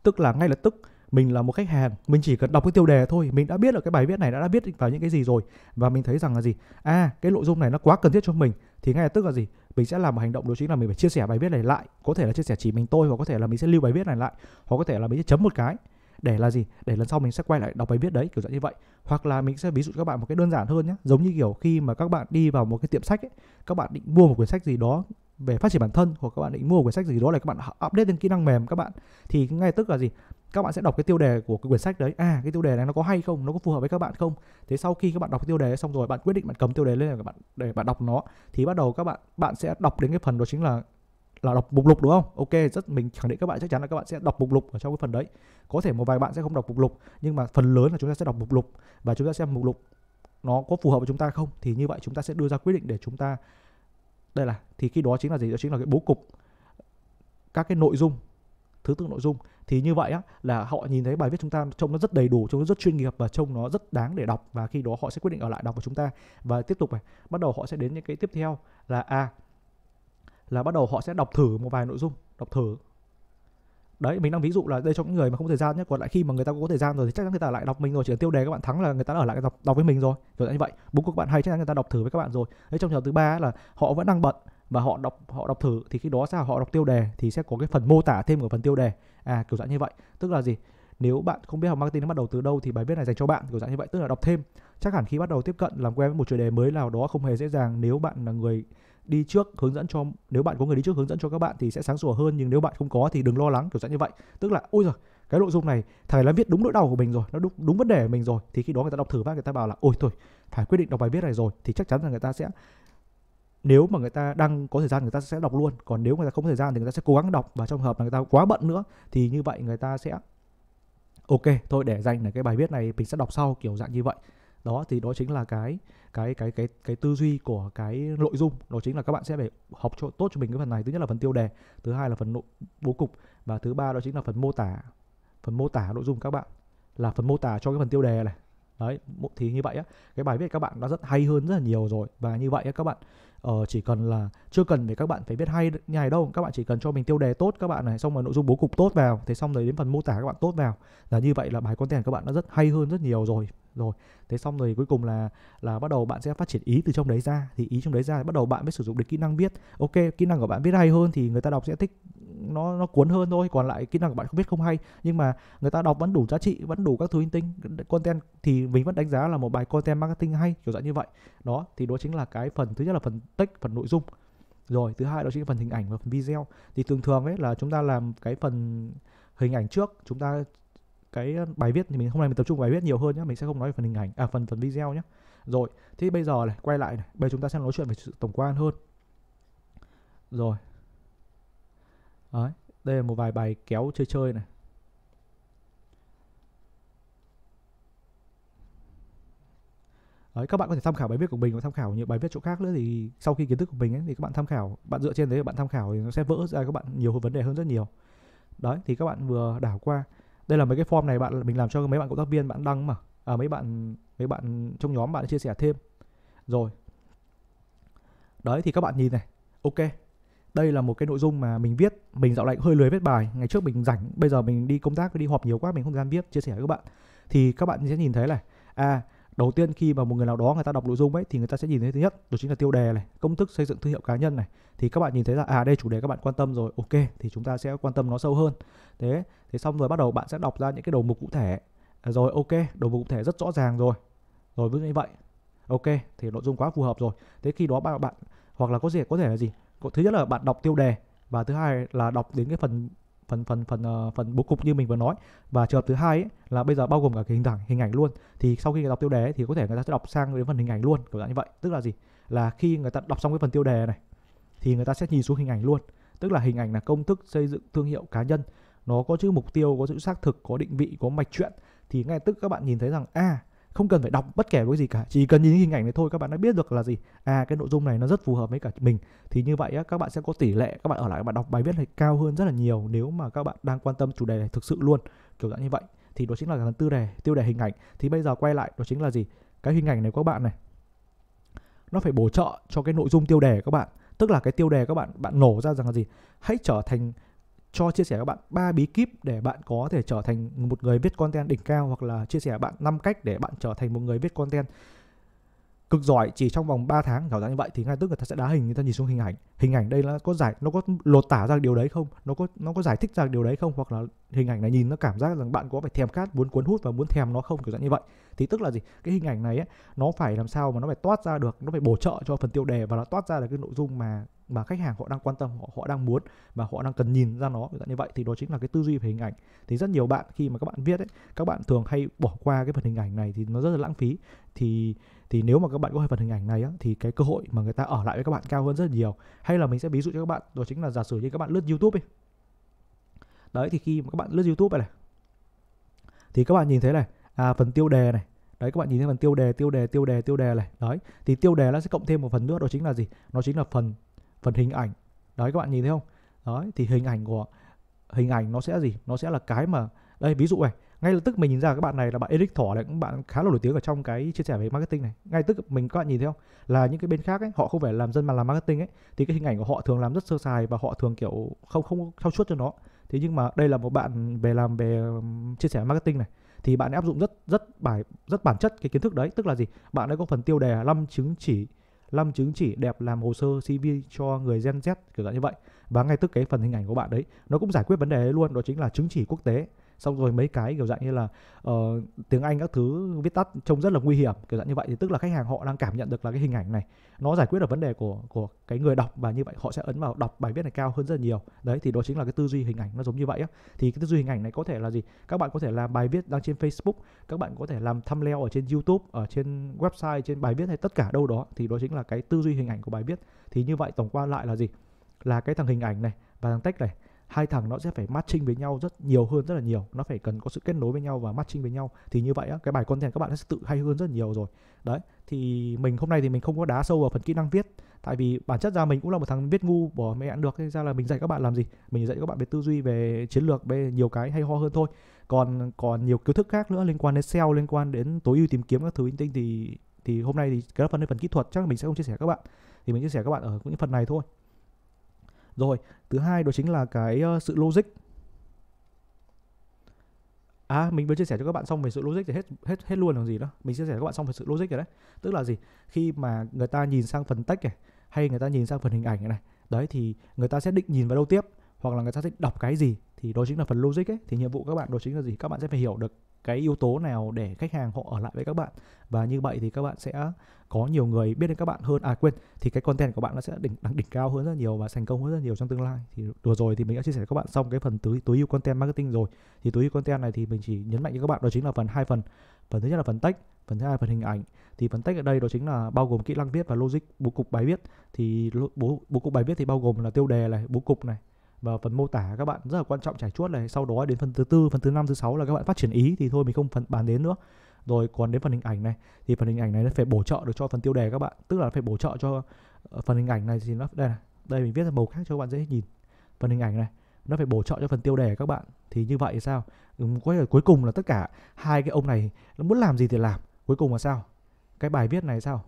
tức là ngay lập tức mình là một khách hàng mình chỉ cần đọc cái tiêu đề thôi mình đã biết ở cái bài viết này đã, đã biết vào những cái gì rồi và mình thấy rằng là gì à cái nội dung này nó quá cần thiết cho mình thì ngay lập tức là gì mình sẽ làm một hành động đó chính là mình phải chia sẻ bài viết này lại có thể là chia sẻ chỉ mình tôi hoặc có thể là mình sẽ lưu bài viết này lại hoặc có thể là mình sẽ chấm một cái để là gì để lần sau mình sẽ quay lại đọc bài viết đấy kiểu dạng như vậy hoặc là mình sẽ ví dụ cho các bạn một cái đơn giản hơn nhé giống như kiểu khi mà các bạn đi vào một cái tiệm sách ấy, các bạn định mua một quyển sách gì đó về phát triển bản thân hoặc các bạn định mua một quyển sách gì đó là các bạn update lên kỹ năng mềm các bạn thì ngay tức là gì các bạn sẽ đọc cái tiêu đề của cái quyển sách đấy à cái tiêu đề này nó có hay không nó có phù hợp với các bạn không thế sau khi các bạn đọc cái tiêu đề xong rồi bạn quyết định bạn cầm tiêu đề lên để bạn để bạn đọc nó thì bắt đầu các bạn bạn sẽ đọc đến cái phần đó chính là là đọc mục lục đúng không? Ok, rất mình khẳng định các bạn chắc chắn là các bạn sẽ đọc mục lục ở trong cái phần đấy. Có thể một vài bạn sẽ không đọc mục lục, nhưng mà phần lớn là chúng ta sẽ đọc mục lục và chúng ta xem mục lục nó có phù hợp với chúng ta không thì như vậy chúng ta sẽ đưa ra quyết định để chúng ta đây là thì khi đó chính là gì đó chính là cái bố cục các cái nội dung thứ tự nội dung thì như vậy á là họ nhìn thấy bài viết chúng ta trông nó rất đầy đủ trông nó rất chuyên nghiệp và trông nó rất đáng để đọc và khi đó họ sẽ quyết định ở lại đọc của chúng ta và tiếp tục này bắt đầu họ sẽ đến những cái tiếp theo là a à, là bắt đầu họ sẽ đọc thử một vài nội dung đọc thử đấy mình đang ví dụ là đây cho những người mà không có thời gian nhé còn lại khi mà người ta có thời gian rồi thì chắc chắn người ta lại đọc mình rồi chỉ cần tiêu đề các bạn thắng là người ta ở lại đọc đọc với mình rồi rồi như vậy bút của các bạn hay chắc chắn người ta đọc thử với các bạn rồi đấy trong trường thứ ba là họ vẫn đang bận và họ đọc họ đọc thử thì khi đó sẽ họ đọc tiêu đề thì sẽ có cái phần mô tả thêm của phần tiêu đề à kiểu dạng như vậy tức là gì nếu bạn không biết học marketing nó bắt đầu từ đâu thì bài viết này dành cho bạn kiểu dạng như vậy tức là đọc thêm chắc hẳn khi bắt đầu tiếp cận làm quen với một chủ đề mới nào đó không hề dễ dàng nếu bạn là người đi trước hướng dẫn cho nếu bạn có người đi trước hướng dẫn cho các bạn thì sẽ sáng sủa hơn nhưng nếu bạn không có thì đừng lo lắng kiểu dạng như vậy tức là ôi rồi cái nội dung này thầy nó viết đúng nỗi đau của mình rồi nó đúng đúng vấn đề của mình rồi thì khi đó người ta đọc thử phát người ta bảo là ôi thôi phải quyết định đọc bài viết này rồi thì chắc chắn là người ta sẽ nếu mà người ta đang có thời gian người ta sẽ đọc luôn còn nếu người ta không có thời gian thì người ta sẽ cố gắng đọc và trong hợp là người ta quá bận nữa thì như vậy người ta sẽ ok thôi để dành là cái bài viết này mình sẽ đọc sau kiểu dạng như vậy đó thì đó chính là cái cái cái cái cái tư duy của cái nội dung đó chính là các bạn sẽ phải học cho tốt cho mình cái phần này thứ nhất là phần tiêu đề thứ hai là phần nội, bố cục và thứ ba đó chính là phần mô tả phần mô tả nội dung các bạn là phần mô tả cho cái phần tiêu đề này đấy thì như vậy á cái bài viết các bạn đã rất hay hơn rất là nhiều rồi và như vậy á các bạn ờ chỉ cần là chưa cần phải các bạn phải biết hay nhảy đâu các bạn chỉ cần cho mình tiêu đề tốt các bạn này xong rồi nội dung bố cục tốt vào thế xong rồi đến phần mô tả các bạn tốt vào là như vậy là bài content các bạn đã rất hay hơn rất nhiều rồi rồi thế xong rồi cuối cùng là là bắt đầu bạn sẽ phát triển ý từ trong đấy ra thì ý trong đấy ra bắt đầu bạn mới sử dụng được kỹ năng viết ok kỹ năng của bạn viết hay hơn thì người ta đọc sẽ thích nó nó cuốn hơn thôi còn lại kỹ năng của bạn không biết không hay nhưng mà người ta đọc vẫn đủ giá trị vẫn đủ các thứ in tinh content thì mình vẫn đánh giá là một bài content marketing hay kiểu dạng như vậy đó thì đó chính là cái phần thứ nhất là phần text phần nội dung rồi thứ hai đó chính là phần hình ảnh và phần video thì thường thường ấy là chúng ta làm cái phần hình ảnh trước chúng ta cái bài viết thì mình hôm nay mình tập trung vào bài viết nhiều hơn nhé mình sẽ không nói về phần hình ảnh à phần phần video nhé rồi thế bây giờ này quay lại này bây giờ chúng ta sẽ nói chuyện về sự tổng quan hơn rồi Đấy, đây là một vài bài kéo chơi chơi này. Đấy, các bạn có thể tham khảo bài viết của mình và tham khảo những bài viết chỗ khác nữa thì sau khi kiến thức của mình ấy, thì các bạn tham khảo bạn dựa trên đấy bạn tham khảo thì nó sẽ vỡ ra các bạn nhiều vấn đề hơn rất nhiều đấy thì các bạn vừa đảo qua đây là mấy cái form này bạn mình làm cho mấy bạn cộng tác viên bạn đăng mà à, mấy bạn mấy bạn trong nhóm bạn chia sẻ thêm rồi đấy thì các bạn nhìn này ok đây là một cái nội dung mà mình viết mình dạo lại hơi lười viết bài ngày trước mình rảnh bây giờ mình đi công tác đi họp nhiều quá mình không gian viết chia sẻ với các bạn thì các bạn sẽ nhìn thấy này à đầu tiên khi mà một người nào đó người ta đọc nội dung ấy thì người ta sẽ nhìn thấy thứ nhất đó chính là tiêu đề này công thức xây dựng thương hiệu cá nhân này thì các bạn nhìn thấy là à đây chủ đề các bạn quan tâm rồi ok thì chúng ta sẽ quan tâm nó sâu hơn thế thì xong rồi bắt đầu bạn sẽ đọc ra những cái đầu mục cụ thể à, rồi ok đầu mục cụ thể rất rõ ràng rồi rồi với như vậy ok thì nội dung quá phù hợp rồi thế khi đó bạn bạn hoặc là có gì có thể là gì thứ nhất là bạn đọc tiêu đề và thứ hai là đọc đến cái phần phần phần phần uh, phần bố cục như mình vừa nói và trường hợp thứ hai ấy, là bây giờ bao gồm cả cái hình ảnh hình ảnh luôn thì sau khi người đọc tiêu đề ấy, thì có thể người ta sẽ đọc sang đến phần hình ảnh luôn kiểu dạng như vậy tức là gì là khi người ta đọc xong cái phần tiêu đề này thì người ta sẽ nhìn xuống hình ảnh luôn tức là hình ảnh là công thức xây dựng thương hiệu cá nhân nó có chữ mục tiêu có chữ xác thực có định vị có mạch truyện thì ngay tức các bạn nhìn thấy rằng a à, không cần phải đọc bất kể cái gì cả chỉ cần nhìn hình ảnh này thôi các bạn đã biết được là gì à cái nội dung này nó rất phù hợp với cả mình thì như vậy á, các bạn sẽ có tỷ lệ các bạn ở lại các bạn đọc bài viết này cao hơn rất là nhiều nếu mà các bạn đang quan tâm chủ đề này thực sự luôn kiểu dạng như vậy thì đó chính là phần tiêu đề tiêu đề hình ảnh thì bây giờ quay lại đó chính là gì cái hình ảnh này của các bạn này nó phải bổ trợ cho cái nội dung tiêu đề của các bạn tức là cái tiêu đề các bạn bạn nổ ra rằng là gì hãy trở thành cho chia sẻ các bạn ba bí kíp để bạn có thể trở thành một người viết content đỉnh cao hoặc là chia sẻ bạn năm cách để bạn trở thành một người viết content cực giỏi chỉ trong vòng 3 tháng kiểu dạng như vậy thì ngay tức người ta sẽ đá hình người ta nhìn xuống hình ảnh hình ảnh đây là có giải nó có lột tả ra điều đấy không nó có nó có giải thích ra điều đấy không hoặc là hình ảnh này nhìn nó cảm giác rằng bạn có phải thèm khát muốn cuốn hút và muốn thèm nó không kiểu dạng như vậy thì tức là gì cái hình ảnh này ấy, nó phải làm sao mà nó phải toát ra được nó phải bổ trợ cho phần tiêu đề và nó toát ra được cái nội dung mà mà khách hàng họ đang quan tâm họ họ đang muốn và họ đang cần nhìn ra nó như vậy thì đó chính là cái tư duy về hình ảnh thì rất nhiều bạn khi mà các bạn viết ấy các bạn thường hay bỏ qua cái phần hình ảnh này thì nó rất là lãng phí thì thì nếu mà các bạn có phần hình ảnh này á, thì cái cơ hội mà người ta ở lại với các bạn cao hơn rất nhiều hay là mình sẽ ví dụ cho các bạn đó chính là giả sử như các bạn lướt youtube ấy đấy thì khi mà các bạn lướt youtube này thì các bạn nhìn thấy này à, phần tiêu đề này đấy các bạn nhìn thấy phần tiêu đề tiêu đề tiêu đề tiêu đề này đấy thì tiêu đề nó sẽ cộng thêm một phần nữa đó chính là gì nó chính là phần phần hình ảnh đấy các bạn nhìn thấy không đấy thì hình ảnh của hình ảnh nó sẽ gì nó sẽ là cái mà đây ví dụ này ngay lập tức mình nhìn ra các bạn này là bạn Eric Thỏ này cũng bạn khá là nổi tiếng ở trong cái chia sẻ về marketing này ngay tức mình các bạn nhìn thấy không là những cái bên khác ấy họ không phải làm dân mà làm marketing ấy thì cái hình ảnh của họ thường làm rất sơ sài và họ thường kiểu không không trau chuốt cho nó thế nhưng mà đây là một bạn về làm về chia sẻ marketing này thì bạn áp dụng rất rất bài rất bản chất cái kiến thức đấy tức là gì bạn ấy có phần tiêu đề 5 chứng chỉ 5 chứng chỉ đẹp làm hồ sơ CV cho người Gen Z kiểu dạng như vậy. Và ngay tức cái phần hình ảnh của bạn đấy, nó cũng giải quyết vấn đề đấy luôn, đó chính là chứng chỉ quốc tế xong rồi mấy cái kiểu dạng như là uh, tiếng anh các thứ viết tắt trông rất là nguy hiểm kiểu dạng như vậy thì tức là khách hàng họ đang cảm nhận được là cái hình ảnh này nó giải quyết được vấn đề của của cái người đọc và như vậy họ sẽ ấn vào đọc bài viết này cao hơn rất là nhiều đấy thì đó chính là cái tư duy hình ảnh nó giống như vậy á thì cái tư duy hình ảnh này có thể là gì các bạn có thể làm bài viết đăng trên facebook các bạn có thể làm thumbnail ở trên youtube ở trên website trên bài viết hay tất cả đâu đó thì đó chính là cái tư duy hình ảnh của bài viết thì như vậy tổng qua lại là gì là cái thằng hình ảnh này và thằng text này hai thằng nó sẽ phải matching với nhau rất nhiều hơn rất là nhiều nó phải cần có sự kết nối với nhau và matching với nhau thì như vậy á, cái bài content các bạn sẽ tự hay hơn rất nhiều rồi đấy thì mình hôm nay thì mình không có đá sâu vào phần kỹ năng viết tại vì bản chất ra mình cũng là một thằng viết ngu bỏ mẹ ăn được nên ra là mình dạy các bạn làm gì mình dạy các bạn về tư duy về chiến lược về nhiều cái hay ho hơn thôi còn còn nhiều kiến thức khác nữa liên quan đến SEO liên quan đến tối ưu tìm kiếm các thứ tinh thì thì hôm nay thì cái phần phần kỹ thuật chắc là mình sẽ không chia sẻ các bạn thì mình chia sẻ các bạn ở những phần này thôi rồi, thứ hai đó chính là cái ờ, sự logic. À, mình vừa chia sẻ cho các bạn xong về sự logic thì hết hết hết luôn là gì đó. Mình chia sẻ cho các bạn xong về sự logic rồi đấy. Tức là gì? Khi mà người ta nhìn sang phần text này hay người ta nhìn sang phần hình ảnh này, đấy thì người ta sẽ định nhìn vào đâu tiếp hoặc là người ta sẽ đọc cái gì thì đó chính là phần logic ấy thì nhiệm vụ các bạn đó chính là gì các bạn sẽ phải hiểu được cái yếu tố nào để khách hàng họ ở lại với các bạn và như vậy thì các bạn sẽ có nhiều người biết đến các bạn hơn à quên thì cái content của bạn nó sẽ đỉnh đẳng đỉnh cao hơn rất nhiều và thành công hơn rất nhiều trong tương lai thì vừa rồi thì mình đã chia sẻ với các bạn xong cái phần túi túi ưu content marketing rồi thì túi ưu content này thì mình chỉ nhấn mạnh cho các bạn đó chính là phần hai phần phần thứ nhất là phần text phần thứ hai phần hình ảnh thì phần text ở đây đó chính là bao gồm kỹ năng viết và logic bố cục bài viết thì bố bố cục bài viết thì bao gồm là tiêu đề này bố cục này và phần mô tả các bạn rất là quan trọng trải chuốt này sau đó đến phần thứ tư phần thứ năm thứ sáu là các bạn phát triển ý thì thôi mình không phần bàn đến nữa rồi còn đến phần hình ảnh này thì phần hình ảnh này nó phải bổ trợ được cho phần tiêu đề các bạn tức là phải bổ trợ cho ờ, phần hình ảnh này thì nó đây này đây mình viết ra màu khác cho các bạn dễ nhìn phần hình ảnh này nó phải bổ trợ cho phần tiêu đề các bạn thì như vậy sao ừ, cuối cùng là tất cả hai cái ông này nó muốn làm gì thì làm cuối cùng là sao cái bài viết này sao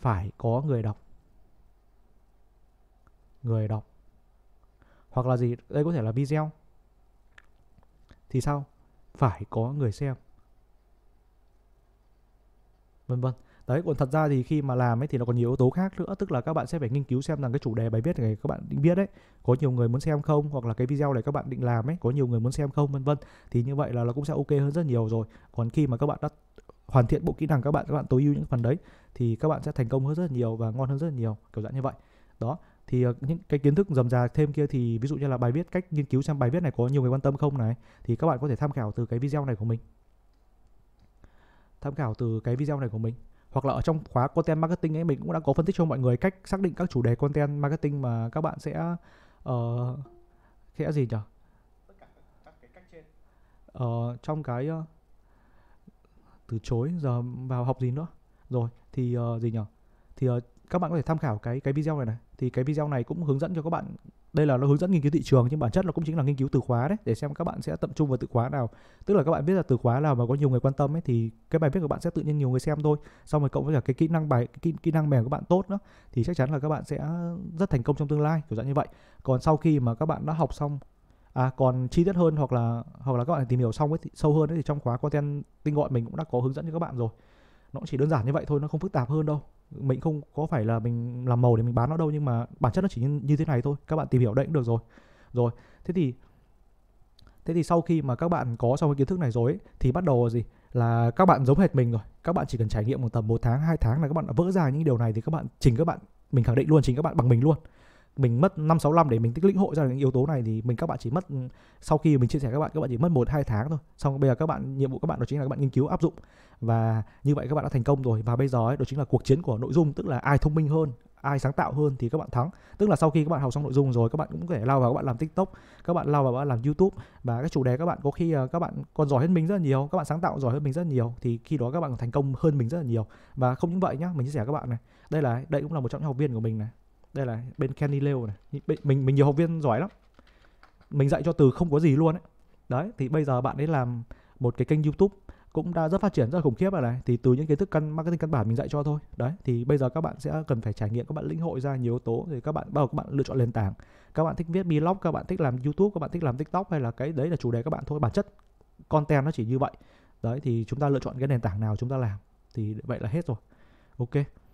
phải có người đọc người đọc hoặc là gì đây có thể là video thì sao phải có người xem vân vân đấy còn thật ra thì khi mà làm ấy thì nó còn nhiều yếu tố khác nữa tức là các bạn sẽ phải nghiên cứu xem rằng cái chủ đề bài viết này các bạn định viết ấy có nhiều người muốn xem không hoặc là cái video này các bạn định làm ấy có nhiều người muốn xem không vân vân thì như vậy là nó cũng sẽ ok hơn rất nhiều rồi còn khi mà các bạn đã hoàn thiện bộ kỹ năng các bạn các bạn tối ưu những phần đấy thì các bạn sẽ thành công hơn rất nhiều và ngon hơn rất nhiều kiểu dạng như vậy đó thì ờ, những cái kiến thức dầm dà thêm kia thì ví dụ như là bài viết cách nghiên cứu xem bài viết này có nhiều người quan tâm không này thì các bạn có thể tham khảo từ cái video này của mình tham khảo từ cái video này của mình hoặc là ở trong khóa content marketing ấy mình cũng đã có phân tích cho mọi người cách xác định các chủ đề content marketing mà các bạn sẽ uh, sẽ gì nhỉ uh, trong cái uh, từ chối giờ vào học gì nữa rồi thì uh, gì nhỉ thì uh, các bạn có thể tham khảo cái cái video này này thì cái video này cũng hướng dẫn cho các bạn đây là nó hướng dẫn nghiên cứu thị trường nhưng bản chất nó cũng chính là nghiên cứu từ khóa đấy để xem các bạn sẽ tập trung vào từ khóa nào tức là các bạn biết là từ khóa nào mà có nhiều người quan tâm ấy thì cái bài viết của bạn sẽ tự nhiên nhiều người xem thôi xong rồi cộng với cả cái kỹ năng bài cái kỹ, kỹ năng mềm của bạn tốt nữa thì chắc chắn là các bạn sẽ rất thành công trong tương lai kiểu dạng như vậy còn sau khi mà các bạn đã học xong à còn chi tiết hơn hoặc là hoặc là các bạn tìm hiểu xong ấy thì, sâu hơn ấy, thì trong khóa content tinh gọn mình cũng đã có hướng dẫn cho các bạn rồi nó chỉ đơn giản như vậy thôi nó không phức tạp hơn đâu mình không có phải là mình làm màu để mình bán nó đâu nhưng mà bản chất nó chỉ như, như thế này thôi các bạn tìm hiểu đấy cũng được rồi rồi thế thì thế thì sau khi mà các bạn có xong cái kiến thức này rồi ấy, thì bắt đầu là gì là các bạn giống hệt mình rồi các bạn chỉ cần trải nghiệm một tầm một tháng hai tháng là các bạn đã vỡ ra những điều này thì các bạn trình các bạn mình khẳng định luôn chính các bạn bằng mình luôn mình mất 5 6 năm để mình tích lĩnh hội ra những yếu tố này thì mình các bạn chỉ mất sau khi mình chia sẻ các bạn các bạn chỉ mất 1 2 tháng thôi. Xong bây giờ các bạn nhiệm vụ các bạn đó chính là các bạn nghiên cứu áp dụng và như vậy các bạn đã thành công rồi và bây giờ ấy, đó chính là cuộc chiến của nội dung tức là ai thông minh hơn, ai sáng tạo hơn thì các bạn thắng tức là sau khi các bạn học xong nội dung rồi các bạn cũng có thể lao vào các bạn làm tiktok các bạn lao vào các bạn làm youtube và các chủ đề các bạn có khi các bạn còn giỏi hơn mình rất là nhiều các bạn sáng tạo giỏi hơn mình rất là nhiều thì khi đó các bạn thành công hơn mình rất là nhiều và không những vậy nhá mình chia sẻ các bạn này đây là đây cũng là một trong những học viên của mình này đây là bên Kenny Leo này mình mình nhiều học viên giỏi lắm mình dạy cho từ không có gì luôn ấy đấy thì bây giờ bạn ấy làm một cái kênh YouTube cũng đã rất phát triển rất là khủng khiếp rồi này thì từ những kiến thức căn marketing căn bản mình dạy cho thôi đấy thì bây giờ các bạn sẽ cần phải trải nghiệm các bạn lĩnh hội ra nhiều yếu tố thì các bạn bao các bạn lựa chọn nền tảng các bạn thích viết blog các bạn thích làm youtube các bạn thích làm tiktok hay là cái đấy là chủ đề các bạn thôi bản chất content nó chỉ như vậy đấy thì chúng ta lựa chọn cái nền tảng nào chúng ta làm thì vậy là hết rồi ok